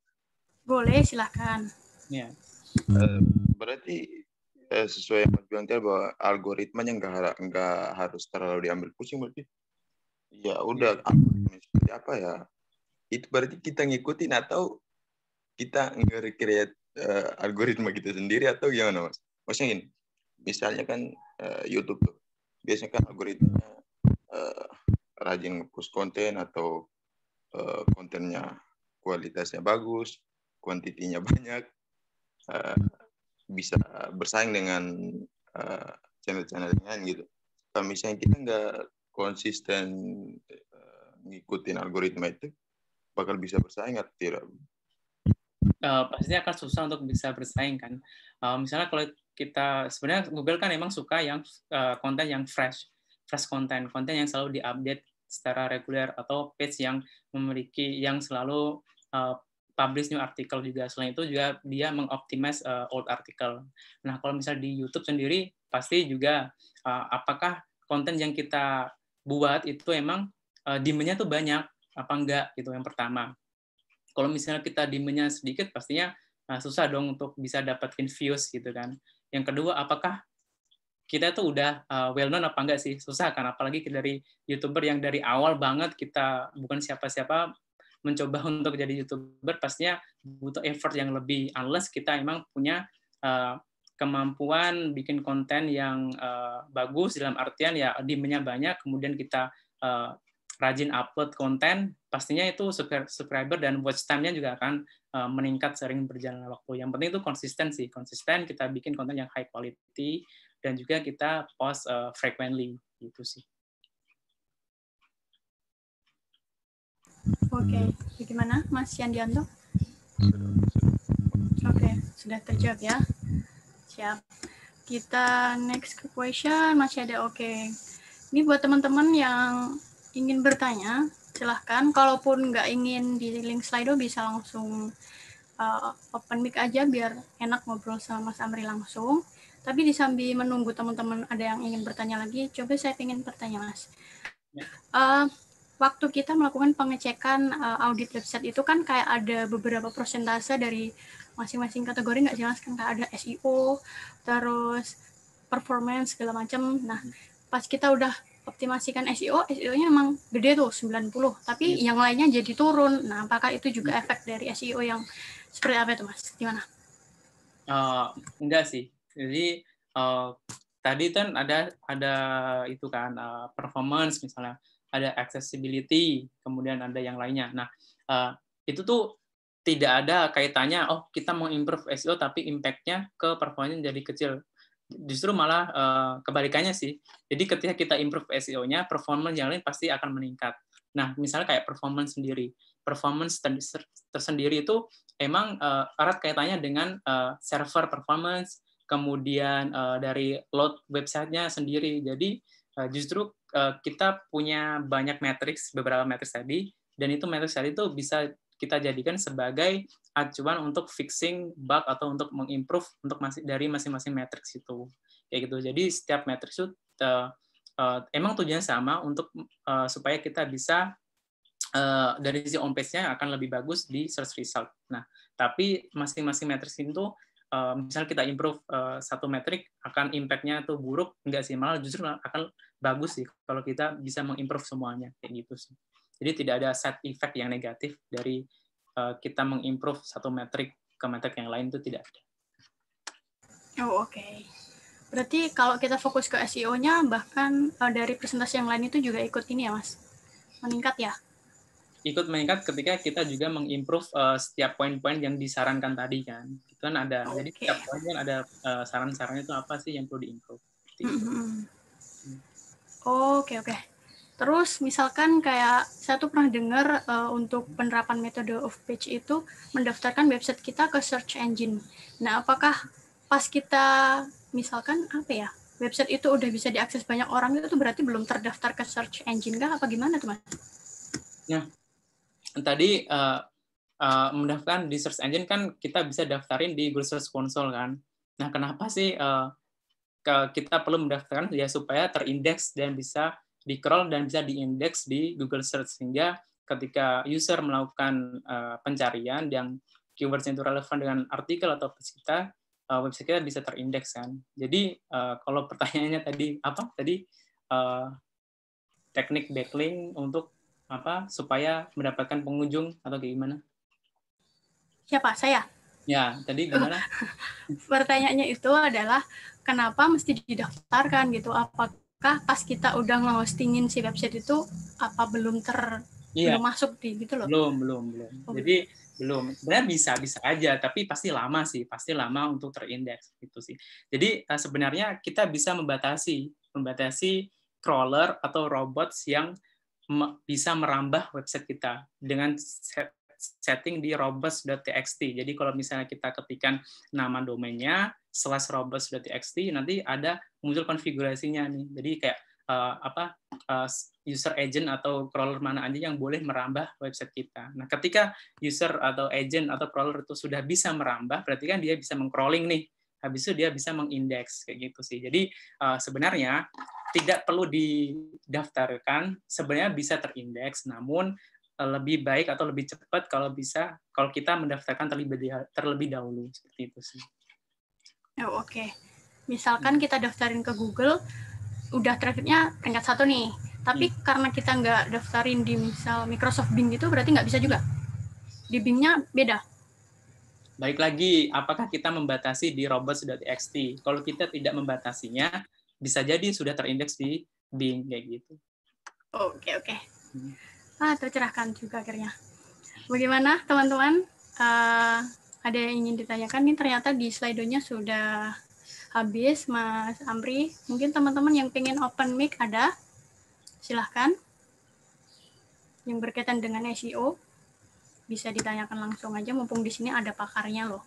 Boleh, silahkan. Ya. Uh, berarti uh, sesuai yang Mas bilang tadi bahwa algoritmanya nggak nggak harus terlalu diambil pusing berarti. Ya udah, ya. apa ya? Itu berarti kita ngikutin atau kita nge-recreate uh, algoritma kita sendiri atau gimana mas? Maksudnya gini, misalnya kan uh, YouTube tuh biasanya kan algoritmanya uh, rajin ngepost konten atau uh, kontennya kualitasnya bagus, kuantitinya banyak, uh, bisa bersaing dengan channel-channel uh, lain gitu. Kalau misalnya kita nggak konsisten uh, ngikutin algoritma itu, bakal bisa bersaing atau tidak? uh, eh, pasti akan susah untuk bisa bersaing kan. Uh, misalnya kalau kita sebenarnya Google kan emang suka yang uh, konten yang fresh, fresh konten, konten yang selalu diupdate secara reguler atau page yang memiliki yang selalu uh, publish new artikel juga. Selain itu juga dia mengoptimize uh, old artikel. Nah kalau misalnya di YouTube sendiri pasti juga uh, apakah konten yang kita buat itu emang uh, demand tuh banyak apa enggak gitu yang pertama kalau misalnya kita dimenya sedikit pastinya nah, susah dong untuk bisa dapetin views gitu kan yang kedua apakah kita tuh udah uh, well known apa enggak sih susah kan apalagi dari youtuber yang dari awal banget kita bukan siapa-siapa mencoba untuk jadi youtuber pastinya butuh effort yang lebih unless kita emang punya uh, kemampuan bikin konten yang uh, bagus dalam artian ya dimenya banyak kemudian kita rajin upload konten, pastinya itu subscriber dan watch time-nya juga akan eh, meningkat sering berjalan waktu. Yang penting itu konsisten sih, konsisten kita bikin konten yang high quality dan juga kita post eh, frequently gitu sih. Oke, okay. bagaimana Mas Yandianto? Oke, okay. sudah terjawab ya. Siap. Kita next question masih ada oke. Okay. Ini buat teman-teman yang ingin bertanya, silahkan. Kalaupun nggak ingin di link Slido, bisa langsung uh, open mic aja biar enak ngobrol sama Mas Amri langsung. Tapi di sambil menunggu teman-teman ada yang ingin bertanya lagi, coba saya ingin bertanya Mas. Ya. Uh, waktu kita melakukan pengecekan uh, audit website itu kan kayak ada beberapa persentase dari masing-masing kategori nggak jelas kan kayak ada SEO, terus performance segala macam. Nah, pas kita udah optimasikan SEO, SEO-nya memang gede tuh 90, tapi yes. Iya. yang lainnya jadi turun. Nah, apakah itu juga efek dari SEO yang seperti apa itu, Mas? Gimana? Uh, enggak sih. Jadi uh, tadi kan ada ada itu kan uh, performance misalnya, ada accessibility, kemudian ada yang lainnya. Nah, uh, itu tuh tidak ada kaitannya oh kita mau improve SEO tapi impact-nya ke performanya jadi kecil justru malah uh, kebalikannya sih. Jadi ketika kita improve SEO-nya, performance yang lain pasti akan meningkat. Nah, misalnya kayak performance sendiri. Performance tersendiri itu emang uh, erat kaitannya dengan uh, server performance, kemudian uh, dari load websitenya sendiri. Jadi uh, justru uh, kita punya banyak matriks, beberapa matriks tadi, dan itu matriks tadi itu bisa kita jadikan sebagai acuan ah, untuk fixing bug atau untuk mengimprove untuk masih dari masing-masing matrix itu kayak gitu jadi setiap matrix itu uh, uh, emang tujuan sama untuk uh, supaya kita bisa uh, dari si on akan lebih bagus di search result nah tapi masing-masing matrix itu uh, misalnya kita improve uh, satu metric akan impactnya nya tuh buruk enggak sih malah justru akan bagus sih kalau kita bisa mengimprove semuanya kayak gitu sih jadi tidak ada side effect yang negatif dari Eh, kita mengimprove satu metrik ke metrik yang lain itu tidak ada. Oh oke. Okay. Berarti kalau kita fokus ke SEO-nya bahkan eh, dari presentasi yang lain itu juga ikut ini ya mas, meningkat ya? Ikut meningkat ketika kita juga mengimprove uh, setiap poin-poin yang disarankan tadi kan. Itu kan ada. Okay. Jadi setiap poin kan ada uh, saran-sarannya itu apa sih yang perlu diimprove. Mm-hmm. Oke oke. Okay, okay. Terus misalkan kayak saya tuh pernah dengar uh, eh, untuk penerapan metode of page itu mendaftarkan website kita ke search engine. Nah, apakah pas kita misalkan apa ya? Website itu udah bisa diakses banyak orang itu berarti belum terdaftar ke search engine kah apa gimana, teman? Nah, ya. tadi uh, eh, uh, eh, mendaftarkan di search engine kan kita bisa daftarin di Google Search Console kan. Nah, kenapa sih uh, kita perlu mendaftarkan ya supaya terindeks dan bisa di crawl dan bisa diindeks di Google Search sehingga ketika user melakukan uh, pencarian yang keywords itu relevan dengan artikel atau website kita, uh, website kita bisa terindeks kan. Jadi uh, kalau pertanyaannya tadi apa? Tadi uh, teknik backlink untuk apa supaya mendapatkan pengunjung atau gimana gimana? Ya, Siapa? Saya. Ya, tadi gimana? Pertanyaannya itu adalah kenapa mesti didaftarkan gitu? Apakah apakah pas kita udah ngehostingin si website itu apa belum ter iya. belum masuk di gitu loh belum belum belum oh. jadi belum sebenarnya bisa bisa aja tapi pasti lama sih pasti lama untuk terindeks gitu sih jadi eh, sebenarnya kita bisa membatasi membatasi crawler atau robot yang bisa merambah website kita dengan set setting di robots.txt. Jadi kalau misalnya kita ketikan nama domainnya slash robots.txt nanti ada muncul konfigurasinya nih. Jadi kayak uh, apa uh, user agent atau crawler mana aja yang boleh merambah website kita. Nah, ketika user atau agent atau crawler itu sudah bisa merambah, berarti kan dia bisa mengcrawling nih. Habis itu dia bisa mengindeks kayak gitu sih. Jadi uh, sebenarnya tidak perlu didaftarkan, sebenarnya bisa terindeks, namun lebih baik atau lebih cepat kalau bisa kalau kita mendaftarkan terlebih terlebih dahulu seperti itu sih. Oh, Oke. Okay. Misalkan kita daftarin ke Google, udah trafficnya peringkat satu nih. Tapi hmm. karena kita nggak daftarin di misal Microsoft Bing itu, berarti nggak bisa juga. Di Bingnya beda. Baik lagi, apakah kita membatasi di robots.txt? Kalau kita tidak membatasinya, bisa jadi sudah terindeks di Bing kayak gitu. Oke oke. Okay. Hmm. Ah tercerahkan juga akhirnya. Bagaimana teman-teman? Uh, ada yang ingin ditanyakan Ini ternyata di slidonya sudah habis Mas Amri. Mungkin teman-teman yang pengen open mic ada? Silahkan. Yang berkaitan dengan SEO bisa ditanyakan langsung aja mumpung di sini ada pakarnya loh.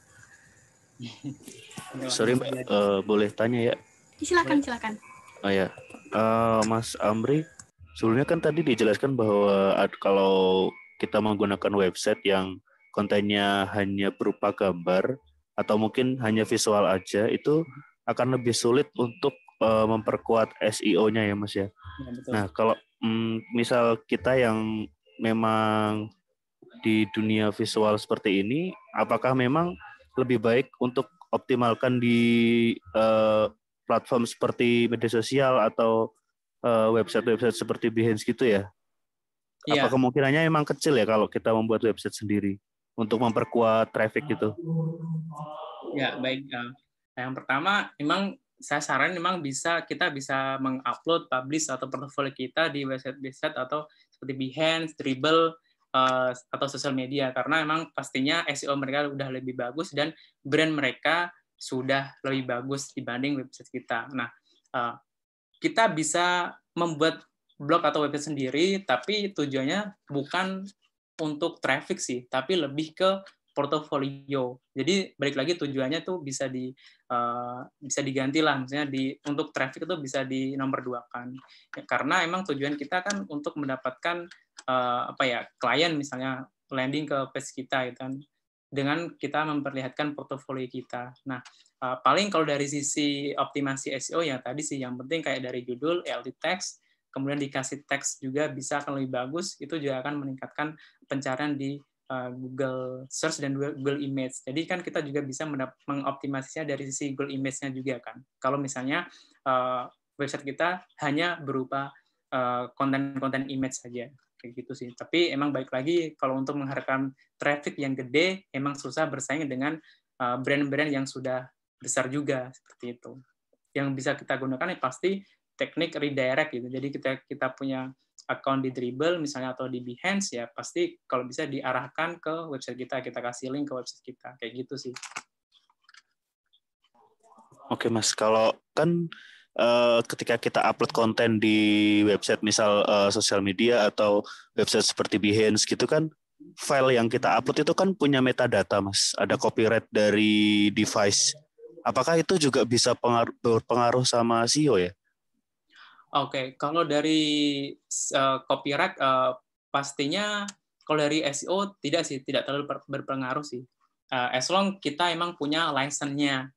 Sorry, uh, boleh tanya ya? Silakan, silakan. Oh ya, uh, Mas Amri, sebelumnya kan tadi dijelaskan bahwa kalau kita menggunakan website yang kontennya hanya berupa gambar atau mungkin hanya visual aja, itu akan lebih sulit untuk uh, memperkuat SEO-nya ya Mas ya. ya Nah, kalau mm, misal kita yang memang di dunia visual seperti ini, apakah memang lebih baik untuk optimalkan di uh, platform seperti media sosial atau website eh, website-website seperti Behance gitu ya? Ya. Apa kemungkinannya emang kecil ya kalau kita membuat website sendiri untuk memperkuat traffic gitu? Ya baik. Yang pertama, memang saya saran memang bisa kita bisa mengupload, publish atau portfolio kita di website-website atau seperti Behance, Dribbble, eh, atau sosial media karena memang pastinya SEO mereka udah lebih bagus dan brand mereka sudah lebih bagus dibanding website kita. Nah, eh, kita bisa membuat blog atau website sendiri tapi tujuannya bukan untuk traffic sih, tapi lebih ke portofolio. Jadi balik lagi tujuannya tuh bisa di uh, bisa diganti lah misalnya di untuk traffic itu bisa di nomor dua kan. Ya, karena emang tujuan kita kan untuk mendapatkan uh, apa ya klien misalnya landing ke page kita gitu kan dengan kita memperlihatkan portofolio kita. Nah, uh, paling kalau dari sisi optimasi SEO ya tadi sih yang penting kayak dari judul, LT text, kemudian dikasih teks juga bisa akan lebih bagus, itu juga akan meningkatkan pencarian di Uh, Google Search dan Google Image. Jadi kan kita juga bisa mengoptimasinya dari sisi Google Image-nya juga kan. Kalau misalnya uh, website kita hanya berupa uh, konten-konten uh, image saja kayak gitu sih. Tapi emang baik lagi kalau untuk mengharapkan traffic yang gede, emang susah bersaing dengan uh, brand-brand yang sudah besar juga seperti itu. Yang bisa kita gunakan ya pasti teknik redirect gitu. Jadi kita kita punya account di Dribble misalnya atau di Behance ya pasti kalau bisa diarahkan ke website kita, kita kasih link ke website kita. Kayak gitu sih. Oke, Mas. Kalau kan uh, ketika kita upload konten di website misal uh, sosial media atau website seperti Behance gitu kan file yang kita upload itu kan punya metadata, Mas. Ada copyright dari device. Apakah itu juga bisa pengaruh, berpengaruh sama SEO ya? Oke, okay. kalau dari uh, copyright uh, pastinya kalau dari SEO tidak sih, tidak terlalu berpengaruh sih. Uh, as long kita emang punya license-nya.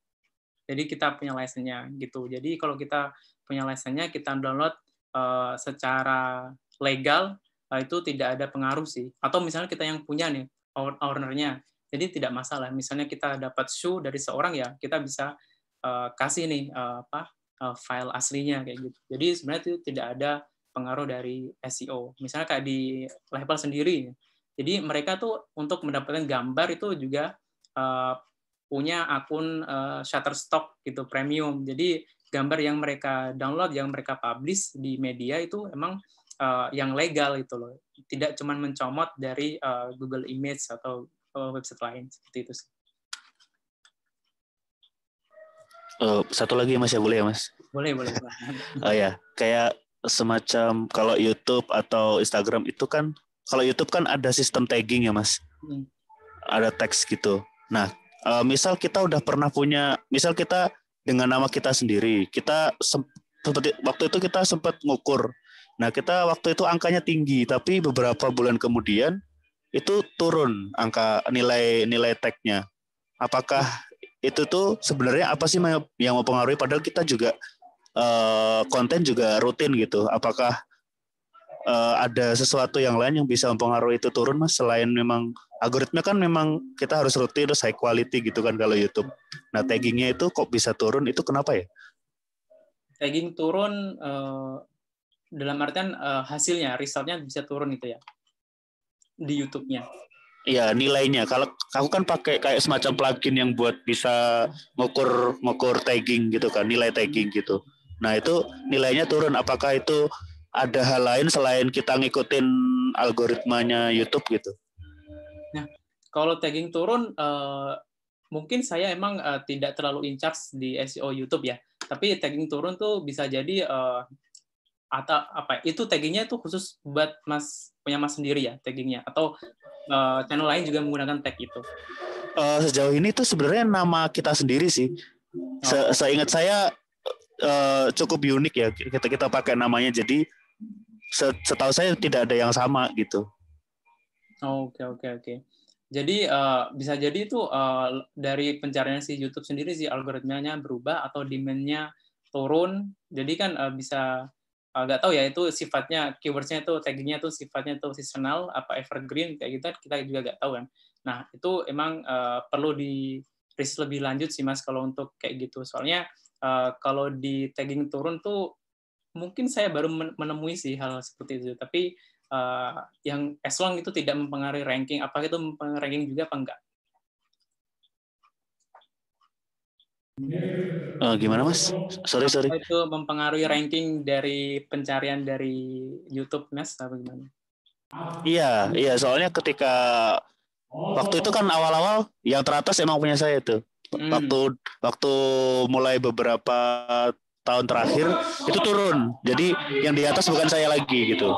Jadi kita punya license-nya gitu. Jadi kalau kita punya license-nya kita download uh, secara legal uh, itu tidak ada pengaruh sih. Atau misalnya kita yang punya nih ownernya. Jadi tidak masalah. Misalnya kita dapat shoe dari seorang ya, kita bisa uh, kasih nih uh, apa Eh, file aslinya kayak gitu. Jadi sebenarnya itu tidak ada pengaruh dari SEO. Misalnya kayak di level sendiri. Jadi mereka tuh untuk mendapatkan gambar itu juga eh, punya akun eh, Shutterstock gitu premium. Jadi gambar yang mereka download, yang mereka publish di media itu emang uh, yang legal itu loh. Tidak cuma mencomot dari uh, Google Image atau uh, website lain seperti itu sih. Uh, satu lagi ya Mas ya boleh ya Mas? Boleh boleh. oh ya kayak semacam kalau YouTube atau Instagram itu kan kalau YouTube kan ada sistem tagging ya Mas, hmm. ada teks gitu. Nah uh, misal kita udah pernah punya, misal kita dengan nama kita sendiri, kita seperti waktu itu kita sempat ngukur. Nah kita waktu itu angkanya tinggi, tapi beberapa bulan kemudian itu turun angka nilai nilai tagnya. Apakah itu tuh sebenarnya apa sih yang mempengaruhi padahal kita juga eh, konten juga rutin gitu apakah eh, ada sesuatu yang lain yang bisa mempengaruhi itu turun mas selain memang algoritma kan memang kita harus rutin terus high quality gitu kan kalau YouTube nah taggingnya itu kok bisa turun itu kenapa ya tagging turun eh, dalam artian hasilnya resultnya bisa turun gitu ya di YouTube-nya ya nilainya kalau aku kan pakai kayak semacam plugin yang buat bisa ngukur ngukur tagging gitu kan nilai tagging gitu nah itu nilainya turun apakah itu ada hal lain selain kita ngikutin algoritmanya YouTube gitu nah kalau tagging turun uh, mungkin saya emang uh, tidak terlalu in charge di SEO YouTube ya tapi tagging turun tuh bisa jadi uh, eh, atau apa ya, itu taggingnya itu khusus buat mas punya mas sendiri ya taggingnya atau uh, channel lain juga menggunakan tag itu? Uh, sejauh ini tuh sebenarnya nama kita sendiri sih. Se oh. Seingat saya uh, cukup unik ya kita kita pakai namanya. Jadi setahu saya tidak ada yang sama gitu. Oh, oke oke oke. Jadi uh, bisa jadi itu uh, dari pencarian si YouTube sendiri sih algoritmanya berubah atau demandnya turun. Jadi kan uh, bisa Eh, nggak tahu ya itu sifatnya keywordsnya itu taggingnya itu sifatnya itu seasonal apa evergreen kayak gitu kan, kita juga nggak tahu kan nah itu emang uh, perlu di risk lebih lanjut sih mas kalau untuk kayak gitu soalnya uh, kalau di tagging turun tuh mungkin saya baru menemui sih hal seperti itu tapi uh, yang as long itu tidak mempengaruhi ranking apa itu mempengaruhi ranking juga apa enggak Uh, gimana mas? Sorry apa sorry. Itu mempengaruhi ranking dari pencarian dari YouTube mas apa gimana? Iya iya soalnya ketika waktu itu kan awal-awal yang teratas emang punya saya itu. Hmm. Waktu waktu mulai beberapa tahun terakhir itu turun. Jadi yang di atas bukan saya lagi gitu.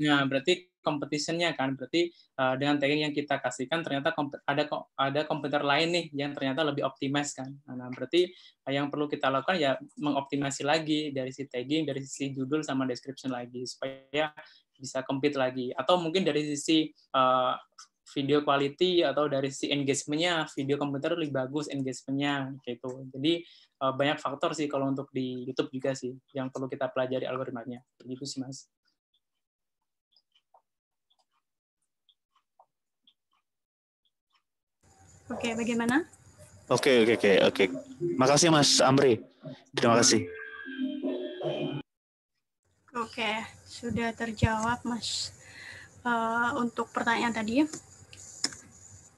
Ya berarti competitionnya kan berarti uh, dengan tagging yang kita kasihkan ternyata ada ada komputer lain nih yang ternyata lebih optimis kan nah berarti uh, yang perlu kita lakukan ya mengoptimasi lagi dari si tagging dari sisi judul sama description lagi supaya bisa compete lagi atau mungkin dari sisi uh, video quality atau dari si engagementnya video komputer lebih bagus engagementnya gitu jadi banyak faktor sih kalau untuk di YouTube juga sih yang perlu kita pelajari algoritmanya Begitu sih mas Oke, okay, bagaimana? Oke, okay, oke, okay, oke, okay, oke. Makasih Mas Amri. Terima kasih. Oke, okay, sudah terjawab Mas uh, untuk pertanyaan tadi.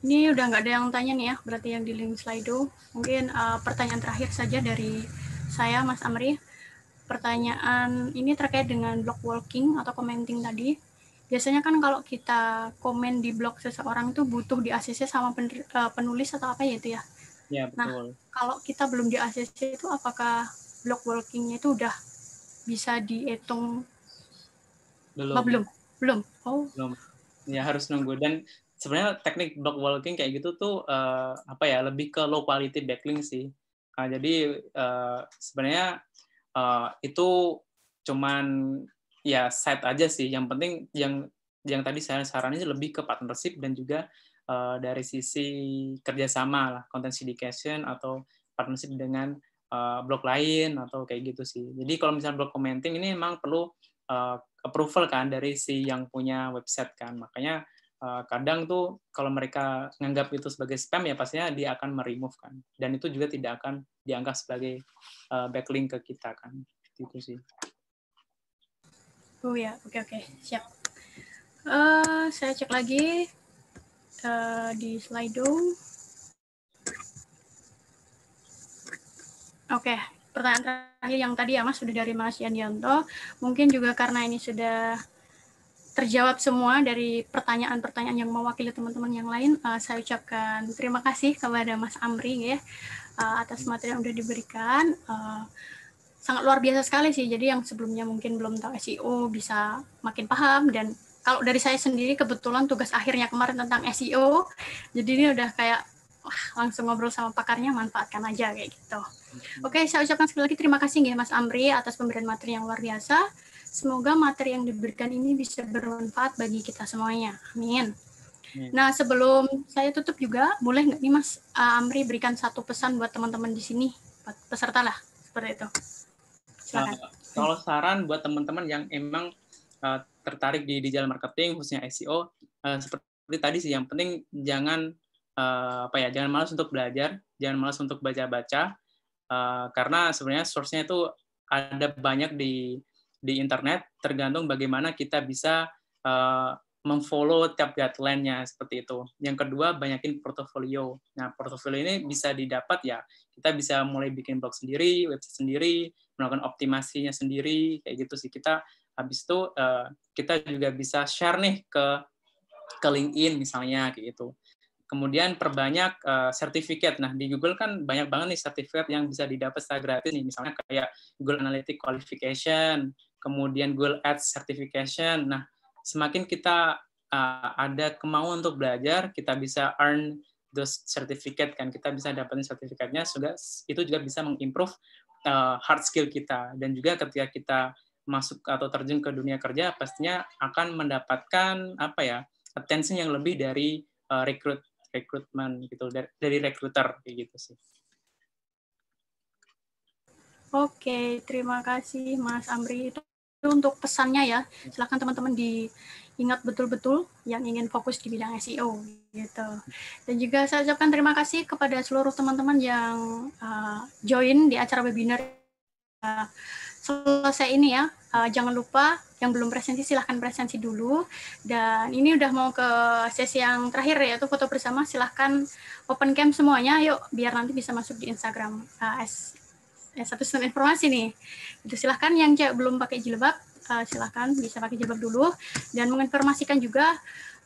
Ini udah nggak ada yang tanya nih ya, berarti yang di link Slido. Mungkin uh, pertanyaan terakhir saja dari saya, Mas Amri. Pertanyaan ini terkait dengan block walking atau commenting tadi biasanya kan kalau kita komen di blog seseorang itu butuh di ACC sama e, penulis atau apa ya itu ya. Ya, nah, betul. Nah, kalau kita belum di ACC itu apakah blog walkingnya itu udah bisa dihitung? Belum. Oh, belum. Belum. Oh. Belum. Ya harus nunggu dan sebenarnya teknik blog walking kayak gitu tuh uh, apa ya lebih ke low quality backlink sih. Nah, jadi uh, sebenarnya uh, itu cuman ya set aja sih yang penting yang yang tadi saya sarannya lebih ke partnership dan juga uh, dari sisi kerjasama lah content syndication atau partnership dengan uh, blog lain atau kayak gitu sih jadi kalau misalnya blog commenting ini memang perlu uh, approval kan dari si yang punya website kan makanya uh, kadang tuh kalau mereka menganggap itu sebagai spam ya pastinya dia akan meremove kan dan itu juga tidak akan dianggap sebagai uh, backlink ke kita kan gitu sih Oh ya, oke okay, oke, okay. siap. Uh, saya cek lagi uh, di Slido. Oke, okay. pertanyaan terakhir yang tadi ya Mas sudah dari Mas Yandianto. Mungkin juga karena ini sudah terjawab semua dari pertanyaan-pertanyaan yang mewakili teman-teman yang lain, uh, saya ucapkan terima kasih kepada Mas Amri ya uh, atas materi yang sudah diberikan. Uh, sangat luar biasa sekali sih. Jadi yang sebelumnya mungkin belum tahu SEO bisa makin paham dan kalau dari saya sendiri kebetulan tugas akhirnya kemarin tentang SEO. Jadi ini udah kayak wah, langsung ngobrol sama pakarnya manfaatkan aja kayak gitu. Hmm. Oke, saya ucapkan sekali lagi terima kasih nggih Mas Amri atas pemberian materi yang luar biasa. Semoga materi yang diberikan ini bisa bermanfaat bagi kita semuanya. Amin. Nah, sebelum saya tutup juga, boleh nggak nih Mas eh, Amri berikan satu pesan buat teman-teman di sini, peserta lah, seperti itu. Silahkan. Nah, kalau saran buat teman-teman yang emang uh, tertarik di digital marketing khususnya SEO uh, eh, seperti tadi sih yang penting jangan uh, apa ya jangan malas untuk belajar, jangan malas untuk baca-baca uh, karena sebenarnya source-nya itu ada banyak di di internet tergantung bagaimana kita bisa uh, memfollow tiap guideline-nya seperti itu. Yang kedua, banyakin portofolio. Nah, portofolio ini bisa didapat ya, kita bisa mulai bikin blog sendiri, website sendiri, melakukan optimasinya sendiri kayak gitu sih kita habis itu uh, kita juga bisa share nih ke ke LinkedIn misalnya kayak gitu kemudian perbanyak uh, sertifikat. Nah, di Google kan banyak banget nih sertifikat yang bisa didapat secara gratis nih, misalnya kayak Google Analytics Qualification, kemudian Google Ads Certification. Nah, semakin kita uh, ada kemauan untuk belajar, kita bisa earn those certificate kan, kita bisa dapetin sertifikatnya, sudah itu juga bisa mengimprove uh, hard skill kita dan juga ketika kita masuk atau terjun ke dunia kerja pastinya akan mendapatkan apa ya attention yang lebih dari uh, rekrut rekrutmen gitu dari, dari rekruter gitu sih. Oke, terima kasih Mas Amri. Itu untuk pesannya ya. Silahkan teman-teman diingat betul-betul yang ingin fokus di bidang SEO gitu. Dan juga saya ucapkan terima kasih kepada seluruh teman-teman yang uh, join di acara webinar uh, selesai ini ya. Uh, jangan lupa yang belum presensi silahkan presensi dulu. Dan ini udah mau ke sesi yang terakhir ya, yaitu foto bersama. Silahkan open cam semuanya. Yuk biar nanti bisa masuk di Instagram uh, e ya, satu sistem informasi nih. Itu silahkan yang cewek belum pakai jilbab, uh, silahkan bisa pakai jilbab dulu dan menginformasikan juga.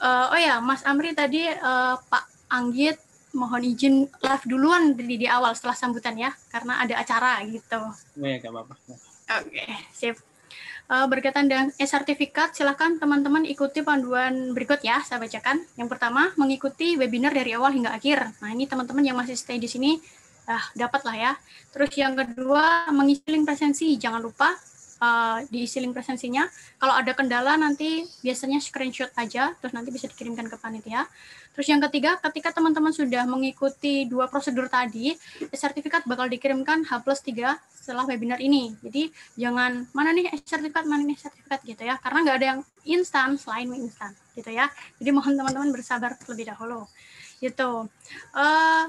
Uh, oh ya, Mas Amri tadi uh, Pak Anggit mohon izin live duluan di, di awal setelah sambutan ya, karena ada acara gitu. Oh ya, gak apa-apa. Oke, okay, sip. Uh, berkaitan dengan e-sertifikat, silahkan teman-teman ikuti panduan berikut ya, saya bacakan. Yang pertama, mengikuti webinar dari awal hingga akhir. Nah, ini teman-teman yang masih stay di sini, Nah, dapat lah ya. Terus yang kedua, mengisi link presensi. Jangan lupa uh, eh, diisi link presensinya. Kalau ada kendala nanti biasanya screenshot aja, terus nanti bisa dikirimkan ke panitia. Terus yang ketiga, ketika teman-teman sudah mengikuti dua prosedur tadi, sertifikat bakal dikirimkan H plus 3 setelah webinar ini. Jadi jangan mana nih sertifikat, mana nih sertifikat gitu ya, karena nggak ada yang instan selain instan gitu ya. Jadi mohon teman-teman bersabar terlebih dahulu. Gitu. Uh,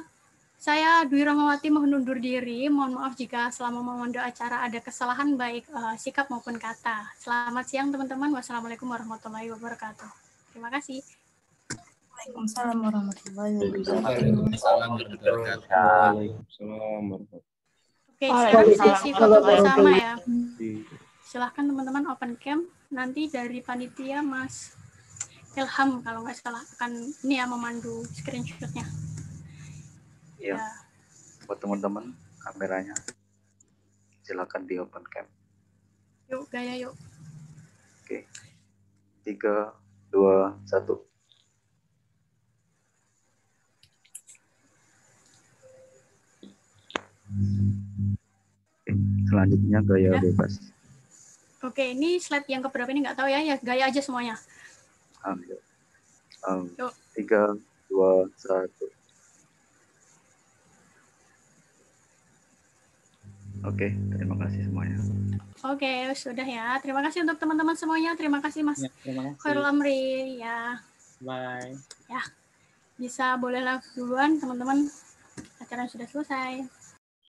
saya Dwi Rahmawati mohon undur diri. Mohon maaf jika selama memandu acara ada kesalahan baik uh, sikap maupun kata. Selamat siang teman-teman. Wassalamualaikum warahmatullahi wabarakatuh. Terima kasih. Waalaikumsalam warahmatullahi wabarakatuh. Oke, sekarang sesi foto bersama ya. Silahkan teman-teman open cam. Nanti dari panitia Mas Ilham kalau nggak salah akan ini ya memandu screenshotnya ya yeah. buat teman-teman kameranya silakan di open cam yuk gaya yuk oke tiga dua satu selanjutnya gaya ya. bebas oke ini slide yang keberapa ini nggak tahu ya ya gaya aja semuanya Um, Um, tiga dua satu Oke, terima kasih semuanya. Oke, sudah ya. Terima kasih untuk teman-teman semuanya. Terima kasih Mas ya, Amri. Ya. Bye. Ya, bisa boleh duluan teman-teman. Acara sudah selesai.